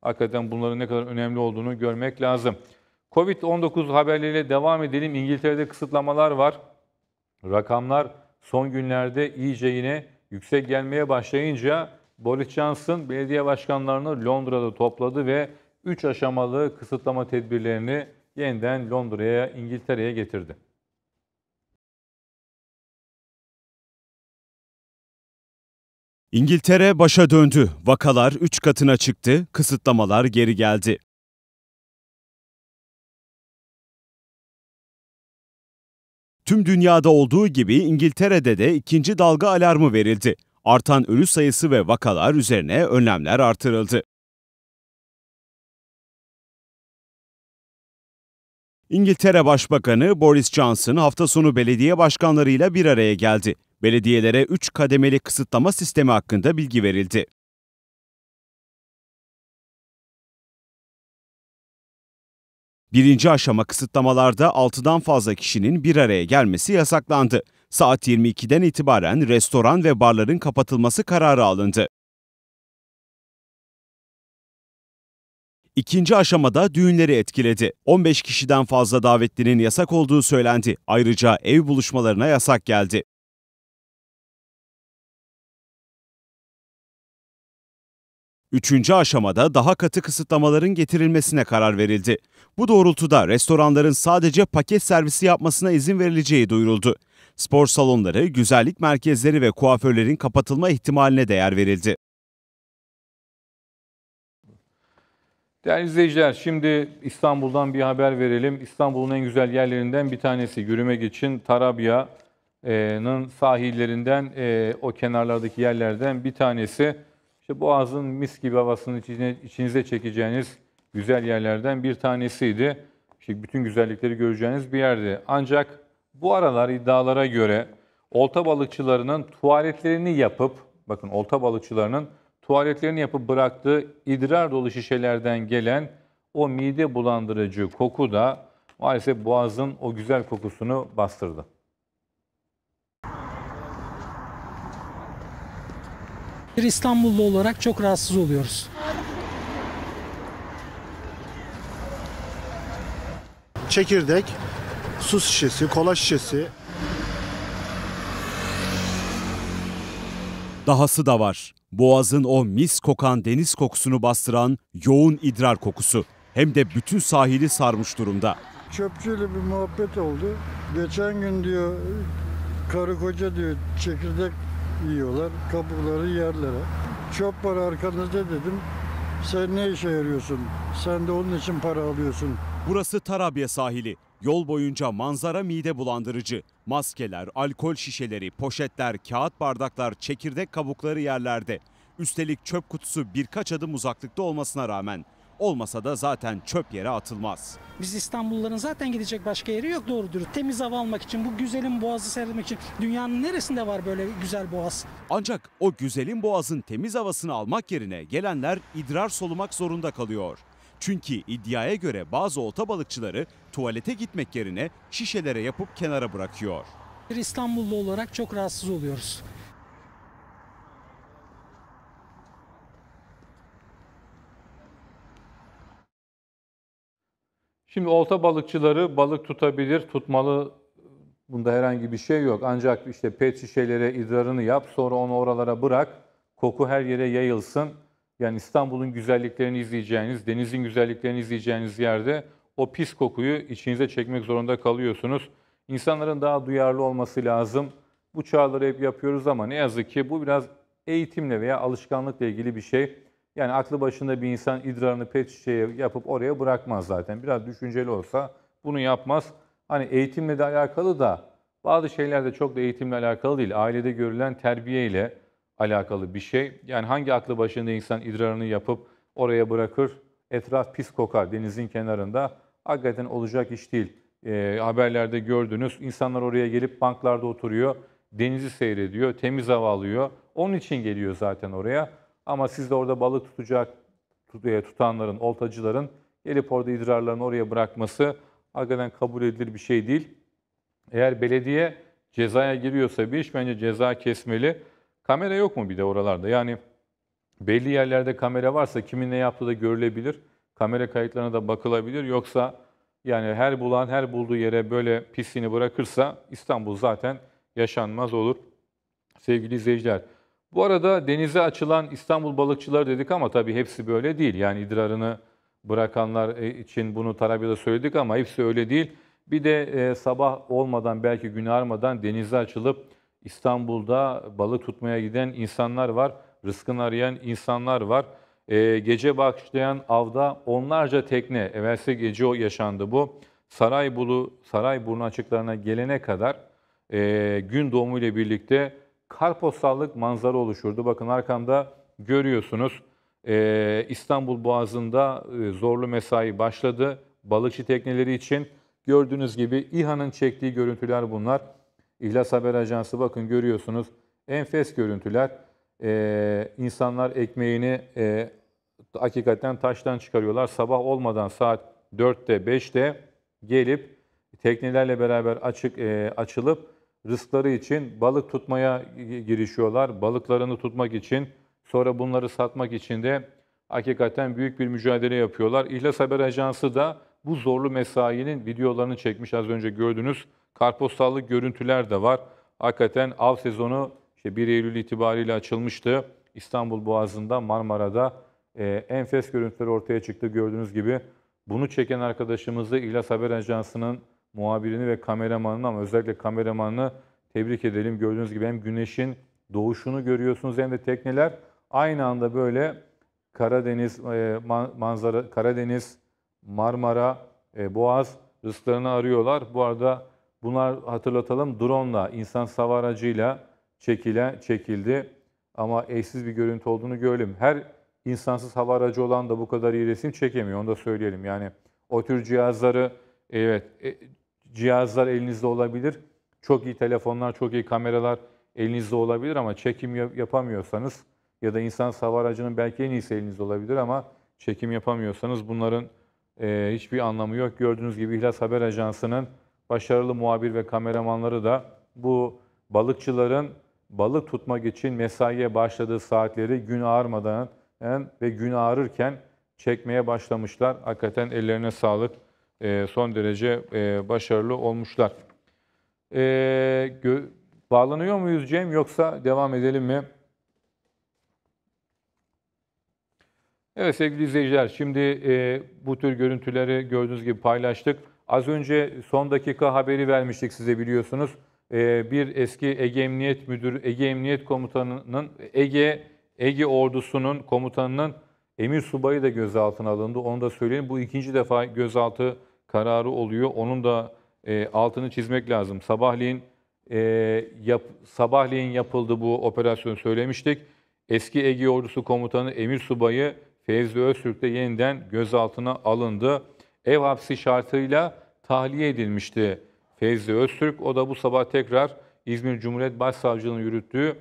Hakikaten bunların ne kadar önemli olduğunu görmek lazım. Covid-19 haberleriyle devam edelim. İngiltere'de kısıtlamalar var. Rakamlar son günlerde iyice yine yüksek gelmeye başlayınca Boris Johnson belediye başkanlarını Londra'da topladı ve 3 aşamalı kısıtlama tedbirlerini yeniden Londra'ya, İngiltere'ye getirdi. İngiltere başa döndü. Vakalar 3 katına çıktı, kısıtlamalar geri geldi. Tüm dünyada olduğu gibi İngiltere'de de ikinci dalga alarmı verildi. Artan ölü sayısı ve vakalar üzerine önlemler artırıldı. İngiltere Başbakanı Boris Johnson hafta sonu belediye başkanlarıyla bir araya geldi belediyelere 3 kademeli kısıtlama sistemi hakkında bilgi verildi. Birinci aşama kısıtlamalarda 6'dan fazla kişinin bir araya gelmesi yasaklandı. Saat 22'den itibaren restoran ve barların kapatılması kararı alındı. İkinci aşamada düğünleri etkiledi. 15 kişiden fazla davetlinin yasak olduğu söylendi. Ayrıca ev buluşmalarına yasak geldi. Üçüncü aşamada daha katı kısıtlamaların getirilmesine karar verildi. Bu doğrultuda restoranların sadece paket servisi yapmasına izin verileceği duyuruldu. Spor salonları, güzellik merkezleri ve kuaförlerin kapatılma ihtimaline değer verildi. Değerli izleyiciler, şimdi İstanbul'dan bir haber verelim. İstanbul'un en güzel yerlerinden bir tanesi yürümek için Tarabya'nın e, sahillerinden, e, o kenarlardaki yerlerden bir tanesi. İşte Boğaz'ın mis gibi havasını içine, içinize çekeceğiniz güzel yerlerden bir tanesiydi. İşte bütün güzellikleri göreceğiniz bir yerdi. Ancak bu aralar iddialara göre olta balıkçılarının tuvaletlerini yapıp, bakın olta balıkçılarının tuvaletlerini yapıp bıraktığı idrar dolu şişelerden gelen o mide bulandırıcı koku da maalesef boğazın o güzel kokusunu bastırdı. Bir İstanbullu olarak çok rahatsız oluyoruz. Çekirdek, su şişesi, kola şişesi. Dahası da var. Boğazın o mis kokan deniz kokusunu bastıran yoğun idrar kokusu. Hem de bütün sahili sarmış durumda. Çöpçüyle bir muhabbet oldu. Geçen gün diyor karı koca diyor çekirdek yiyorlar. Kabukları yerlere. Çöp var arkanızda dedim. Sen ne işe yarıyorsun? Sen de onun için para alıyorsun. Burası Tarabya sahili. Yol boyunca manzara mide bulandırıcı. Maskeler, alkol şişeleri, poşetler, kağıt bardaklar, çekirdek kabukları yerlerde. Üstelik çöp kutusu birkaç adım uzaklıkta olmasına rağmen olmasa da zaten çöp yere atılmaz. Biz İstanbulluların zaten gidecek başka yeri yok doğru dürüst. Temiz hava almak için, bu güzelim boğazı seyretmek için dünyanın neresinde var böyle güzel boğaz? Ancak o güzelim boğazın temiz havasını almak yerine gelenler idrar solumak zorunda kalıyor. Çünkü iddiaya göre bazı olta balıkçıları tuvalete gitmek yerine şişelere yapıp kenara bırakıyor. Bir İstanbullu olarak çok rahatsız oluyoruz. Şimdi olta balıkçıları balık tutabilir, tutmalı bunda herhangi bir şey yok. Ancak işte pet şişelere idrarını yap, sonra onu oralara bırak, koku her yere yayılsın. Yani İstanbul'un güzelliklerini izleyeceğiniz, denizin güzelliklerini izleyeceğiniz yerde o pis kokuyu içinize çekmek zorunda kalıyorsunuz. İnsanların daha duyarlı olması lazım. Bu çağrıları hep yapıyoruz ama ne yazık ki bu biraz eğitimle veya alışkanlıkla ilgili bir şey. Yani aklı başında bir insan idrarını pet şişeye yapıp oraya bırakmaz zaten. Biraz düşünceli olsa bunu yapmaz. Hani eğitimle de alakalı da bazı şeyler de çok da eğitimle alakalı değil. Ailede görülen terbiye ile alakalı bir şey. Yani hangi aklı başında insan idrarını yapıp oraya bırakır, etraf pis kokar denizin kenarında. Hakikaten olacak iş değil. E, haberlerde gördünüz. insanlar oraya gelip banklarda oturuyor, denizi seyrediyor, temiz hava alıyor. Onun için geliyor zaten oraya. Ama siz de orada balık tutacak e, tutanların, oltacıların gelip orada idrarlarını oraya bırakması hakikaten kabul edilir bir şey değil. Eğer belediye cezaya giriyorsa bir iş bence ceza kesmeli. Kamera yok mu bir de oralarda? Yani belli yerlerde kamera varsa kimin ne yaptığı da görülebilir. Kamera kayıtlarına da bakılabilir. Yoksa yani her bulan her bulduğu yere böyle pisliğini bırakırsa İstanbul zaten yaşanmaz olur. Sevgili izleyiciler, bu arada denize açılan İstanbul balıkçıları dedik ama tabii hepsi böyle değil. Yani idrarını bırakanlar e, için bunu Tarabya'da söyledik ama hepsi öyle değil. Bir de e, sabah olmadan belki gün armadan denize açılıp İstanbul'da balık tutmaya giden insanlar var. Rızkını arayan insanlar var. E, gece başlayan avda onlarca tekne, evvelse gece o yaşandı bu. Saraybulu, Sarayburnu açıklarına gelene kadar gün doğumu ile birlikte kartpostallık manzara oluşurdu. Bakın arkamda görüyorsunuz e, İstanbul Boğazı'nda e, zorlu mesai başladı. Balıkçı tekneleri için gördüğünüz gibi İHA'nın çektiği görüntüler bunlar. İhlas Haber Ajansı bakın görüyorsunuz enfes görüntüler. E, insanlar ekmeğini e, hakikaten taştan çıkarıyorlar. Sabah olmadan saat 4'te 5'te gelip teknelerle beraber açık e, açılıp rızkları için balık tutmaya girişiyorlar. Balıklarını tutmak için, sonra bunları satmak için de hakikaten büyük bir mücadele yapıyorlar. İhlas Haber Ajansı da bu zorlu mesainin videolarını çekmiş. Az önce gördünüz. Karpostallık görüntüler de var. Hakikaten av sezonu işte 1 Eylül itibariyle açılmıştı. İstanbul Boğazı'nda, Marmara'da e, enfes görüntüler ortaya çıktı gördüğünüz gibi. Bunu çeken arkadaşımızı İhlas Haber Ajansı'nın muhabirini ve kameramanını ama özellikle kameramanını tebrik edelim. Gördüğünüz gibi hem güneşin doğuşunu görüyorsunuz hem de tekneler aynı anda böyle Karadeniz e, manzara Karadeniz, Marmara, e, Boğaz rızklarını arıyorlar. Bu arada bunlar hatırlatalım drone'la, insan sav aracıyla çekile çekildi ama eşsiz bir görüntü olduğunu görelim. Her insansız hava aracı olan da bu kadar iyi resim çekemiyor. Onu da söyleyelim. Yani o tür cihazları evet e, cihazlar elinizde olabilir. Çok iyi telefonlar, çok iyi kameralar elinizde olabilir ama çekim yapamıyorsanız ya da insan hava aracının belki en iyisi elinizde olabilir ama çekim yapamıyorsanız bunların e, hiçbir anlamı yok. Gördüğünüz gibi İhlas Haber Ajansı'nın başarılı muhabir ve kameramanları da bu balıkçıların balık tutmak için mesaiye başladığı saatleri gün ağarmadan ve gün ağarırken çekmeye başlamışlar. Hakikaten ellerine sağlık. E, son derece e, başarılı olmuşlar. E, bağlanıyor muyuz Cem yoksa devam edelim mi? Evet sevgili izleyiciler şimdi bu tür görüntüleri gördüğünüz gibi paylaştık. Az önce son dakika haberi vermiştik size biliyorsunuz. bir eski Ege Emniyet Müdürü, Ege Emniyet Komutanı'nın, Ege Ege Ordusu'nun komutanının emir subayı da gözaltına alındı. Onu da söyleyeyim. Bu ikinci defa gözaltı kararı oluyor. Onun da e, altını çizmek lazım. Sabahleyin e, yap, sabahleyin yapıldı bu operasyon söylemiştik. Eski Ege Ordusu Komutanı Emir Subayı Fevzi Öztürk de yeniden gözaltına alındı. Ev hapsi şartıyla tahliye edilmişti Fevzi Öztürk. O da bu sabah tekrar İzmir Cumhuriyet Başsavcılığı'nın yürüttüğü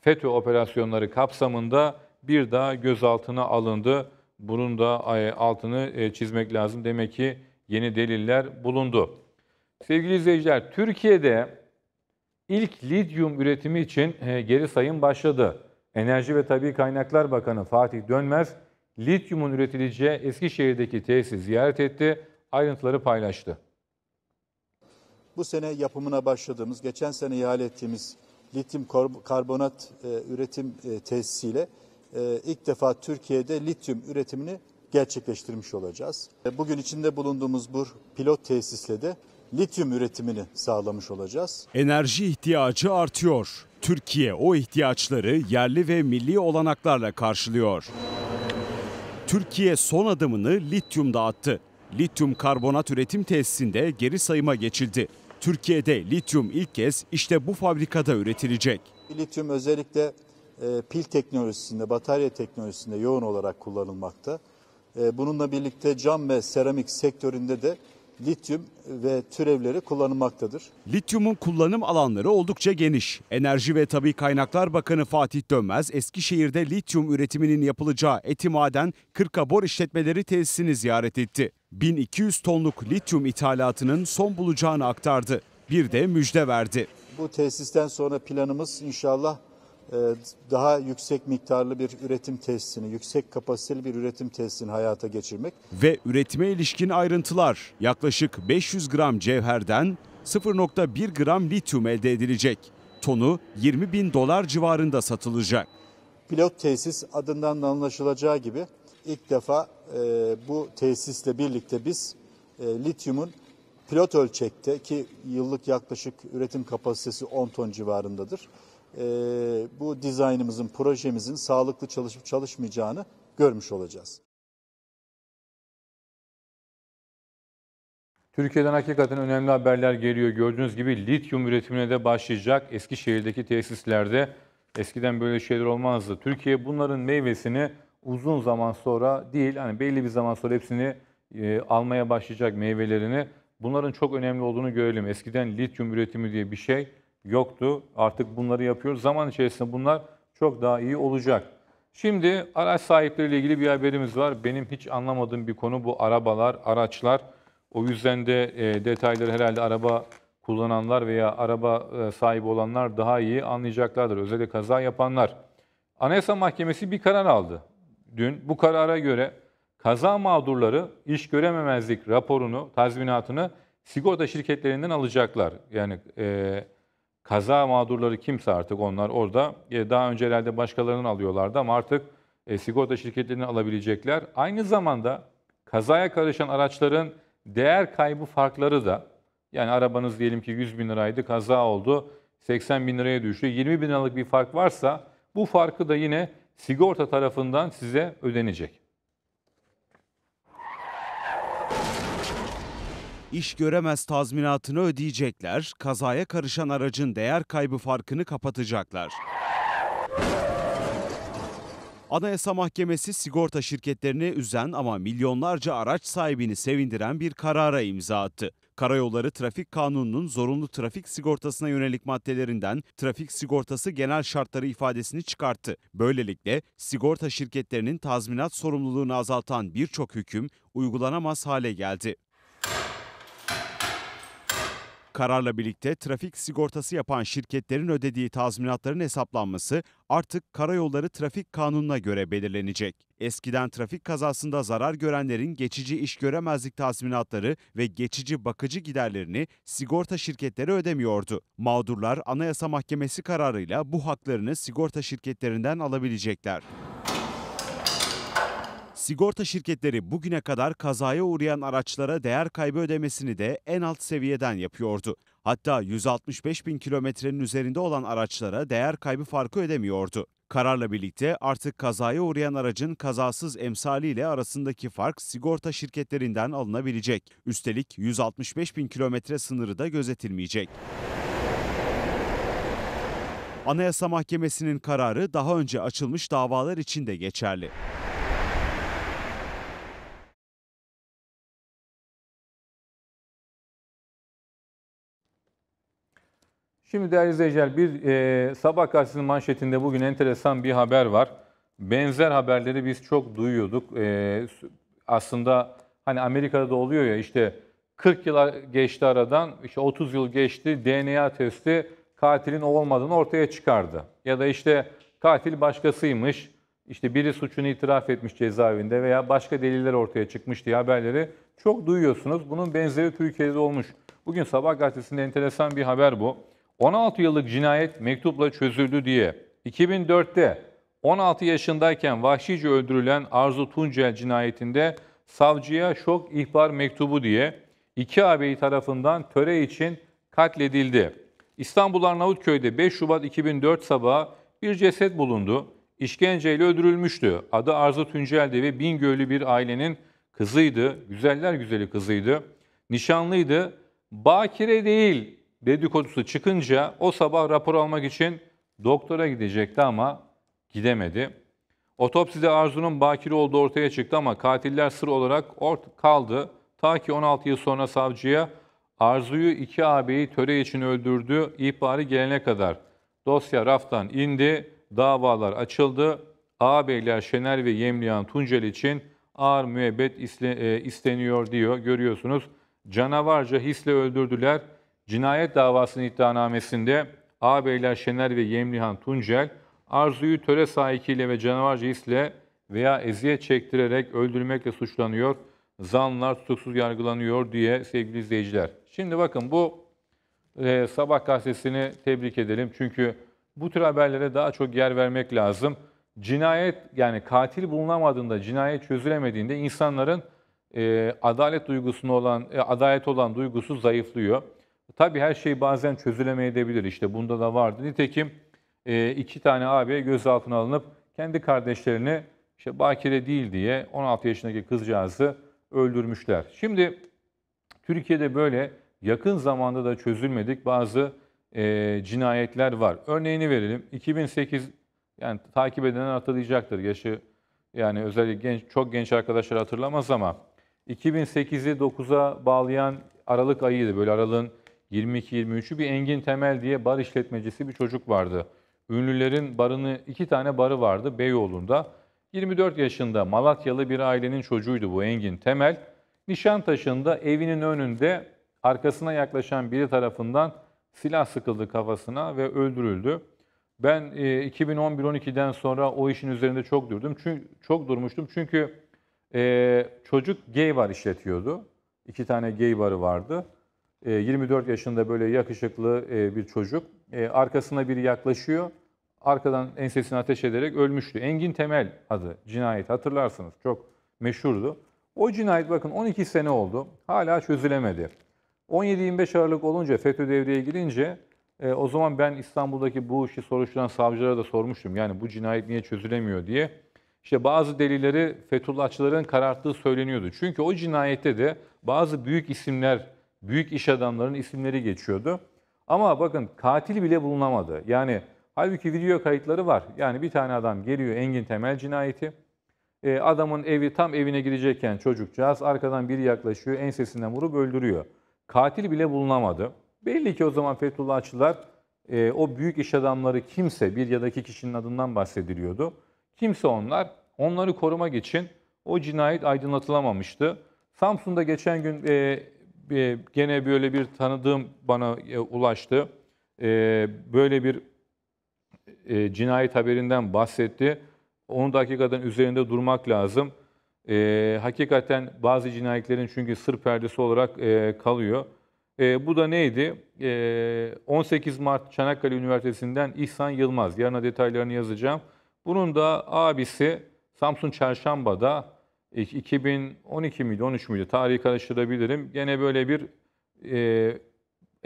FETÖ operasyonları kapsamında bir daha gözaltına alındı. Bunun da e, altını e, çizmek lazım. Demek ki yeni deliller bulundu. Sevgili izleyiciler, Türkiye'de ilk lityum üretimi için e, geri sayım başladı. Enerji ve Tabi Kaynaklar Bakanı Fatih Dönmez, lityumun üretileceği Eskişehir'deki tesisi ziyaret etti, ayrıntıları paylaştı. Bu sene yapımına başladığımız, geçen sene ihale ettiğimiz lityum karbonat e, üretim e, tesisiyle ilk defa Türkiye'de lityum üretimini gerçekleştirmiş olacağız. E, bugün içinde bulunduğumuz bu pilot tesisle de lityum üretimini sağlamış olacağız. Enerji ihtiyacı artıyor. Türkiye o ihtiyaçları yerli ve milli olanaklarla karşılıyor. Türkiye son adımını lityumda attı. Lityum karbonat üretim tesisinde geri sayıma geçildi. Türkiye'de lityum ilk kez işte bu fabrikada üretilecek. Lityum özellikle e, pil teknolojisinde, batarya teknolojisinde yoğun olarak kullanılmakta. Ee, bununla birlikte cam ve seramik sektöründe de lityum ve türevleri kullanılmaktadır. Lityumun kullanım alanları oldukça geniş. Enerji ve Tabi Kaynaklar Bakanı Fatih Dönmez, Eskişehir'de lityum üretiminin yapılacağı etimaden 40 Bor işletmeleri tesisini ziyaret etti. 1200 tonluk lityum ithalatının son bulacağını aktardı. Bir de müjde verdi. Bu tesisten sonra planımız inşallah e, daha yüksek miktarlı bir üretim tesisini, yüksek kapasiteli bir üretim tesisini hayata geçirmek. Ve üretime ilişkin ayrıntılar yaklaşık 500 gram cevherden 0.1 gram lityum elde edilecek. Tonu 20 bin dolar civarında satılacak. Pilot tesis adından da anlaşılacağı gibi ilk defa e, bu tesisle birlikte biz e, lityumun pilot ölçekte ki yıllık yaklaşık üretim kapasitesi 10 ton civarındadır e, bu dizaynımızın, projemizin sağlıklı çalışıp çalışmayacağını görmüş olacağız. Türkiye'den hakikaten önemli haberler geliyor. Gördüğünüz gibi lityum üretimine de başlayacak Eskişehir'deki tesislerde. Eskiden böyle şeyler olmazdı. Türkiye bunların meyvesini uzun zaman sonra değil, hani belli bir zaman sonra hepsini e, almaya başlayacak meyvelerini. Bunların çok önemli olduğunu görelim. Eskiden lityum üretimi diye bir şey yoktu. Artık bunları yapıyoruz. Zaman içerisinde bunlar çok daha iyi olacak. Şimdi araç sahipleriyle ilgili bir haberimiz var. Benim hiç anlamadığım bir konu bu arabalar, araçlar. O yüzden de e, detayları herhalde araba kullananlar veya araba e, sahibi olanlar daha iyi anlayacaklardır. Özellikle kaza yapanlar. Anayasa Mahkemesi bir karar aldı. Dün bu karara göre kaza mağdurları iş görememezlik raporunu, tazminatını sigorta şirketlerinden alacaklar. Yani e, kaza mağdurları kimse artık onlar orada. E, daha önce herhalde başkalarının alıyorlardı ama artık e, sigorta şirketlerini alabilecekler. Aynı zamanda kazaya karışan araçların değer kaybı farkları da yani arabanız diyelim ki 100 bin liraydı kaza oldu 80 bin liraya düştü 20 bin liralık bir fark varsa bu farkı da yine sigorta tarafından size ödenecek. İş göremez tazminatını ödeyecekler, kazaya karışan aracın değer kaybı farkını kapatacaklar. Anayasa Mahkemesi sigorta şirketlerini üzen ama milyonlarca araç sahibini sevindiren bir karara imza attı. Karayolları Trafik Kanunu'nun zorunlu trafik sigortasına yönelik maddelerinden trafik sigortası genel şartları ifadesini çıkarttı. Böylelikle sigorta şirketlerinin tazminat sorumluluğunu azaltan birçok hüküm uygulanamaz hale geldi. Kararla birlikte trafik sigortası yapan şirketlerin ödediği tazminatların hesaplanması artık Karayolları Trafik Kanunu'na göre belirlenecek. Eskiden trafik kazasında zarar görenlerin geçici iş göremezlik tazminatları ve geçici bakıcı giderlerini sigorta şirketleri ödemiyordu. Mağdurlar Anayasa Mahkemesi kararıyla bu haklarını sigorta şirketlerinden alabilecekler. Sigorta şirketleri bugüne kadar kazaya uğrayan araçlara değer kaybı ödemesini de en alt seviyeden yapıyordu. Hatta 165 bin kilometrenin üzerinde olan araçlara değer kaybı farkı ödemiyordu. Kararla birlikte artık kazaya uğrayan aracın kazasız emsaliyle arasındaki fark sigorta şirketlerinden alınabilecek. Üstelik 165 bin kilometre sınırı da gözetilmeyecek. Anayasa Mahkemesi'nin kararı daha önce açılmış davalar için de geçerli. Şimdi değerli izleyiciler bir e, sabah gazetesinin manşetinde bugün enteresan bir haber var. Benzer haberleri biz çok duyuyorduk. E, aslında hani Amerika'da da oluyor ya işte 40 yıla geçti aradan işte 30 yıl geçti DNA testi katilin olmadığını ortaya çıkardı. Ya da işte katil başkasıymış. işte biri suçunu itiraf etmiş cezaevinde veya başka deliller ortaya çıkmış diye haberleri çok duyuyorsunuz. Bunun benzeri Türkiye'de olmuş. Bugün Sabah gazetesinde enteresan bir haber bu. 16 yıllık cinayet mektupla çözüldü diye 2004'te 16 yaşındayken vahşice öldürülen Arzu Tuncel cinayetinde savcıya şok ihbar mektubu diye iki ağabeyi tarafından töre için katledildi. İstanbul Arnavutköy'de 5 Şubat 2004 sabahı bir ceset bulundu. İşkenceyle öldürülmüştü. Adı Arzu Tüncel'di ve Bingöl'lü bir ailenin kızıydı. Güzeller güzeli kızıydı. Nişanlıydı. Bakire değil, dedikodusu çıkınca o sabah rapor almak için doktora gidecekti ama gidemedi. Otopside Arzu'nun bakire olduğu ortaya çıktı ama katiller sır olarak ort kaldı. Ta ki 16 yıl sonra savcıya Arzu'yu iki ağabeyi töre için öldürdü ihbarı gelene kadar. Dosya raftan indi, davalar açıldı. Ağabeyler Şener ve Yemliyan Tuncel için ağır müebbet e, isteniyor diyor. Görüyorsunuz canavarca hisle öldürdüler.'' Cinayet davasının iddianamesinde ağabeyler Şener ve Yemlihan Tuncel, Arzu'yu töre sahikiyle ve canavar hisle veya eziyet çektirerek öldürmekle suçlanıyor. Zanlar tutuksuz yargılanıyor diye sevgili izleyiciler. Şimdi bakın bu e, sabah gazetesini tebrik edelim. Çünkü bu tür haberlere daha çok yer vermek lazım. Cinayet yani katil bulunamadığında, cinayet çözülemediğinde insanların e, adalet duygusuna olan, e, adalet olan duygusu zayıflıyor. Tabii her şey bazen çözülemeyebilir. İşte bunda da vardı. Nitekim e, iki tane abi gözaltına alınıp kendi kardeşlerini işte bakire değil diye 16 yaşındaki kızcağızı öldürmüşler. Şimdi Türkiye'de böyle yakın zamanda da çözülmedik bazı e, cinayetler var. Örneğini verelim. 2008 yani takip edenler hatırlayacaktır. Yaşı yani özellikle genç, çok genç arkadaşlar hatırlamaz ama 2008'i 9'a bağlayan Aralık ayıydı. Böyle Aralık'ın 22-23'ü bir Engin Temel diye bar işletmecisi bir çocuk vardı. Ünlülerin barını, iki tane barı vardı Beyoğlu'nda. 24 yaşında Malatyalı bir ailenin çocuğuydu bu Engin Temel. Nişantaşı'nda evinin önünde arkasına yaklaşan biri tarafından silah sıkıldı kafasına ve öldürüldü. Ben 2011-12'den e, sonra o işin üzerinde çok durdum. Çünkü çok durmuştum. Çünkü e, çocuk gay bar işletiyordu. İki tane gay barı vardı. 24 ee, yaşında böyle yakışıklı e, bir çocuk. Ee, arkasına biri yaklaşıyor. Arkadan ensesini ateş ederek ölmüştü. Engin Temel adı cinayet hatırlarsınız. Çok meşhurdu. O cinayet bakın 12 sene oldu. Hala çözülemedi. 17-25 Aralık olunca FETÖ devreye girince e, o zaman ben İstanbul'daki bu işi soruşturan savcılara da sormuştum. Yani bu cinayet niye çözülemiyor diye. İşte bazı delilleri Fethullahçıların kararttığı söyleniyordu. Çünkü o cinayette de bazı büyük isimler büyük iş adamlarının isimleri geçiyordu. Ama bakın katil bile bulunamadı. Yani halbuki video kayıtları var. Yani bir tane adam geliyor Engin Temel cinayeti. E, adamın evi tam evine girecekken çocukcağız arkadan biri yaklaşıyor ensesinden vurup öldürüyor. Katil bile bulunamadı. Belli ki o zaman Fethullahçılar e, o büyük iş adamları kimse bir ya da iki kişinin adından bahsediliyordu. Kimse onlar onları korumak için o cinayet aydınlatılamamıştı. Samsun'da geçen gün e, e, gene böyle bir tanıdığım bana e, ulaştı. E, böyle bir e, cinayet haberinden bahsetti. Onu da hakikaten üzerinde durmak lazım. E, hakikaten bazı cinayetlerin çünkü sır perdesi olarak e, kalıyor. E, bu da neydi? E, 18 Mart Çanakkale Üniversitesi'nden İhsan Yılmaz. Yarına detaylarını yazacağım. Bunun da abisi Samsun Çarşamba'da 2012 miydi, 13 müydü? Tarihi karıştırabilirim. Gene böyle bir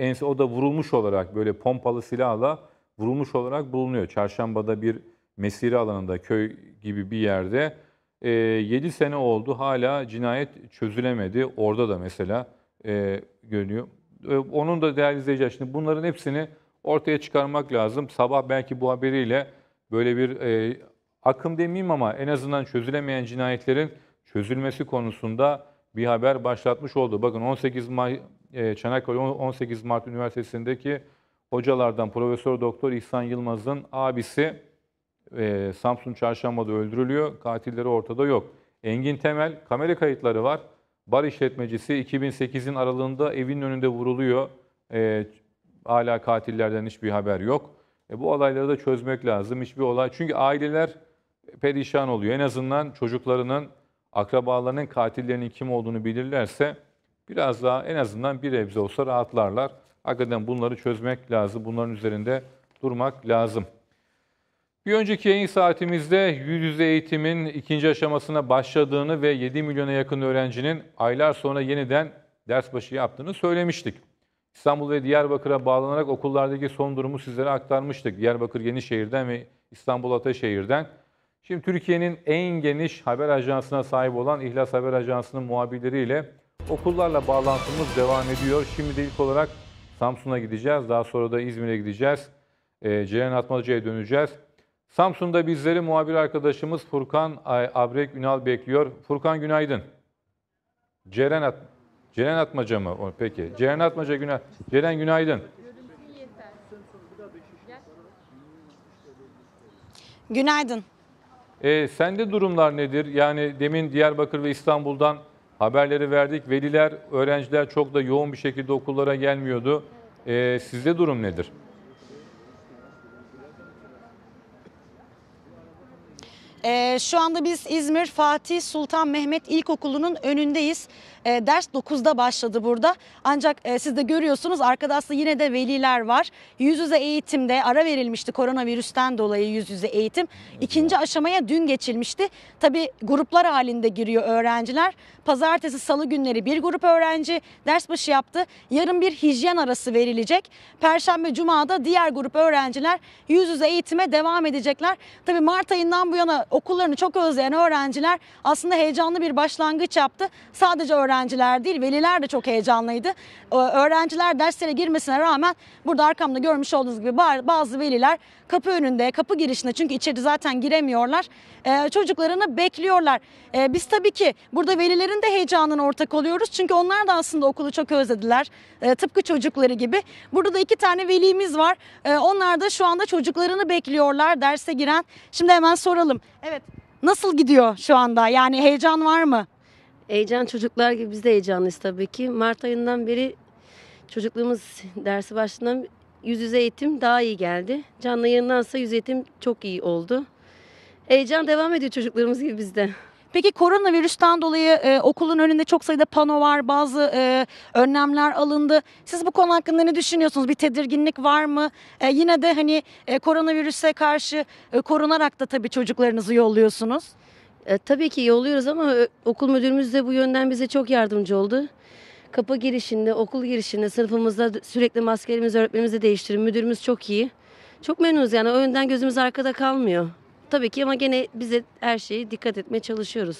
e, o da vurulmuş olarak böyle pompalı silahla vurulmuş olarak bulunuyor. Çarşamba'da bir mesire alanında köy gibi bir yerde e, 7 sene oldu hala cinayet çözülemedi. Orada da mesela e, görünüyor. E, onun da değerli izleyiciler şimdi bunların hepsini ortaya çıkarmak lazım. Sabah belki bu haberiyle böyle bir e, akım demeyeyim ama en azından çözülemeyen cinayetlerin çözülmesi konusunda bir haber başlatmış oldu. Bakın 18 May e, Çanakkale 18 Mart Üniversitesi'ndeki hocalardan Profesör Doktor İhsan Yılmaz'ın abisi e, Samsun Çarşamba'da öldürülüyor. Katilleri ortada yok. Engin Temel kamera kayıtları var. Bar işletmecisi 2008'in aralığında evin önünde vuruluyor. E, hala katillerden hiçbir haber yok. E, bu olayları da çözmek lazım. Hiçbir olay. Çünkü aileler perişan oluyor. En azından çocuklarının akrabalarının katillerinin kim olduğunu bilirlerse biraz daha en azından bir ebze olsa rahatlarlar. Hakikaten bunları çözmek lazım. Bunların üzerinde durmak lazım. Bir önceki yayın saatimizde yüz yüze eğitimin ikinci aşamasına başladığını ve 7 milyona yakın öğrencinin aylar sonra yeniden ders başı yaptığını söylemiştik. İstanbul ve Diyarbakır'a bağlanarak okullardaki son durumu sizlere aktarmıştık. Diyarbakır Yenişehir'den ve İstanbul Ataşehir'den Şimdi Türkiye'nin en geniş haber ajansına sahip olan İhlas Haber Ajansı'nın muhabirleriyle okullarla bağlantımız devam ediyor. Şimdi de ilk olarak Samsun'a gideceğiz. Daha sonra da İzmir'e gideceğiz. E, Ceren Atmaca'ya döneceğiz. Samsun'da bizleri muhabir arkadaşımız Furkan Abrek Ünal bekliyor. Furkan günaydın. Ceren At Ceren Atmaca mı? Peki. Ceren Atmaca günaydın. Ceren günaydın. Günaydın. E, sende durumlar nedir? Yani demin Diyarbakır ve İstanbul'dan haberleri verdik. Veliler, öğrenciler çok da yoğun bir şekilde okullara gelmiyordu. E, sizde durum nedir? Ee, şu anda biz İzmir Fatih Sultan Mehmet İlkokulu'nun önündeyiz. E, ders 9'da başladı burada. Ancak e, siz de görüyorsunuz arkadaşlar yine de veliler var. Yüz yüze eğitimde ara verilmişti koronavirüsten dolayı yüz yüze eğitim. İkinci aşamaya dün geçilmişti. Tabi gruplar halinde giriyor öğrenciler. Pazartesi, salı günleri bir grup öğrenci ders başı yaptı. Yarın bir hijyen arası verilecek. Perşembe, cumada diğer grup öğrenciler yüz yüze eğitime devam edecekler. Tabi Mart ayından bu yana okullarını çok özleyen öğrenciler aslında heyecanlı bir başlangıç yaptı. Sadece öğrenci öğrenciler değil, veliler de çok heyecanlıydı. Ee, öğrenciler derslere girmesine rağmen burada arkamda görmüş olduğunuz gibi bazı veliler kapı önünde, kapı girişinde çünkü içeri zaten giremiyorlar. Ee, çocuklarını bekliyorlar. Ee, biz tabii ki burada velilerin de heyecanını ortak oluyoruz. Çünkü onlar da aslında okulu çok özlediler. Tıpkı çocukları gibi. Burada da iki tane velimiz var. Onlar da şu anda çocuklarını bekliyorlar derse giren. Şimdi hemen soralım. Evet. Nasıl gidiyor şu anda? Yani heyecan var mı? Heyecan çocuklar gibi biz de heyecanlıyız tabii ki. Mart ayından beri çocukluğumuz dersi başından yüz yüze eğitim daha iyi geldi. Canlı yayındansa yüz eğitim çok iyi oldu. Heyecan devam ediyor çocuklarımız gibi bizde. Peki koronavirüsten dolayı e, okulun önünde çok sayıda pano var, bazı e, önlemler alındı. Siz bu konu hakkında ne düşünüyorsunuz? Bir tedirginlik var mı? E, yine de hani e, koronavirüse karşı e, korunarak da tabii çocuklarınızı yolluyorsunuz. E, tabii ki yolluyoruz ama okul müdürümüz de bu yönden bize çok yardımcı oldu. Kapı girişinde, okul girişinde, sınıfımızda sürekli maskelerimizi, öğretmenimizi değiştirin. Müdürümüz çok iyi. Çok memnunuz yani o yönden gözümüz arkada kalmıyor. Tabii ki ama gene bize her şeyi dikkat etmeye çalışıyoruz.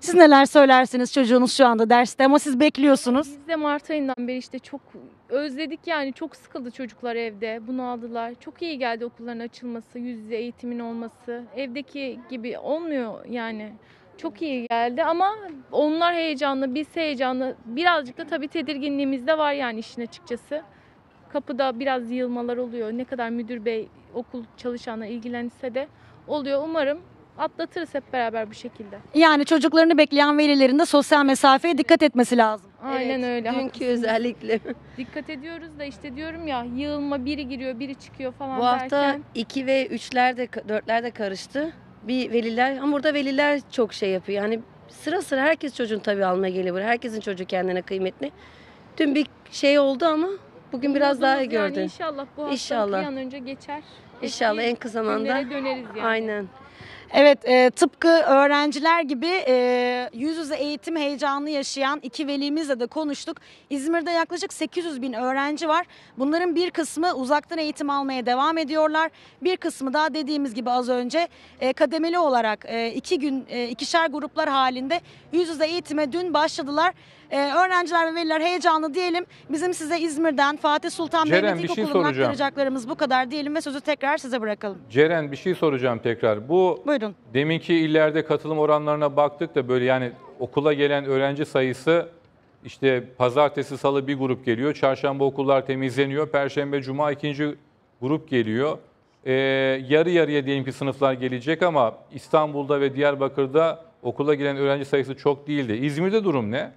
Siz neler söylersiniz çocuğunuz şu anda derste ama siz bekliyorsunuz. Biz de Mart ayından beri işte çok özledik yani çok sıkıldı çocuklar evde bunu aldılar. Çok iyi geldi okulların açılması, yüz yüze eğitimin olması. Evdeki gibi olmuyor yani. Çok iyi geldi ama onlar heyecanlı, biz heyecanlı. Birazcık da tabii tedirginliğimiz de var yani işin açıkçası. Kapıda biraz yığılmalar oluyor. Ne kadar müdür bey okul çalışanla ilgilenirse de oluyor. Umarım atlatırız hep beraber bu şekilde. Yani çocuklarını bekleyen velilerin de sosyal mesafeye dikkat etmesi lazım. Aynen öyle. Dünkü haklısınız. özellikle. Dikkat ediyoruz da işte diyorum ya yığılma biri giriyor biri çıkıyor falan Bu hafta 2 ve 3'ler de 4'ler de karıştı. Bir veliler ama burada veliler çok şey yapıyor. Hani sıra sıra herkes çocuğun tabii almaya geliyor buraya. Herkesin çocuğu kendine kıymetli. Dün bir şey oldu ama bugün Umudumuz biraz daha iyi yani gördü. inşallah bu hafta inşallah. bir an önce geçer. İnşallah en kısa zamanda. döneriz yani. Aynen Evet e, tıpkı öğrenciler gibi e, yüz yüze eğitim heyecanını yaşayan iki velimizle de konuştuk. İzmir'de yaklaşık 800 bin öğrenci var. Bunların bir kısmı uzaktan eğitim almaya devam ediyorlar. Bir kısmı da dediğimiz gibi az önce e, kademeli olarak e, iki gün e, ikişer gruplar halinde yüz yüze eğitime dün başladılar. Ee, öğrenciler ve veliler heyecanlı diyelim. Bizim size İzmir'den Fatih Sultan Mehmet İlkokulu'nun şey soracağım. aktaracaklarımız bu kadar diyelim ve sözü tekrar size bırakalım. Ceren bir şey soracağım tekrar. Bu Buyurun. deminki illerde katılım oranlarına baktık da böyle yani okula gelen öğrenci sayısı işte pazartesi salı bir grup geliyor. Çarşamba okullar temizleniyor. Perşembe cuma ikinci grup geliyor. Ee, yarı yarıya diyelim ki sınıflar gelecek ama İstanbul'da ve Diyarbakır'da okula giren öğrenci sayısı çok değildi. İzmir'de durum ne?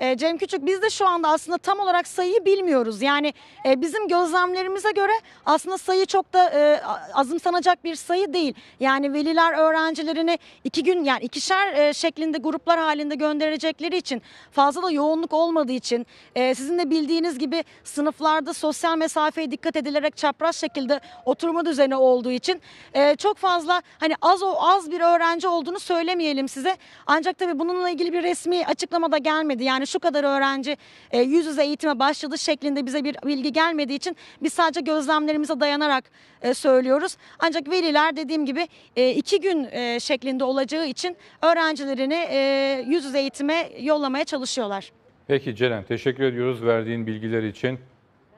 E, Cem Küçük biz de şu anda aslında tam olarak sayıyı bilmiyoruz. Yani e, bizim gözlemlerimize göre aslında sayı çok da e, azımsanacak bir sayı değil. Yani veliler öğrencilerini iki gün yani ikişer e, şeklinde gruplar halinde gönderecekleri için fazla da yoğunluk olmadığı için e, sizin de bildiğiniz gibi sınıflarda sosyal mesafeye dikkat edilerek çapraz şekilde oturma düzeni olduğu için e, çok fazla hani az o az bir öğrenci olduğunu söylemeyelim size. Ancak tabii bununla ilgili bir resmi açıklama da gelmedi. Yani yani şu kadar öğrenci e, yüz yüze eğitime başladı şeklinde bize bir bilgi gelmediği için biz sadece gözlemlerimize dayanarak e, söylüyoruz. Ancak veliler dediğim gibi e, iki gün e, şeklinde olacağı için öğrencilerini e, yüz yüze eğitime yollamaya çalışıyorlar. Peki Ceren teşekkür ediyoruz verdiğin bilgiler için.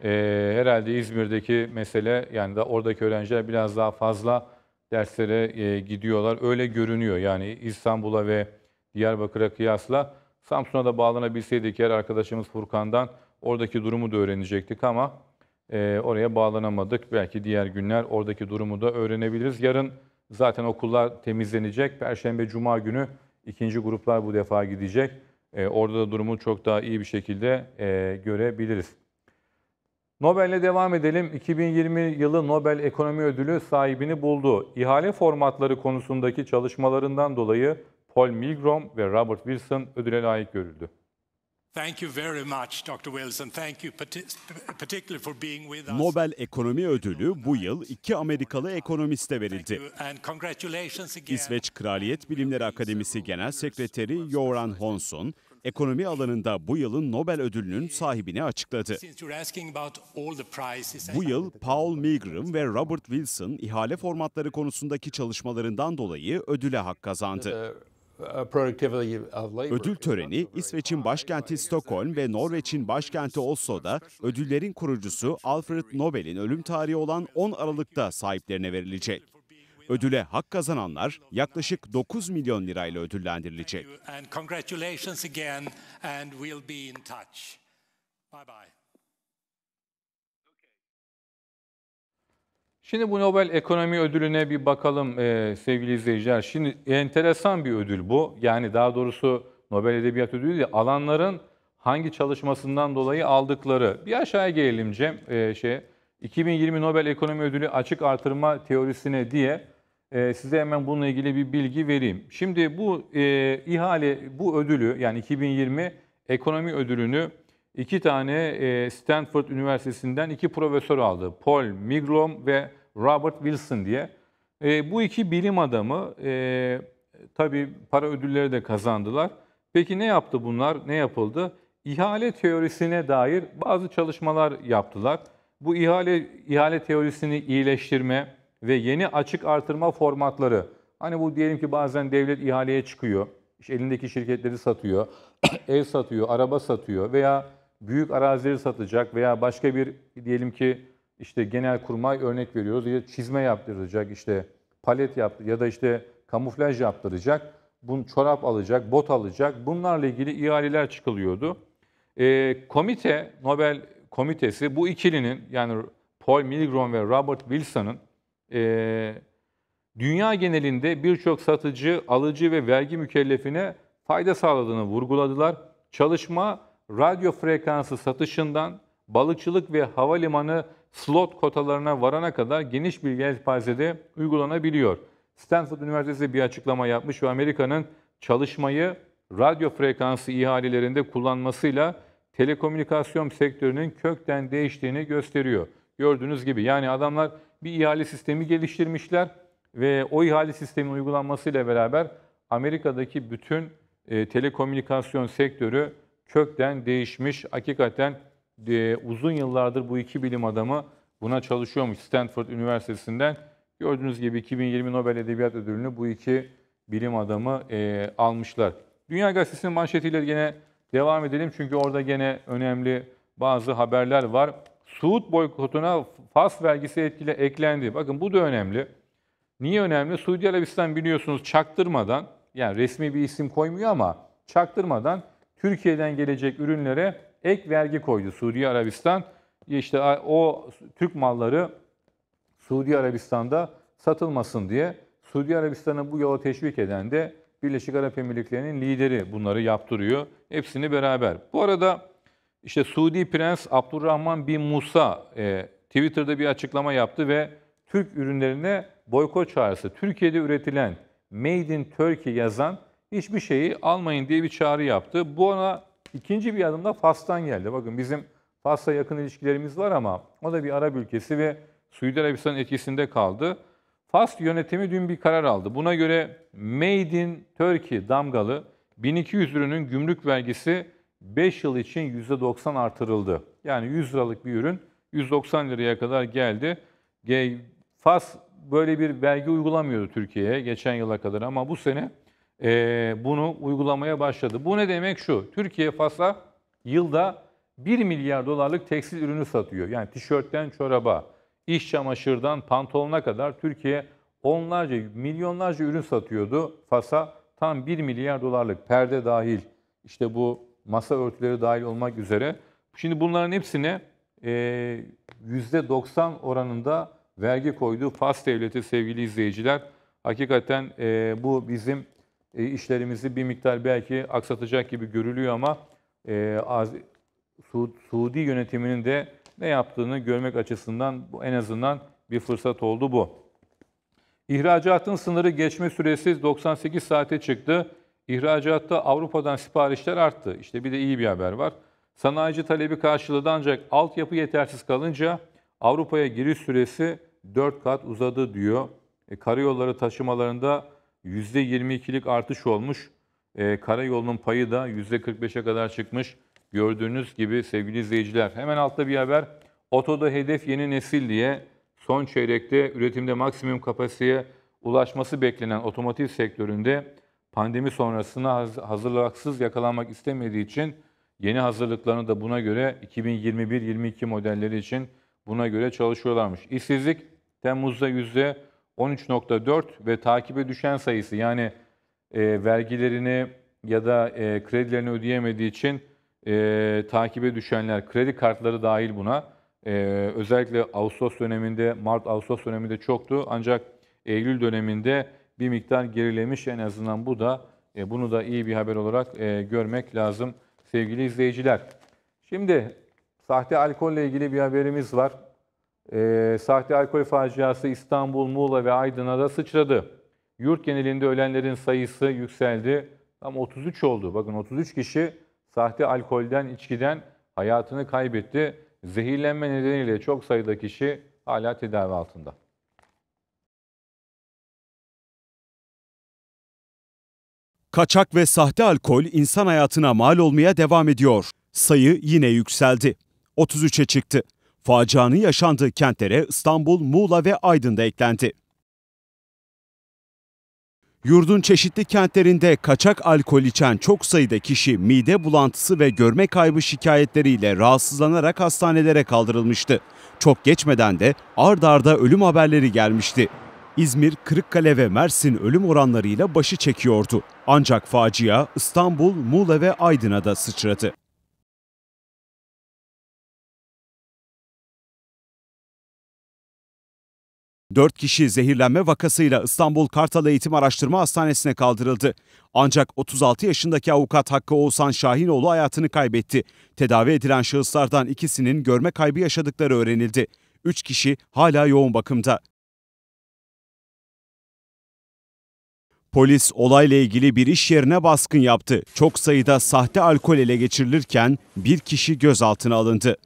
E, herhalde İzmir'deki mesele yani da oradaki öğrenciler biraz daha fazla derslere e, gidiyorlar. Öyle görünüyor yani İstanbul'a ve Diyarbakır'a kıyasla. Samsun'a da bağlanabilseydik yer arkadaşımız Furkan'dan oradaki durumu da öğrenecektik ama e, oraya bağlanamadık. Belki diğer günler oradaki durumu da öğrenebiliriz. Yarın zaten okullar temizlenecek. Perşembe, Cuma günü ikinci gruplar bu defa gidecek. E, orada da durumu çok daha iyi bir şekilde e, görebiliriz. Nobel'le devam edelim. 2020 yılı Nobel Ekonomi Ödülü sahibini buldu. İhale formatları konusundaki çalışmalarından dolayı Paul Milgrom ve Robert Wilson ödüle layık görüldü. Nobel Ekonomi Ödülü bu yıl iki Amerikalı ekonomiste verildi. İsveç Kraliyet Bilimleri Akademisi Genel Sekreteri Joran Honson, ekonomi alanında bu yılın Nobel ödülünün sahibini açıkladı. Bu yıl Paul Milgrom ve Robert Wilson ihale formatları konusundaki çalışmalarından dolayı ödüle hak kazandı. Ee, Uh, Ödül töreni İsveç'in başkenti Stockholm ve Norveç'in başkenti Oslo'da ödüllerin kurucusu Alfred Nobel'in ölüm tarihi olan 10 Aralık'ta sahiplerine verilecek. Ödüle hak kazananlar yaklaşık 9 milyon lirayla ödüllendirilecek. Bye bye. Şimdi bu Nobel Ekonomi Ödülü'ne bir bakalım e, sevgili izleyiciler. Şimdi enteresan bir ödül bu. Yani daha doğrusu Nobel Edebiyat Ödülü değil, alanların hangi çalışmasından dolayı aldıkları. Bir aşağıya gelelim Cem. E, şey, 2020 Nobel Ekonomi Ödülü açık artırma teorisine diye e, size hemen bununla ilgili bir bilgi vereyim. Şimdi bu e, ihale, bu ödülü yani 2020 Ekonomi Ödülü'nü iki tane e, Stanford Üniversitesi'nden iki profesör aldı. Paul Miglom ve Robert Wilson diye. E, bu iki bilim adamı e, tabii para ödülleri de kazandılar. Peki ne yaptı bunlar? Ne yapıldı? İhale teorisine dair bazı çalışmalar yaptılar. Bu ihale ihale teorisini iyileştirme ve yeni açık artırma formatları. Hani bu diyelim ki bazen devlet ihaleye çıkıyor. İşte elindeki şirketleri satıyor, ev satıyor, araba satıyor veya büyük arazileri satacak veya başka bir diyelim ki işte genel kurmay örnek veriyoruz ya çizme yaptıracak işte palet yaptı ya da işte kamuflaj yaptıracak. Bun çorap alacak, bot alacak. Bunlarla ilgili ihaleler çıkılıyordu. E, komite, Nobel komitesi bu ikilinin yani Paul Milgrom ve Robert Wilson'ın e, dünya genelinde birçok satıcı, alıcı ve vergi mükellefine fayda sağladığını vurguladılar. Çalışma radyo frekansı satışından balıkçılık ve havalimanı slot kotalarına varana kadar geniş bir yelpazede uygulanabiliyor. Stanford Üniversitesi bir açıklama yapmış ve Amerika'nın çalışmayı radyo frekansı ihalelerinde kullanmasıyla telekomünikasyon sektörünün kökten değiştiğini gösteriyor. Gördüğünüz gibi yani adamlar bir ihale sistemi geliştirmişler ve o ihale sistemin uygulanmasıyla beraber Amerika'daki bütün e, telekomünikasyon sektörü kökten değişmiş. Hakikaten e, uzun yıllardır bu iki bilim adamı buna çalışıyormuş Stanford Üniversitesi'nden. Gördüğünüz gibi 2020 Nobel Edebiyat Ödülünü bu iki bilim adamı e, almışlar. Dünya Gazetesi'nin manşetiyle gene devam edelim çünkü orada gene önemli bazı haberler var. Suud boykotuna Fas vergisi etkile eklendi. Bakın bu da önemli. Niye önemli? Suudi Arabistan biliyorsunuz çaktırmadan yani resmi bir isim koymuyor ama çaktırmadan Türkiye'den gelecek ürünlere ek vergi koydu Suudi Arabistan. İşte o Türk malları Suudi Arabistan'da satılmasın diye Suudi Arabistan'ı bu yola teşvik eden de Birleşik Arap Emirlikleri'nin lideri bunları yaptırıyor. Hepsini beraber. Bu arada işte Suudi Prens Abdurrahman bin Musa e, Twitter'da bir açıklama yaptı ve Türk ürünlerine boykot çağrısı. Türkiye'de üretilen Made in Turkey yazan hiçbir şeyi almayın diye bir çağrı yaptı. Bu ona ikinci bir adımda Fas'tan geldi. Bakın bizim Fas'la yakın ilişkilerimiz var ama o da bir Arap ülkesi ve Suudi Arabistan'ın etkisinde kaldı. Fas yönetimi dün bir karar aldı. Buna göre Made in Turkey damgalı 1200 ürünün gümrük vergisi 5 yıl için %90 artırıldı. Yani 100 liralık bir ürün 190 liraya kadar geldi. Fas böyle bir vergi uygulamıyordu Türkiye'ye geçen yıla kadar ama bu sene e, bunu uygulamaya başladı. Bu ne demek şu, Türkiye Fas'a yılda 1 milyar dolarlık tekstil ürünü satıyor. Yani tişörtten çoraba, iş çamaşırdan pantolona kadar Türkiye onlarca, milyonlarca ürün satıyordu. Fas'a tam 1 milyar dolarlık perde dahil, işte bu masa örtüleri dahil olmak üzere. Şimdi bunların hepsine e, %90 oranında vergi koydu. Fas devleti sevgili izleyiciler. Hakikaten e, bu bizim e, işlerimizi bir miktar belki aksatacak gibi görülüyor ama e, az, Su, Suudi yönetiminin de ne yaptığını görmek açısından bu en azından bir fırsat oldu bu. İhracatın sınırı geçme süresi 98 saate çıktı. İhracatta Avrupa'dan siparişler arttı. İşte bir de iyi bir haber var. Sanayici talebi karşıladı ancak altyapı yetersiz kalınca Avrupa'ya giriş süresi 4 kat uzadı diyor. E, karayolları taşımalarında %22'lik artış olmuş. Ee, karayolunun payı da %45'e kadar çıkmış. Gördüğünüz gibi sevgili izleyiciler. Hemen altta bir haber. Otoda hedef yeni nesil diye son çeyrekte üretimde maksimum kapasiteye ulaşması beklenen otomotiv sektöründe pandemi sonrasına hazırlıksız yakalanmak istemediği için yeni hazırlıklarını da buna göre 2021-22 modelleri için buna göre çalışıyorlarmış. İşsizlik Temmuz'da yüzde 13.4 ve takibe düşen sayısı yani e, vergilerini ya da e, kredilerini ödeyemediği için e, takibe düşenler, kredi kartları dahil buna. E, özellikle Ağustos döneminde, Mart-Ağustos döneminde çoktu. Ancak Eylül döneminde bir miktar gerilemiş en azından bu da e, bunu da iyi bir haber olarak e, görmek lazım sevgili izleyiciler. Şimdi sahte alkolle ilgili bir haberimiz var. E, sahte alkol faciası İstanbul, Muğla ve Aydın'a da sıçradı. Yurt genelinde ölenlerin sayısı yükseldi. Tam 33 oldu. Bakın 33 kişi sahte alkolden, içkiden hayatını kaybetti. Zehirlenme nedeniyle çok sayıda kişi hala tedavi altında. Kaçak ve sahte alkol insan hayatına mal olmaya devam ediyor. Sayı yine yükseldi. 33'e çıktı. Facianın yaşandığı kentlere İstanbul, Muğla ve Aydın'da eklendi. Yurdun çeşitli kentlerinde kaçak alkol içen çok sayıda kişi mide bulantısı ve görme kaybı şikayetleriyle rahatsızlanarak hastanelere kaldırılmıştı. Çok geçmeden de ard arda ölüm haberleri gelmişti. İzmir, Kırıkkale ve Mersin ölüm oranlarıyla başı çekiyordu. Ancak facia İstanbul, Muğla ve Aydın'a da sıçradı. 4 kişi zehirlenme vakasıyla İstanbul Kartal Eğitim Araştırma Hastanesi'ne kaldırıldı. Ancak 36 yaşındaki avukat Hakkı Oğuzhan Şahinoğlu hayatını kaybetti. Tedavi edilen şahıslardan ikisinin görme kaybı yaşadıkları öğrenildi. 3 kişi hala yoğun bakımda. Polis olayla ilgili bir iş yerine baskın yaptı. Çok sayıda sahte alkol ele geçirilirken bir kişi gözaltına alındı.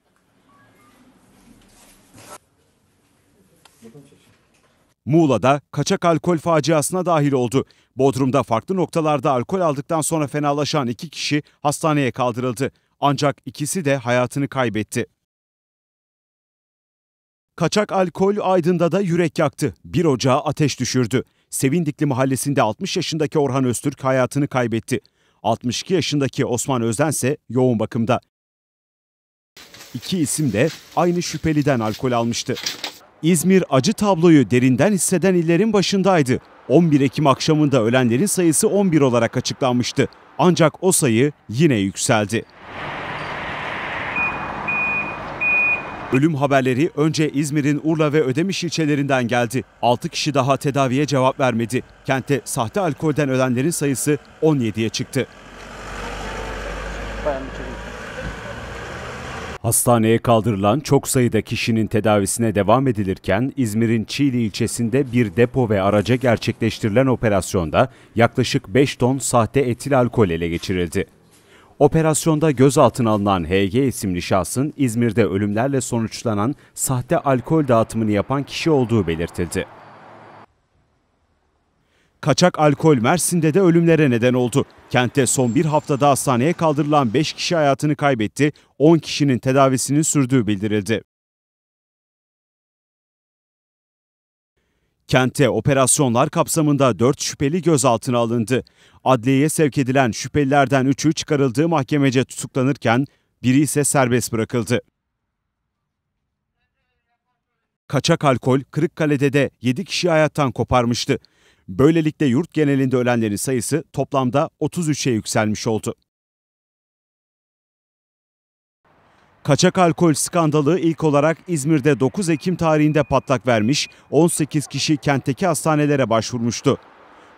Muğla'da kaçak alkol faciasına dahil oldu. Bodrum'da farklı noktalarda alkol aldıktan sonra fenalaşan iki kişi hastaneye kaldırıldı. Ancak ikisi de hayatını kaybetti. Kaçak alkol Aydın'da da yürek yaktı. Bir ocağa ateş düşürdü. Sevindikli mahallesinde 60 yaşındaki Orhan Öztürk hayatını kaybetti. 62 yaşındaki Osman Özden ise yoğun bakımda. İki isim de aynı şüpheliden alkol almıştı. İzmir acı tabloyu derinden hisseden illerin başındaydı. 11 Ekim akşamında ölenlerin sayısı 11 olarak açıklanmıştı. Ancak o sayı yine yükseldi. Ölüm haberleri önce İzmir'in Urla ve Ödemiş ilçelerinden geldi. 6 kişi daha tedaviye cevap vermedi. Kentte sahte alkolden ölenlerin sayısı 17'ye çıktı. Bayanmış. Hastaneye kaldırılan çok sayıda kişinin tedavisine devam edilirken İzmir'in Çiğli ilçesinde bir depo ve araca gerçekleştirilen operasyonda yaklaşık 5 ton sahte etil alkol ele geçirildi. Operasyonda gözaltına alınan HG isimli şahsın İzmir'de ölümlerle sonuçlanan sahte alkol dağıtımını yapan kişi olduğu belirtildi. Kaçak alkol Mersin'de de ölümlere neden oldu. Kentte son bir haftada hastaneye kaldırılan 5 kişi hayatını kaybetti, 10 kişinin tedavisinin sürdüğü bildirildi. Kente operasyonlar kapsamında 4 şüpheli gözaltına alındı. Adliyeye sevk edilen şüphelilerden 3'ü çıkarıldığı mahkemece tutuklanırken biri ise serbest bırakıldı. Kaçak alkol Kırıkkale'de de 7 kişi hayattan koparmıştı. Böylelikle yurt genelinde ölenlerin sayısı toplamda 33'e yükselmiş oldu. Kaçak alkol skandalı ilk olarak İzmir'de 9 Ekim tarihinde patlak vermiş, 18 kişi kentteki hastanelere başvurmuştu.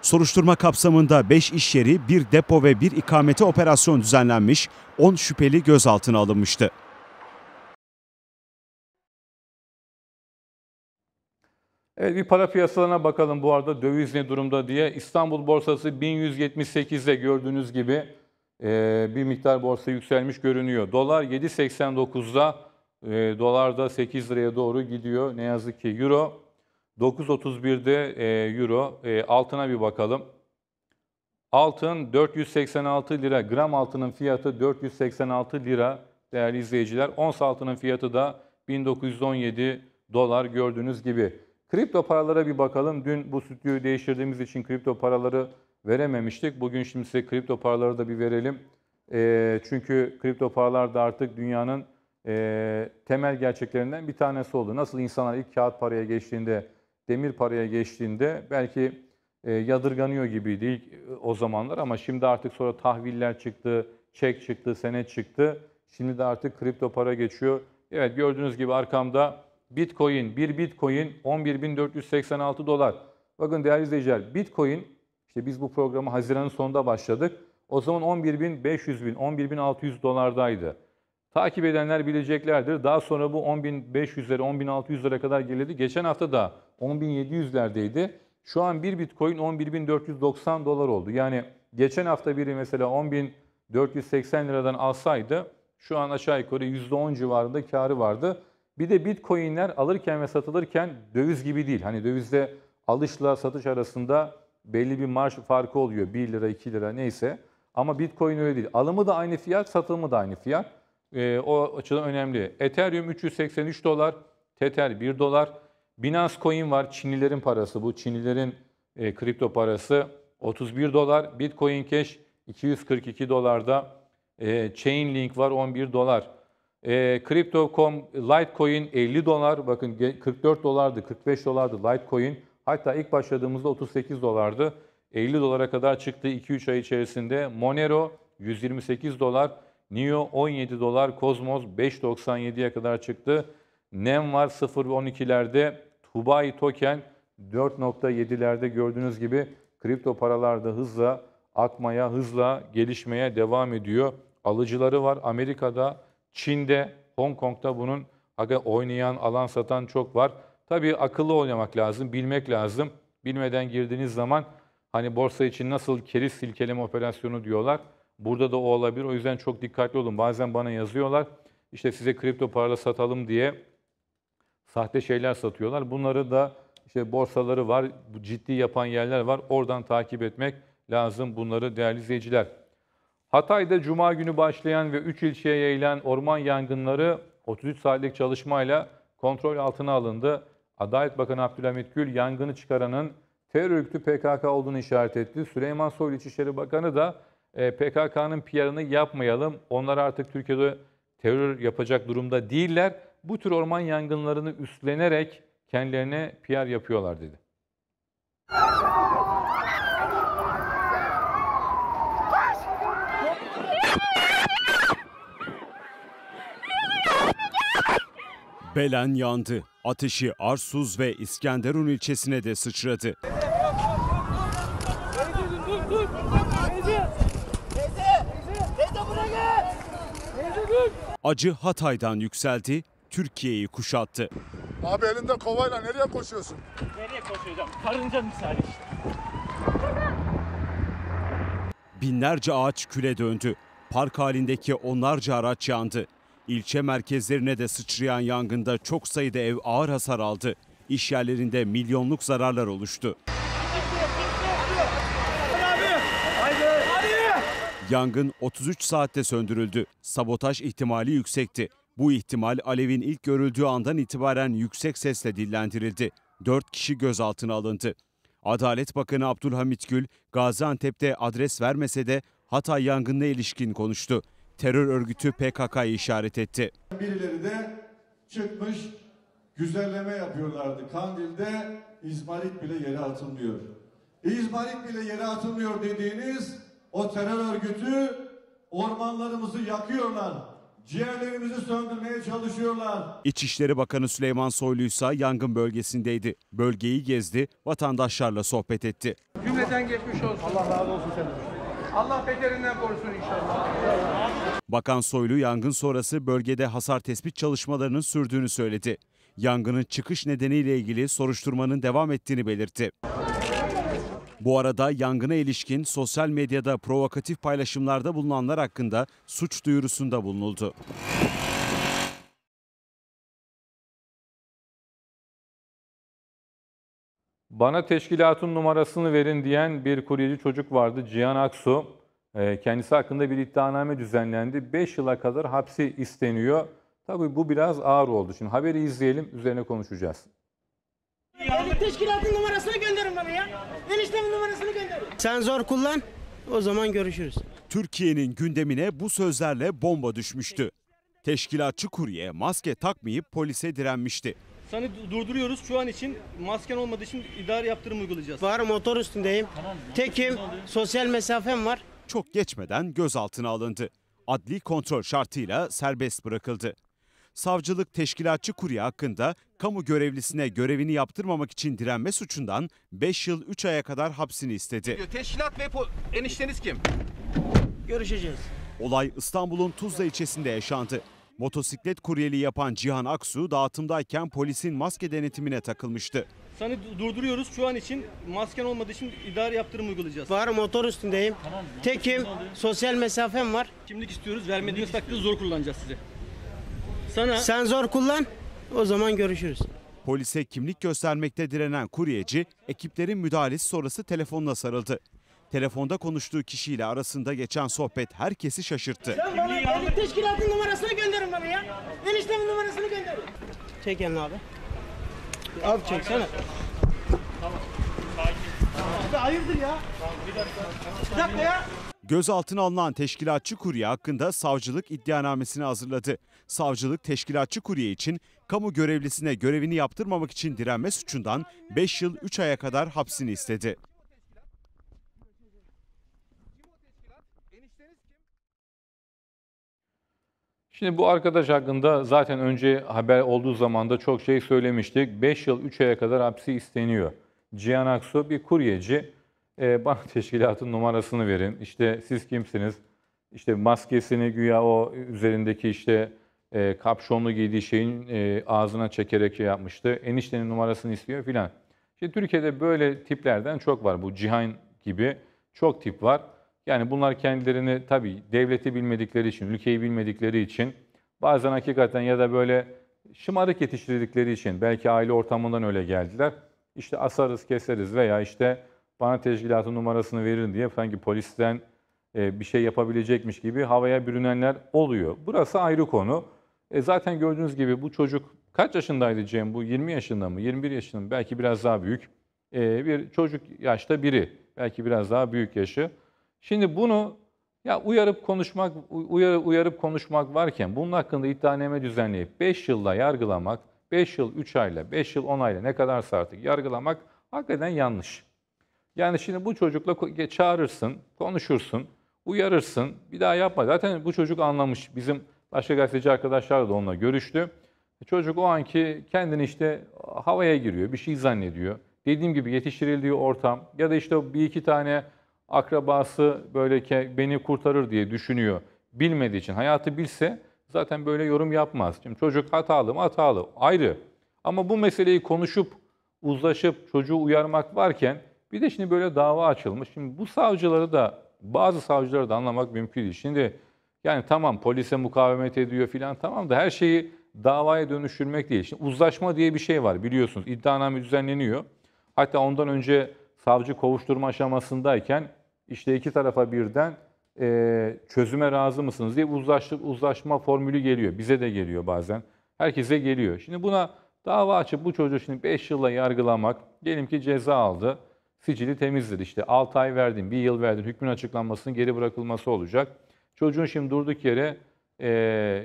Soruşturma kapsamında 5 iş yeri, 1 depo ve 1 ikamete operasyon düzenlenmiş, 10 şüpheli gözaltına alınmıştı. Evet bir para piyasalarına bakalım bu arada döviz ne durumda diye. İstanbul borsası 1178'de gördüğünüz gibi e, bir miktar borsa yükselmiş görünüyor. Dolar 7.89'da, e, dolar da 8 liraya doğru gidiyor. Ne yazık ki euro 9.31'de e, euro. E, altına bir bakalım. Altın 486 lira, gram altının fiyatı 486 lira değerli izleyiciler. Ons altının fiyatı da 1917 dolar gördüğünüz gibi. Kripto paralara bir bakalım. Dün bu stüdyoyu değiştirdiğimiz için kripto paraları verememiştik. Bugün şimdi size kripto paraları da bir verelim. E, çünkü kripto paralar da artık dünyanın e, temel gerçeklerinden bir tanesi oldu. Nasıl insanlar ilk kağıt paraya geçtiğinde, demir paraya geçtiğinde belki e, yadırganıyor gibiydi ilk e, o zamanlar ama şimdi artık sonra tahviller çıktı, çek çıktı, senet çıktı. Şimdi de artık kripto para geçiyor. Evet gördüğünüz gibi arkamda Bitcoin, bir Bitcoin 11.486 dolar. Bakın değerli izleyiciler, Bitcoin, işte biz bu programı Haziran'ın sonunda başladık. O zaman 11.500 bin, 11.600 dolardaydı. Takip edenler bileceklerdir. Daha sonra bu 10.500'lere, 10.600'lere kadar gelirdi. Geçen hafta da 10.700'lerdeydi. Şu an bir Bitcoin 11.490 dolar oldu. Yani geçen hafta biri mesela 10.480 liradan alsaydı şu an aşağı yukarı %10 civarında karı vardı. Bir de Bitcoin'ler alırken ve satılırken döviz gibi değil. Hani dövizde alışla satış arasında belli bir marş farkı oluyor. 1 lira, 2 lira neyse. Ama Bitcoin öyle değil. Alımı da aynı fiyat, satımı da aynı fiyat. E, o açıdan önemli. Ethereum 383 dolar, Tether 1 dolar. Binance Coin var. Çinlilerin parası bu. Çinlilerin e, kripto parası 31 dolar. Bitcoin Cash 242 dolarda. E, Chainlink var 11 dolar. E, Crypto.com, Litecoin 50 dolar, bakın 44 dolardı, 45 dolardı Litecoin. Hatta ilk başladığımızda 38 dolardı. 50 dolara kadar çıktı 2-3 ay içerisinde. Monero 128 dolar, Neo 17 dolar, Cosmos 5.97'ye kadar çıktı. Nem var 0.12'lerde, Tubai token 4.7'lerde gördüğünüz gibi kripto paralarda hızla akmaya, hızla gelişmeye devam ediyor. Alıcıları var Amerika'da, Çin'de, Hong Kong'da bunun oynayan, alan satan çok var. Tabii akıllı oynamak lazım, bilmek lazım. Bilmeden girdiğiniz zaman hani borsa için nasıl keriz silkeleme operasyonu diyorlar. Burada da o olabilir. O yüzden çok dikkatli olun. Bazen bana yazıyorlar. İşte size kripto parla satalım diye sahte şeyler satıyorlar. Bunları da işte borsaları var, ciddi yapan yerler var. Oradan takip etmek lazım bunları değerli izleyiciler. Hatay'da Cuma günü başlayan ve 3 ilçeye yayılan orman yangınları 33 saatlik çalışmayla kontrol altına alındı. Adalet Bakanı Abdülhamit Gül yangını çıkaranın terör örgütü PKK olduğunu işaret etti. Süleyman Soylu İçişleri Bakanı da e, PKK'nın PR'ını yapmayalım. Onlar artık Türkiye'de terör yapacak durumda değiller. Bu tür orman yangınlarını üstlenerek kendilerine PR yapıyorlar dedi. Belen yandı. Ateşi Arsuz ve İskenderun ilçesine de sıçradı. Acı Hatay'dan yükseldi, Türkiye'yi kuşattı. Abi elinde kovayla nereye koşuyorsun? Nereye koşacağım? Karınca misali işte. Binlerce ağaç küle döndü. Park halindeki onlarca araç yandı. İlçe merkezlerine de sıçrayan yangında çok sayıda ev ağır hasar aldı. İş yerlerinde milyonluk zararlar oluştu. Yangın 33 saatte söndürüldü. Sabotaj ihtimali yüksekti. Bu ihtimal alevin ilk görüldüğü andan itibaren yüksek sesle dillendirildi. 4 kişi gözaltına alındı. Adalet Bakanı Abdülhamit Gül, Gaziantep'te adres vermese de Hatay yangınına ilişkin konuştu terör örgütü PKK'yı işaret etti. Birileri de çıkmış güzelleme yapıyorlardı. Kandil'de İzmarit bile yere atılmıyor. İzmarit bile yere atılmıyor dediğiniz o terör örgütü ormanlarımızı yakıyorlar. Ciğerlerimizi söndürmeye çalışıyorlar. İçişleri Bakanı Süleyman Soylu ise yangın bölgesindeydi. Bölgeyi gezdi, vatandaşlarla sohbet etti. Cümleten geçmiş olsun. Allah razı olsun senden. Allah beterinden korusun inşallah. Bakan Soylu yangın sonrası bölgede hasar tespit çalışmalarının sürdüğünü söyledi. Yangının çıkış nedeniyle ilgili soruşturmanın devam ettiğini belirtti. Bu arada yangına ilişkin sosyal medyada provokatif paylaşımlarda bulunanlar hakkında suç duyurusunda bulunuldu. Bana teşkilatın numarasını verin diyen bir kuryeci çocuk vardı Cihan Aksu. Ee, kendisi hakkında bir iddianame düzenlendi. 5 yıla kadar hapsi isteniyor. Tabii bu biraz ağır oldu. Şimdi haberi izleyelim, üzerine konuşacağız. teşkilatın numarasını gönderin bana ya. Eniştemin numarasını gönderin. Sen zor kullan, o zaman görüşürüz. Türkiye'nin gündemine bu sözlerle bomba düşmüştü. Teşkilatçı kurye maske takmayıp polise direnmişti. Seni durduruyoruz. Şu an için masken olmadığı için idari yaptırım uygulayacağız. Var motor üstündeyim. Tekim. Sosyal mesafem var. Çok geçmeden gözaltına alındı. Adli kontrol şartıyla serbest bırakıldı. Savcılık teşkilatçı kurye hakkında kamu görevlisine görevini yaptırmamak için direnme suçundan 5 yıl 3 aya kadar hapsini istedi. Teşkilat ve enişteniz kim? Görüşeceğiz. Olay İstanbul'un Tuzla ilçesinde yaşandı. Motosiklet kuryeli yapan Cihan Aksu dağıtımdayken polisin maske denetimine takılmıştı. Seni durduruyoruz şu an için masken olmadığı için idare yaptırım uygulayacağız. Var motor üstündeyim. Tekim, sosyal mesafem var. Kimlik istiyoruz vermediğiniz takdirde zor kullanacağız sizi. Sana... Sen zor kullan o zaman görüşürüz. Polise kimlik göstermekte direnen kuryeci ekiplerin müdahalesi sonrası telefonla sarıldı. Telefonda konuştuğu kişiyle arasında geçen sohbet herkesi şaşırttı. Sen bana teşkilatın numarasını gönderin bana ya. Eniştemin numarasını gönderin. Çek elini abi. Abi çeksene. Tamam. Hayırdır ya? dakika. Bir dakika ya. Gözaltına alınan teşkilatçı kurye hakkında savcılık iddianamesini hazırladı. Savcılık teşkilatçı kurye için kamu görevlisine görevini yaptırmamak için direnme suçundan 5 yıl 3 aya kadar hapsini istedi. Şimdi bu arkadaş hakkında zaten önce haber olduğu zaman da çok şey söylemiştik. 5 yıl 3 aya kadar hapsi isteniyor. Cihan Aksu bir kuryeci. E, bana teşkilatın numarasını verin. İşte siz kimsiniz? İşte maskesini güya o üzerindeki işte e, kapşonlu giydiği şeyin e, ağzına çekerek şey yapmıştı. Eniştenin numarasını istiyor filan. Şimdi Türkiye'de böyle tiplerden çok var. Bu Cihan gibi çok tip var. Yani bunlar kendilerini tabii devleti bilmedikleri için, ülkeyi bilmedikleri için bazen hakikaten ya da böyle şımarık yetiştirdikleri için belki aile ortamından öyle geldiler. İşte asarız, keseriz veya işte bana teşkilatın numarasını verin diye sanki polisten e, bir şey yapabilecekmiş gibi havaya bürünenler oluyor. Burası ayrı konu. E zaten gördüğünüz gibi bu çocuk kaç yaşındaydı Cem bu? 20 yaşında mı? 21 yaşında mı? Belki biraz daha büyük. E bir çocuk yaşta biri. Belki biraz daha büyük yaşı. Şimdi bunu ya uyarıp konuşmak uyarı, uyarıp konuşmak varken bunun hakkında iddianame düzenleyip 5 yılda yargılamak, 5 yıl 3 ayla, 5 yıl 10 ayla ne kadarsa artık yargılamak hakikaten yanlış. Yani şimdi bu çocukla çağırırsın, konuşursun, uyarırsın, bir daha yapma. Zaten bu çocuk anlamış. Bizim başka gazeteci arkadaşlar da onunla görüştü. Çocuk o anki kendini işte havaya giriyor, bir şey zannediyor. Dediğim gibi yetiştirildiği ortam ya da işte bir iki tane akrabası böyle ki beni kurtarır diye düşünüyor. Bilmediği için hayatı bilse zaten böyle yorum yapmaz. Şimdi çocuk hatalı mı hatalı ayrı. Ama bu meseleyi konuşup uzlaşıp çocuğu uyarmak varken bir de şimdi böyle dava açılmış. Şimdi bu savcıları da bazı savcıları da anlamak mümkün değil. Şimdi yani tamam polise mukavemet ediyor filan tamam da her şeyi davaya dönüştürmek değil. Şimdi uzlaşma diye bir şey var biliyorsunuz. İddianame düzenleniyor. Hatta ondan önce savcı kovuşturma aşamasındayken işte iki tarafa birden e, çözüme razı mısınız diye uzlaşma uzlaşma formülü geliyor. Bize de geliyor bazen. Herkese geliyor. Şimdi buna dava açıp bu çocuğu şimdi 5 yılla yargılamak, diyelim ki ceza aldı, sicili temizdir. işte 6 ay verdin, 1 yıl verdin, hükmün açıklanmasının geri bırakılması olacak. Çocuğun şimdi durduk yere e,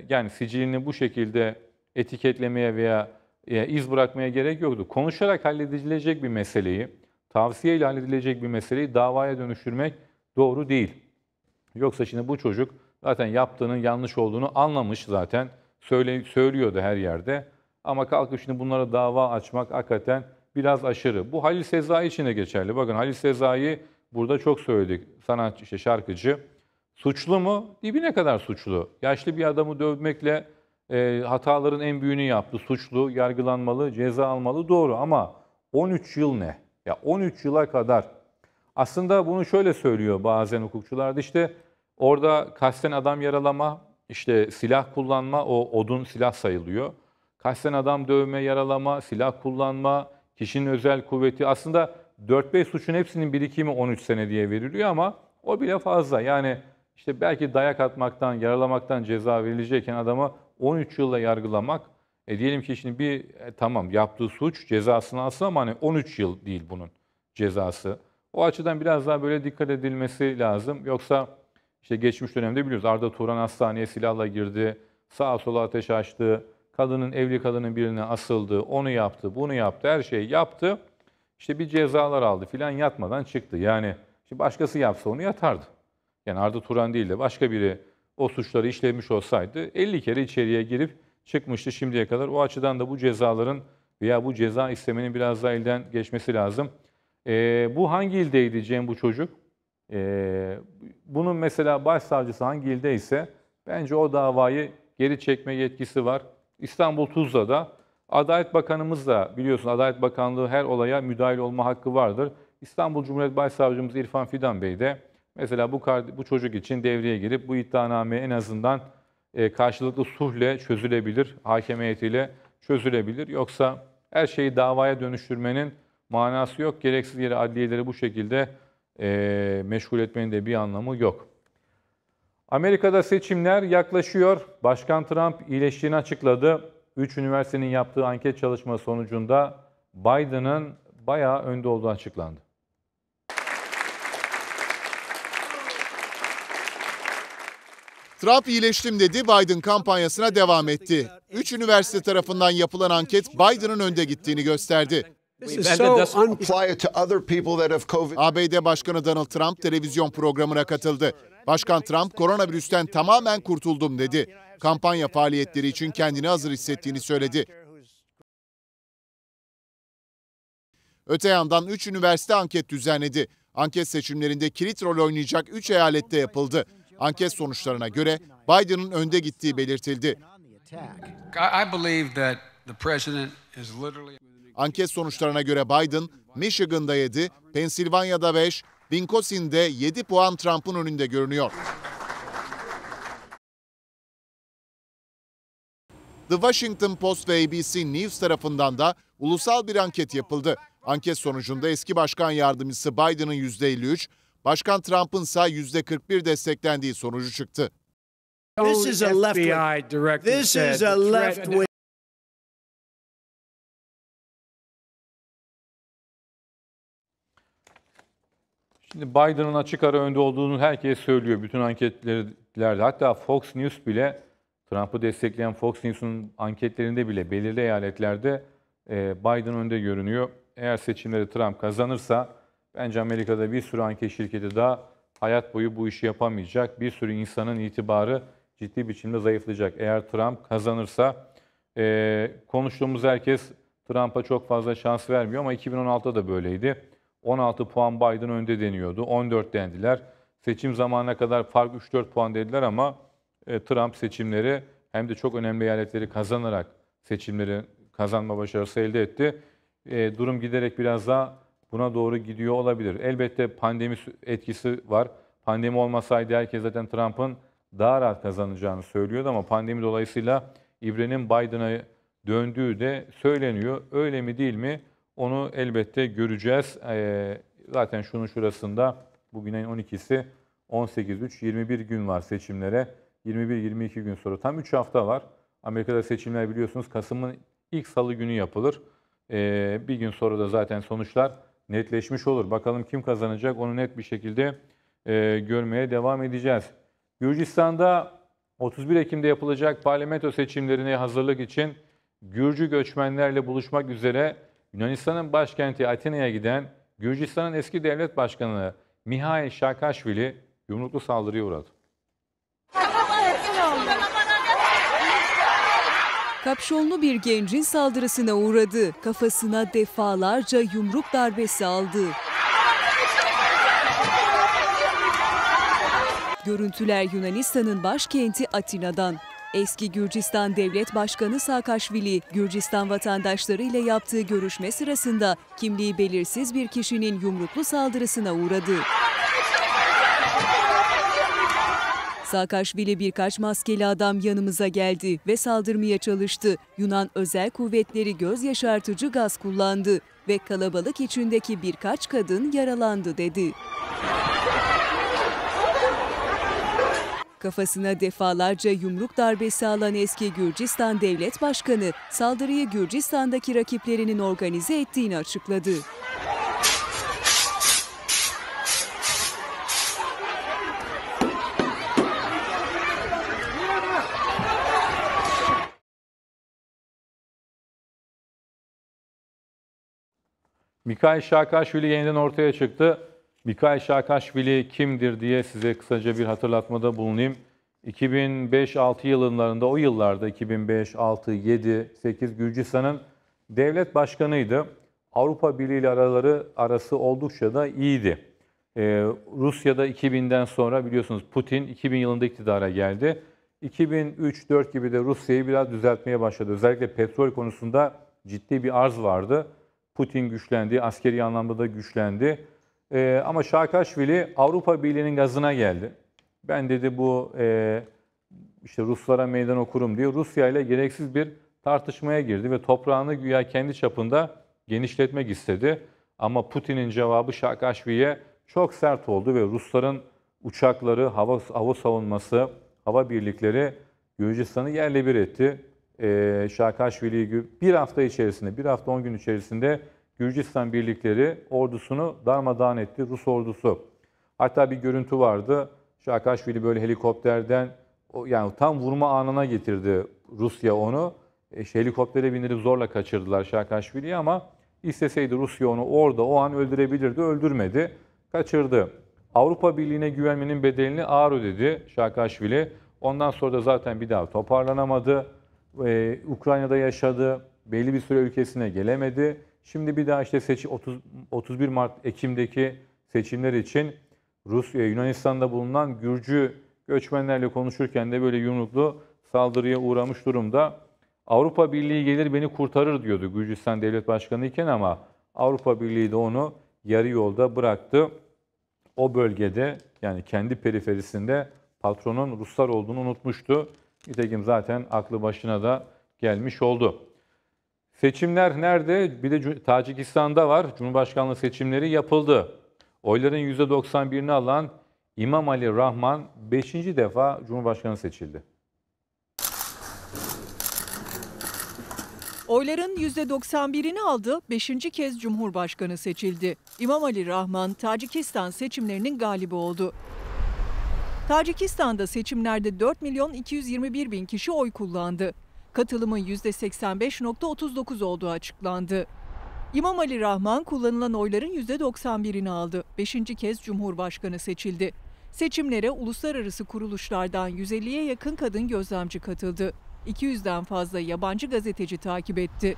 yani sicilini bu şekilde etiketlemeye veya e, iz bırakmaya gerek yoktu. Konuşarak halledilecek bir meseleyi, Tavsiye tavsiyeyle halledilecek bir meseleyi davaya dönüştürmek doğru değil. Yoksa şimdi bu çocuk zaten yaptığının yanlış olduğunu anlamış zaten. Söyle, söylüyordu her yerde. Ama kalkıp şimdi bunlara dava açmak hakikaten biraz aşırı. Bu Halil Sezai için de geçerli. Bakın Halil Sezai burada çok söyledik. Sanatçı, işte şarkıcı. Suçlu mu? Dibine kadar suçlu. Yaşlı bir adamı dövmekle e, hataların en büyüğünü yaptı. Suçlu, yargılanmalı, ceza almalı doğru ama 13 yıl ne? Ya 13 yıla kadar. Aslında bunu şöyle söylüyor bazen hukukçular da işte orada kasten adam yaralama, işte silah kullanma o odun silah sayılıyor. Kasten adam dövme, yaralama, silah kullanma, kişinin özel kuvveti aslında 4-5 suçun hepsinin birikimi 13 sene diye veriliyor ama o bile fazla. Yani işte belki dayak atmaktan, yaralamaktan ceza verilecekken adama 13 yılla yargılamak e diyelim ki şimdi bir e, tamam yaptığı suç cezasını alsın ama hani 13 yıl değil bunun cezası. O açıdan biraz daha böyle dikkat edilmesi lazım. Yoksa işte geçmiş dönemde biliyoruz Arda Turan hastaneye silahla girdi, sağa sola ateş açtı, kadının evli kadının birine asıldı, onu yaptı, bunu yaptı, her şeyi yaptı. İşte bir cezalar aldı filan yatmadan çıktı. Yani işte başkası yapsa onu yatardı. Yani Arda Turan değil de başka biri o suçları işlemiş olsaydı 50 kere içeriye girip çıkmıştı şimdiye kadar. O açıdan da bu cezaların veya bu ceza istemenin biraz daha elden geçmesi lazım. Ee, bu hangi ildeydi Cem bu çocuk? Ee, bunun mesela başsavcısı hangi ilde ise bence o davayı geri çekme yetkisi var. İstanbul Tuzla'da Adalet Bakanımız da biliyorsun Adalet Bakanlığı her olaya müdahil olma hakkı vardır. İstanbul Cumhuriyet Başsavcımız İrfan Fidan Bey de mesela bu, bu çocuk için devreye girip bu iddianameye en azından e, karşılıklı suhle çözülebilir, hakem heyetiyle çözülebilir. Yoksa her şeyi davaya dönüştürmenin manası yok. Gereksiz yere adliyeleri bu şekilde e, meşgul etmenin de bir anlamı yok. Amerika'da seçimler yaklaşıyor. Başkan Trump iyileştiğini açıkladı. 3 üniversitenin yaptığı anket çalışma sonucunda Biden'ın bayağı önde olduğu açıklandı. Trump iyileştim dedi, Biden kampanyasına devam etti. Üç üniversite tarafından yapılan anket Biden'ın önde gittiğini gösterdi. ABD Başkanı Donald Trump televizyon programına katıldı. Başkan Trump koronavirüsten tamamen kurtuldum dedi. Kampanya faaliyetleri için kendini hazır hissettiğini söyledi. Öte yandan 3 üniversite anket düzenledi. Anket seçimlerinde kilit rol oynayacak 3 eyalette yapıldı. Anket sonuçlarına göre Biden'ın önde gittiği belirtildi. Anket sonuçlarına göre Biden, Michigan'da 7, Pensilvanya'da 5, Wisconsin'de 7 puan Trump'ın önünde görünüyor. The Washington Post ve ABC News tarafından da ulusal bir anket yapıldı. Anket sonucunda eski başkan yardımcısı Biden'ın %53, Başkan Trump'ın ise %41 desteklendiği sonucu çıktı. This is a left wing. This is a left wing. Şimdi Biden'ın açık ara önde olduğunu herkes söylüyor. Bütün anketlerde hatta Fox News bile Trump'ı destekleyen Fox News'un anketlerinde bile belirli eyaletlerde e, Biden önde görünüyor. Eğer seçimleri Trump kazanırsa Bence Amerika'da bir sürü anket şirketi daha hayat boyu bu işi yapamayacak. Bir sürü insanın itibarı ciddi biçimde zayıflayacak. Eğer Trump kazanırsa e, konuştuğumuz herkes Trump'a çok fazla şans vermiyor ama 2016'da da böyleydi. 16 puan Biden önde deniyordu. 14 dendiler. Seçim zamanına kadar fark 3-4 puan dediler ama e, Trump seçimleri hem de çok önemli eyaletleri kazanarak seçimleri kazanma başarısı elde etti. E, durum giderek biraz daha buna doğru gidiyor olabilir. Elbette pandemi etkisi var. Pandemi olmasaydı herkes zaten Trump'ın daha rahat kazanacağını söylüyordu ama pandemi dolayısıyla İbre'nin Biden'a döndüğü de söyleniyor. Öyle mi değil mi? Onu elbette göreceğiz. Ee, zaten şunun şurasında bugünün 12'si 18-3 21 gün var seçimlere. 21-22 gün sonra tam 3 hafta var. Amerika'da seçimler biliyorsunuz Kasım'ın ilk salı günü yapılır. Ee, bir gün sonra da zaten sonuçlar netleşmiş olur. Bakalım kim kazanacak onu net bir şekilde e, görmeye devam edeceğiz. Gürcistan'da 31 Ekim'de yapılacak parlamento seçimlerine hazırlık için Gürcü göçmenlerle buluşmak üzere Yunanistan'ın başkenti Atina'ya giden Gürcistan'ın eski devlet başkanı Mihail Şakashvili yumruklu saldırıya uğradı. kapşonlu bir gencin saldırısına uğradı. Kafasına defalarca yumruk darbesi aldı. Görüntüler Yunanistan'ın başkenti Atina'dan. Eski Gürcistan Devlet Başkanı Saakaşvili, Gürcistan vatandaşları ile yaptığı görüşme sırasında kimliği belirsiz bir kişinin yumruklu saldırısına uğradı. Saakashvili birkaç maskeli adam yanımıza geldi ve saldırmaya çalıştı. Yunan özel kuvvetleri göz yaşartıcı gaz kullandı ve kalabalık içindeki birkaç kadın yaralandı dedi. Kafasına defalarca yumruk darbesi alan eski Gürcistan Devlet Başkanı saldırıyı Gürcistan'daki rakiplerinin organize ettiğini açıkladı. Mikhail Şaakashvili yeniden ortaya çıktı. Mikhail Şaakashvili kimdir diye size kısaca bir hatırlatmada bulunayım. 2005-6 yıllarında, o yıllarda 2005, 6, 7, 8 Gürcistan'ın devlet başkanıydı. Avrupa Birliği ile araları arası oldukça da iyiydi. Ee, Rusya'da 2000'den sonra biliyorsunuz Putin 2000 yılında iktidara geldi. 2003-4 gibi de Rusya'yı biraz düzeltmeye başladı. Özellikle petrol konusunda ciddi bir arz vardı. Putin güçlendi, askeri anlamda da güçlendi. E, ama Şaakashvili Avrupa Birliği'nin gazına geldi. Ben dedi bu e, işte Ruslara meydan okurum diye Rusya ile gereksiz bir tartışmaya girdi ve toprağını güya kendi çapında genişletmek istedi. Ama Putin'in cevabı Şaakashvili'ye çok sert oldu ve Rusların uçakları, hava, hava savunması, hava birlikleri Gürcistan'ı yerle bir etti e, ee, Şakashvili bir hafta içerisinde, bir hafta on gün içerisinde Gürcistan birlikleri ordusunu darmadağın etti, Rus ordusu. Hatta bir görüntü vardı. Şakashvili böyle helikopterden, yani tam vurma anına getirdi Rusya onu. E, helikoptere bindirip zorla kaçırdılar Şakashvili'yi ama isteseydi Rusya onu orada o an öldürebilirdi, öldürmedi, kaçırdı. Avrupa Birliği'ne güvenmenin bedelini ağır ödedi Şakashvili. Ondan sonra da zaten bir daha toparlanamadı e, Ukrayna'da yaşadı, belli bir süre ülkesine gelemedi. Şimdi bir daha işte seçi 30, 31 Mart Ekim'deki seçimler için Rusya Yunanistan'da bulunan Gürcü göçmenlerle konuşurken de böyle yumruklu saldırıya uğramış durumda. Avrupa Birliği gelir beni kurtarır diyordu Gürcistan Devlet Başkanı iken ama Avrupa Birliği de onu yarı yolda bıraktı. O bölgede yani kendi periferisinde patronun Ruslar olduğunu unutmuştu. Nitekim zaten aklı başına da gelmiş oldu. Seçimler nerede? Bir de Tacikistan'da var. Cumhurbaşkanlığı seçimleri yapıldı. Oyların %91'ini alan İmam Ali Rahman 5. defa Cumhurbaşkanı seçildi. Oyların %91'ini aldı, 5. kez Cumhurbaşkanı seçildi. İmam Ali Rahman, Tacikistan seçimlerinin galibi oldu. Tacikistan'da seçimlerde 4 milyon 221 bin kişi oy kullandı. Katılımın %85.39 olduğu açıklandı. İmam Ali Rahman kullanılan oyların %91'ini aldı. Beşinci kez Cumhurbaşkanı seçildi. Seçimlere uluslararası kuruluşlardan 150'ye yakın kadın gözlemci katıldı. 200'den fazla yabancı gazeteci takip etti.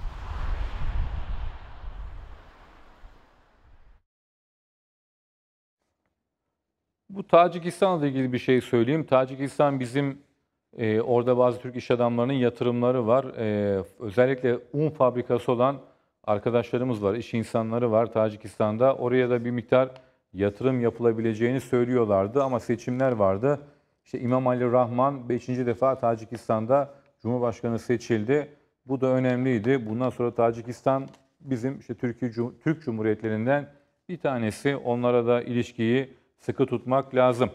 Bu Tacikistan'la ilgili bir şey söyleyeyim. Tacikistan bizim e, orada bazı Türk iş adamlarının yatırımları var. E, özellikle un fabrikası olan arkadaşlarımız var, iş insanları var Tacikistan'da. Oraya da bir miktar yatırım yapılabileceğini söylüyorlardı ama seçimler vardı. İşte İmam Ali Rahman 5. defa Tacikistan'da Cumhurbaşkanı seçildi. Bu da önemliydi. Bundan sonra Tacikistan bizim işte Türkiye Türk Cumhuriyetlerinden bir tanesi. Onlara da ilişkiyi sıkı tutmak lazım.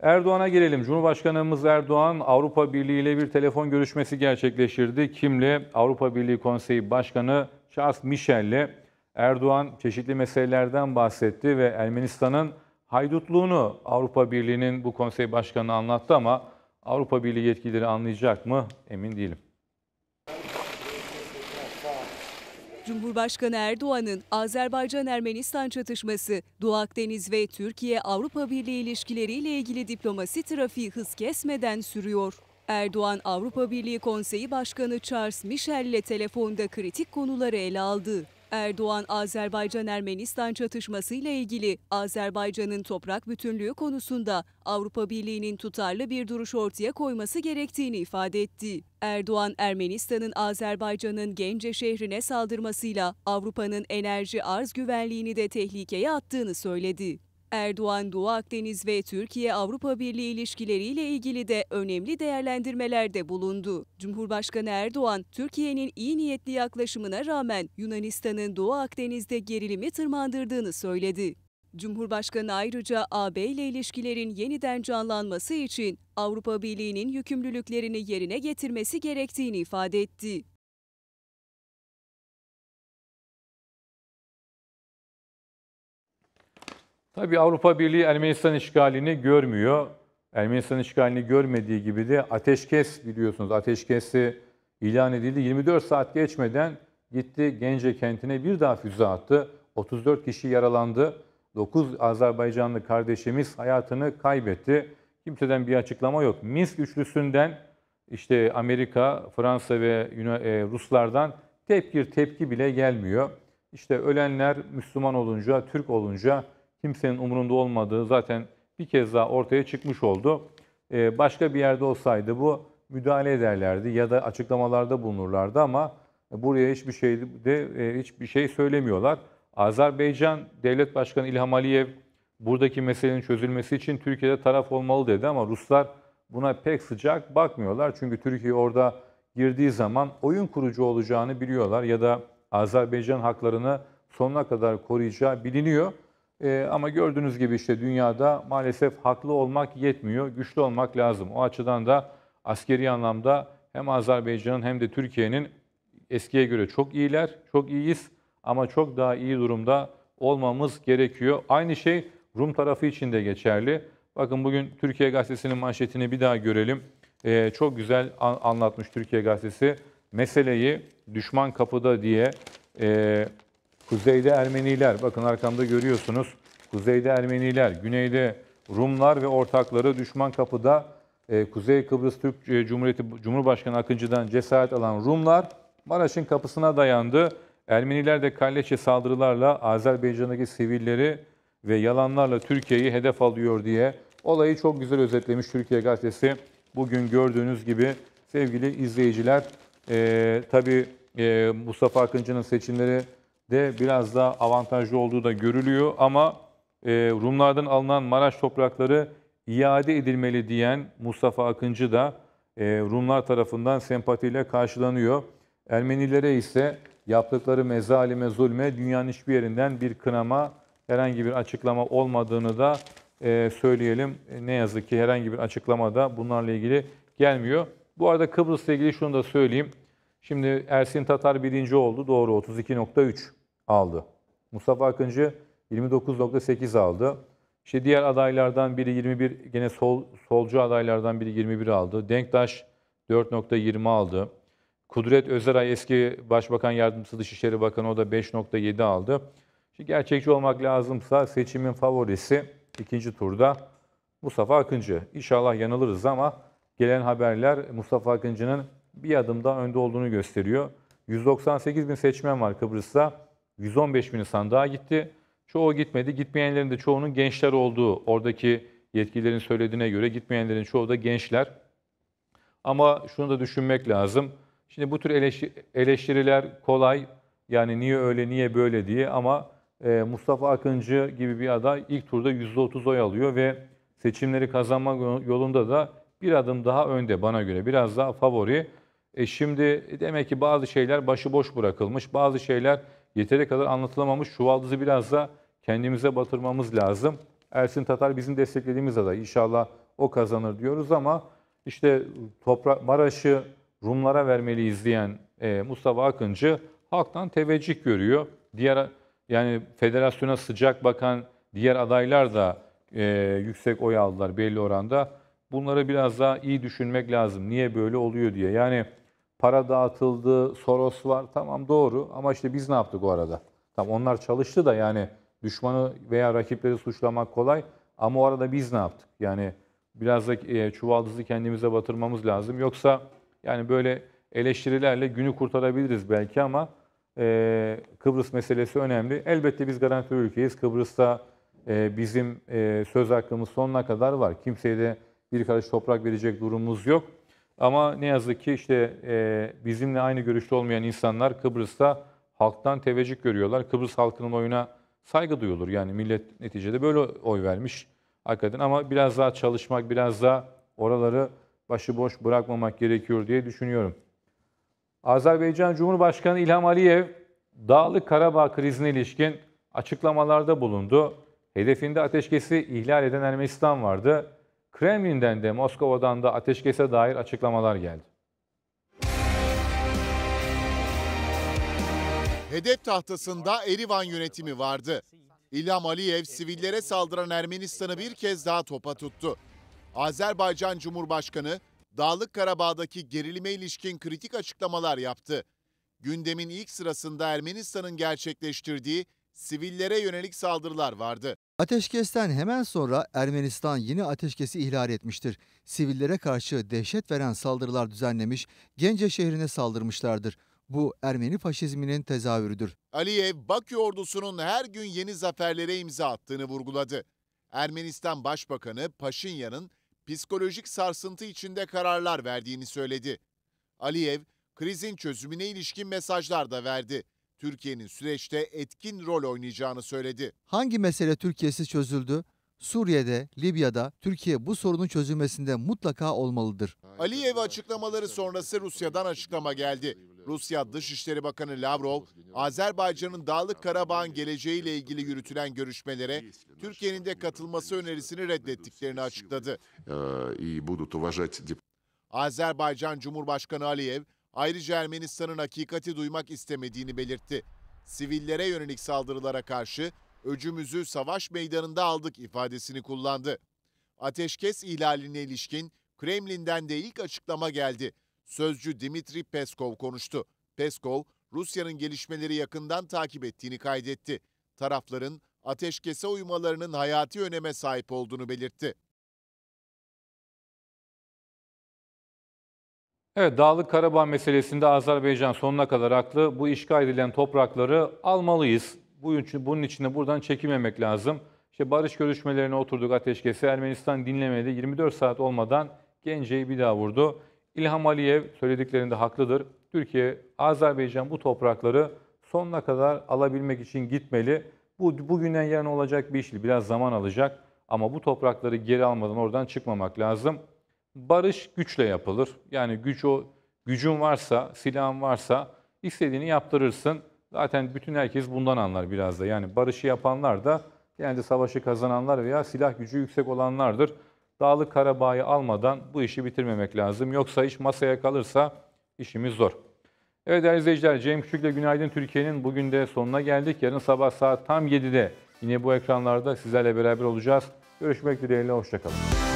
Erdoğan'a gelelim. Cumhurbaşkanımız Erdoğan Avrupa Birliği ile bir telefon görüşmesi gerçekleştirdi. Kimle? Avrupa Birliği Konseyi Başkanı Charles Michel ile Erdoğan çeşitli meselelerden bahsetti ve Ermenistan'ın haydutluğunu Avrupa Birliği'nin bu konsey başkanı anlattı ama Avrupa Birliği yetkilileri anlayacak mı emin değilim. Cumhurbaşkanı Erdoğan'ın Azerbaycan-Ermenistan çatışması, Doğu Akdeniz ve Türkiye-Avrupa Birliği ilişkileriyle ilgili diplomasi trafiği hız kesmeden sürüyor. Erdoğan, Avrupa Birliği Konseyi Başkanı Charles Michel ile telefonda kritik konuları ele aldı. Erdoğan Azerbaycan-Ermenistan çatışması ile ilgili Azerbaycan'ın toprak bütünlüğü konusunda Avrupa Birliği'nin tutarlı bir duruş ortaya koyması gerektiğini ifade etti. Erdoğan Ermenistan'ın Azerbaycan'ın Gence şehrine saldırmasıyla Avrupa'nın enerji arz güvenliğini de tehlikeye attığını söyledi. Erdoğan Doğu Akdeniz ve Türkiye-Avrupa Birliği ilişkileriyle ilgili de önemli değerlendirmelerde bulundu. Cumhurbaşkanı Erdoğan, Türkiye'nin iyi niyetli yaklaşımına rağmen Yunanistan'ın Doğu Akdeniz'de gerilimi tırmandırdığını söyledi. Cumhurbaşkanı ayrıca AB ile ilişkilerin yeniden canlanması için Avrupa Birliği'nin yükümlülüklerini yerine getirmesi gerektiğini ifade etti. Tabii Avrupa Birliği Ermenistan işgalini görmüyor. Ermenistan işgalini görmediği gibi de ateşkes biliyorsunuz ateşkesi ilan edildi. 24 saat geçmeden gitti Gence kentine bir daha füze attı. 34 kişi yaralandı. 9 Azerbaycanlı kardeşimiz hayatını kaybetti. Kimseden bir açıklama yok. Minsk üçlüsünden işte Amerika, Fransa ve e, Ruslardan tepki tepki bile gelmiyor. İşte ölenler Müslüman olunca, Türk olunca kimsenin umurunda olmadığı zaten bir kez daha ortaya çıkmış oldu. Ee, başka bir yerde olsaydı bu müdahale ederlerdi ya da açıklamalarda bulunurlardı ama buraya hiçbir şey de e, hiçbir şey söylemiyorlar. Azerbaycan Devlet Başkanı İlham Aliyev buradaki meselenin çözülmesi için Türkiye'de taraf olmalı dedi ama Ruslar buna pek sıcak bakmıyorlar. Çünkü Türkiye orada girdiği zaman oyun kurucu olacağını biliyorlar ya da Azerbaycan haklarını sonuna kadar koruyacağı biliniyor. E, ama gördüğünüz gibi işte dünyada maalesef haklı olmak yetmiyor, güçlü olmak lazım. O açıdan da askeri anlamda hem Azerbaycan'ın hem de Türkiye'nin eskiye göre çok iyiler, çok iyiyiz ama çok daha iyi durumda olmamız gerekiyor. Aynı şey Rum tarafı için de geçerli. Bakın bugün Türkiye Gazetesi'nin manşetini bir daha görelim. Ee, çok güzel anlatmış Türkiye Gazetesi. Meseleyi düşman kapıda diye e, Kuzeyde Ermeniler, bakın arkamda görüyorsunuz. Kuzeyde Ermeniler, güneyde Rumlar ve ortakları düşman kapıda e, Kuzey Kıbrıs Türk e, Cumhuriyeti Cumhurbaşkanı Akıncı'dan cesaret alan Rumlar Maraş'ın kapısına dayandı. Ermeniler de kalleşe saldırılarla Azerbaycan'daki sivilleri ve yalanlarla Türkiye'yi hedef alıyor diye olayı çok güzel özetlemiş Türkiye Gazetesi. Bugün gördüğünüz gibi sevgili izleyiciler e, tabii e, Mustafa Akıncı'nın seçimleri de biraz daha avantajlı olduğu da görülüyor ama e, Rumlardan alınan Maraş toprakları iade edilmeli diyen Mustafa Akıncı da e, Rumlar tarafından sempatiyle karşılanıyor. Ermenilere ise yaptıkları mezalime zulme dünyanın hiçbir yerinden bir kınama, herhangi bir açıklama olmadığını da e, söyleyelim. E, ne yazık ki herhangi bir açıklama da bunlarla ilgili gelmiyor. Bu arada Kıbrıs'la ilgili şunu da söyleyeyim. Şimdi Ersin Tatar birinci oldu. Doğru 32.3 aldı. Mustafa Akıncı 29.8 aldı. İşte diğer adaylardan biri 21, gene sol, solcu adaylardan biri 21 aldı. Denktaş 4.20 aldı. Kudret Özeray eski Başbakan Yardımcısı Dışişleri Bakanı o da 5.7 aldı. Şimdi gerçekçi olmak lazımsa seçimin favorisi ikinci turda Mustafa Akıncı. İnşallah yanılırız ama gelen haberler Mustafa Akıncı'nın bir adım daha önde olduğunu gösteriyor. 198 bin seçmen var Kıbrıs'ta. 115 bin insan daha gitti. Çoğu gitmedi. Gitmeyenlerin de çoğunun gençler olduğu oradaki yetkililerin söylediğine göre gitmeyenlerin çoğu da gençler. Ama şunu da düşünmek lazım. Şimdi bu tür eleştiriler kolay. Yani niye öyle, niye böyle diye ama e, Mustafa Akıncı gibi bir aday ilk turda %30 oy alıyor ve seçimleri kazanma yolunda da bir adım daha önde bana göre. Biraz daha favori. E şimdi demek ki bazı şeyler başıboş bırakılmış. Bazı şeyler yeteri kadar anlatılamamış. Çuvaldızı biraz da kendimize batırmamız lazım. Ersin Tatar bizim desteklediğimiz aday. İnşallah o kazanır diyoruz ama işte toprak Maraş'ı Rumlara vermeli izleyen e, Mustafa Akıncı halktan teveccüh görüyor. Diğer yani federasyona sıcak bakan diğer adaylar da e, yüksek oy aldılar belli oranda. Bunları biraz daha iyi düşünmek lazım. Niye böyle oluyor diye. Yani para dağıtıldı, Soros var. Tamam doğru ama işte biz ne yaptık o arada? Tamam onlar çalıştı da yani düşmanı veya rakipleri suçlamak kolay ama o arada biz ne yaptık? Yani biraz da e, çuvaldızı kendimize batırmamız lazım. Yoksa yani böyle eleştirilerle günü kurtarabiliriz belki ama e, Kıbrıs meselesi önemli. Elbette biz garantör ülkeyiz. Kıbrıs'ta e, bizim e, söz hakkımız sonuna kadar var. Kimseye de bir karış toprak verecek durumumuz yok. Ama ne yazık ki işte e, bizimle aynı görüşlü olmayan insanlar Kıbrıs'ta halktan teveccüh görüyorlar. Kıbrıs halkının oyuna saygı duyulur. Yani millet neticede böyle oy vermiş hakikaten. Ama biraz daha çalışmak, biraz daha oraları başıboş bırakmamak gerekiyor diye düşünüyorum. Azerbaycan Cumhurbaşkanı İlham Aliyev, Dağlı Karabağ krizine ilişkin açıklamalarda bulundu. Hedefinde ateşkesi ihlal eden Ermenistan vardı. Kremlin'den de Moskova'dan da ateşkese dair açıklamalar geldi. Hedef tahtasında Erivan yönetimi vardı. İlham Aliyev sivillere saldıran Ermenistan'ı bir kez daha topa tuttu. Azerbaycan Cumhurbaşkanı Dağlık Karabağ'daki gerilime ilişkin kritik açıklamalar yaptı. Gündemin ilk sırasında Ermenistan'ın gerçekleştirdiği sivillere yönelik saldırılar vardı. Ateşkesten hemen sonra Ermenistan yine ateşkesi ihlal etmiştir. Sivillere karşı dehşet veren saldırılar düzenlemiş, Gence şehrine saldırmışlardır. Bu Ermeni faşizminin tezahürüdür. Aliyev, Bakü ordusunun her gün yeni zaferlere imza attığını vurguladı. Ermenistan Başbakanı Paşinyan'ın psikolojik sarsıntı içinde kararlar verdiğini söyledi. Aliyev, krizin çözümüne ilişkin mesajlar da verdi. Türkiye'nin süreçte etkin rol oynayacağını söyledi. Hangi mesele Türkiye'si çözüldü? Suriye'de, Libya'da Türkiye bu sorunun çözülmesinde mutlaka olmalıdır. Aliyev açıklamaları sonrası Rusya'dan açıklama geldi. Rusya Dışişleri Bakanı Lavrov, Azerbaycan'ın Dağlık Karabağ'ın geleceğiyle ilgili yürütülen görüşmelere Türkiye'nin de katılması önerisini reddettiklerini açıkladı. Ee, Azerbaycan Cumhurbaşkanı Aliyev, Ayrıca Ermenistan'ın hakikati duymak istemediğini belirtti. Sivillere yönelik saldırılara karşı öcümüzü savaş meydanında aldık ifadesini kullandı. Ateşkes ihlaline ilişkin Kremlin'den de ilk açıklama geldi. Sözcü Dimitri Peskov konuştu. Peskov, Rusya'nın gelişmeleri yakından takip ettiğini kaydetti. Tarafların ateşkese uymalarının hayati öneme sahip olduğunu belirtti. Evet, Dağlık Karabağ meselesinde Azerbaycan sonuna kadar haklı. Bu işgal edilen toprakları almalıyız. Bunun için de buradan çekilmemek lazım. İşte barış görüşmelerine oturduk ateşkesi. Ermenistan dinlemedi. 24 saat olmadan Gence'yi bir daha vurdu. İlham Aliyev söylediklerinde haklıdır. Türkiye, Azerbaycan bu toprakları sonuna kadar alabilmek için gitmeli. Bu bugünden yarın olacak bir işti. Biraz zaman alacak ama bu toprakları geri almadan oradan çıkmamak lazım. Barış güçle yapılır. Yani güç o gücün varsa, silahın varsa istediğini yaptırırsın. Zaten bütün herkes bundan anlar biraz da. Yani barışı yapanlar da genelde savaşı kazananlar veya silah gücü yüksek olanlardır. Dağlık Karabağ'ı almadan bu işi bitirmemek lazım. Yoksa iş masaya kalırsa işimiz zor. Evet değerli izleyiciler, Cem Küçük'le Günaydın Türkiye'nin bugün de sonuna geldik. Yarın sabah saat tam 7'de yine bu ekranlarda sizlerle beraber olacağız. Görüşmek dileğiyle, hoşçakalın.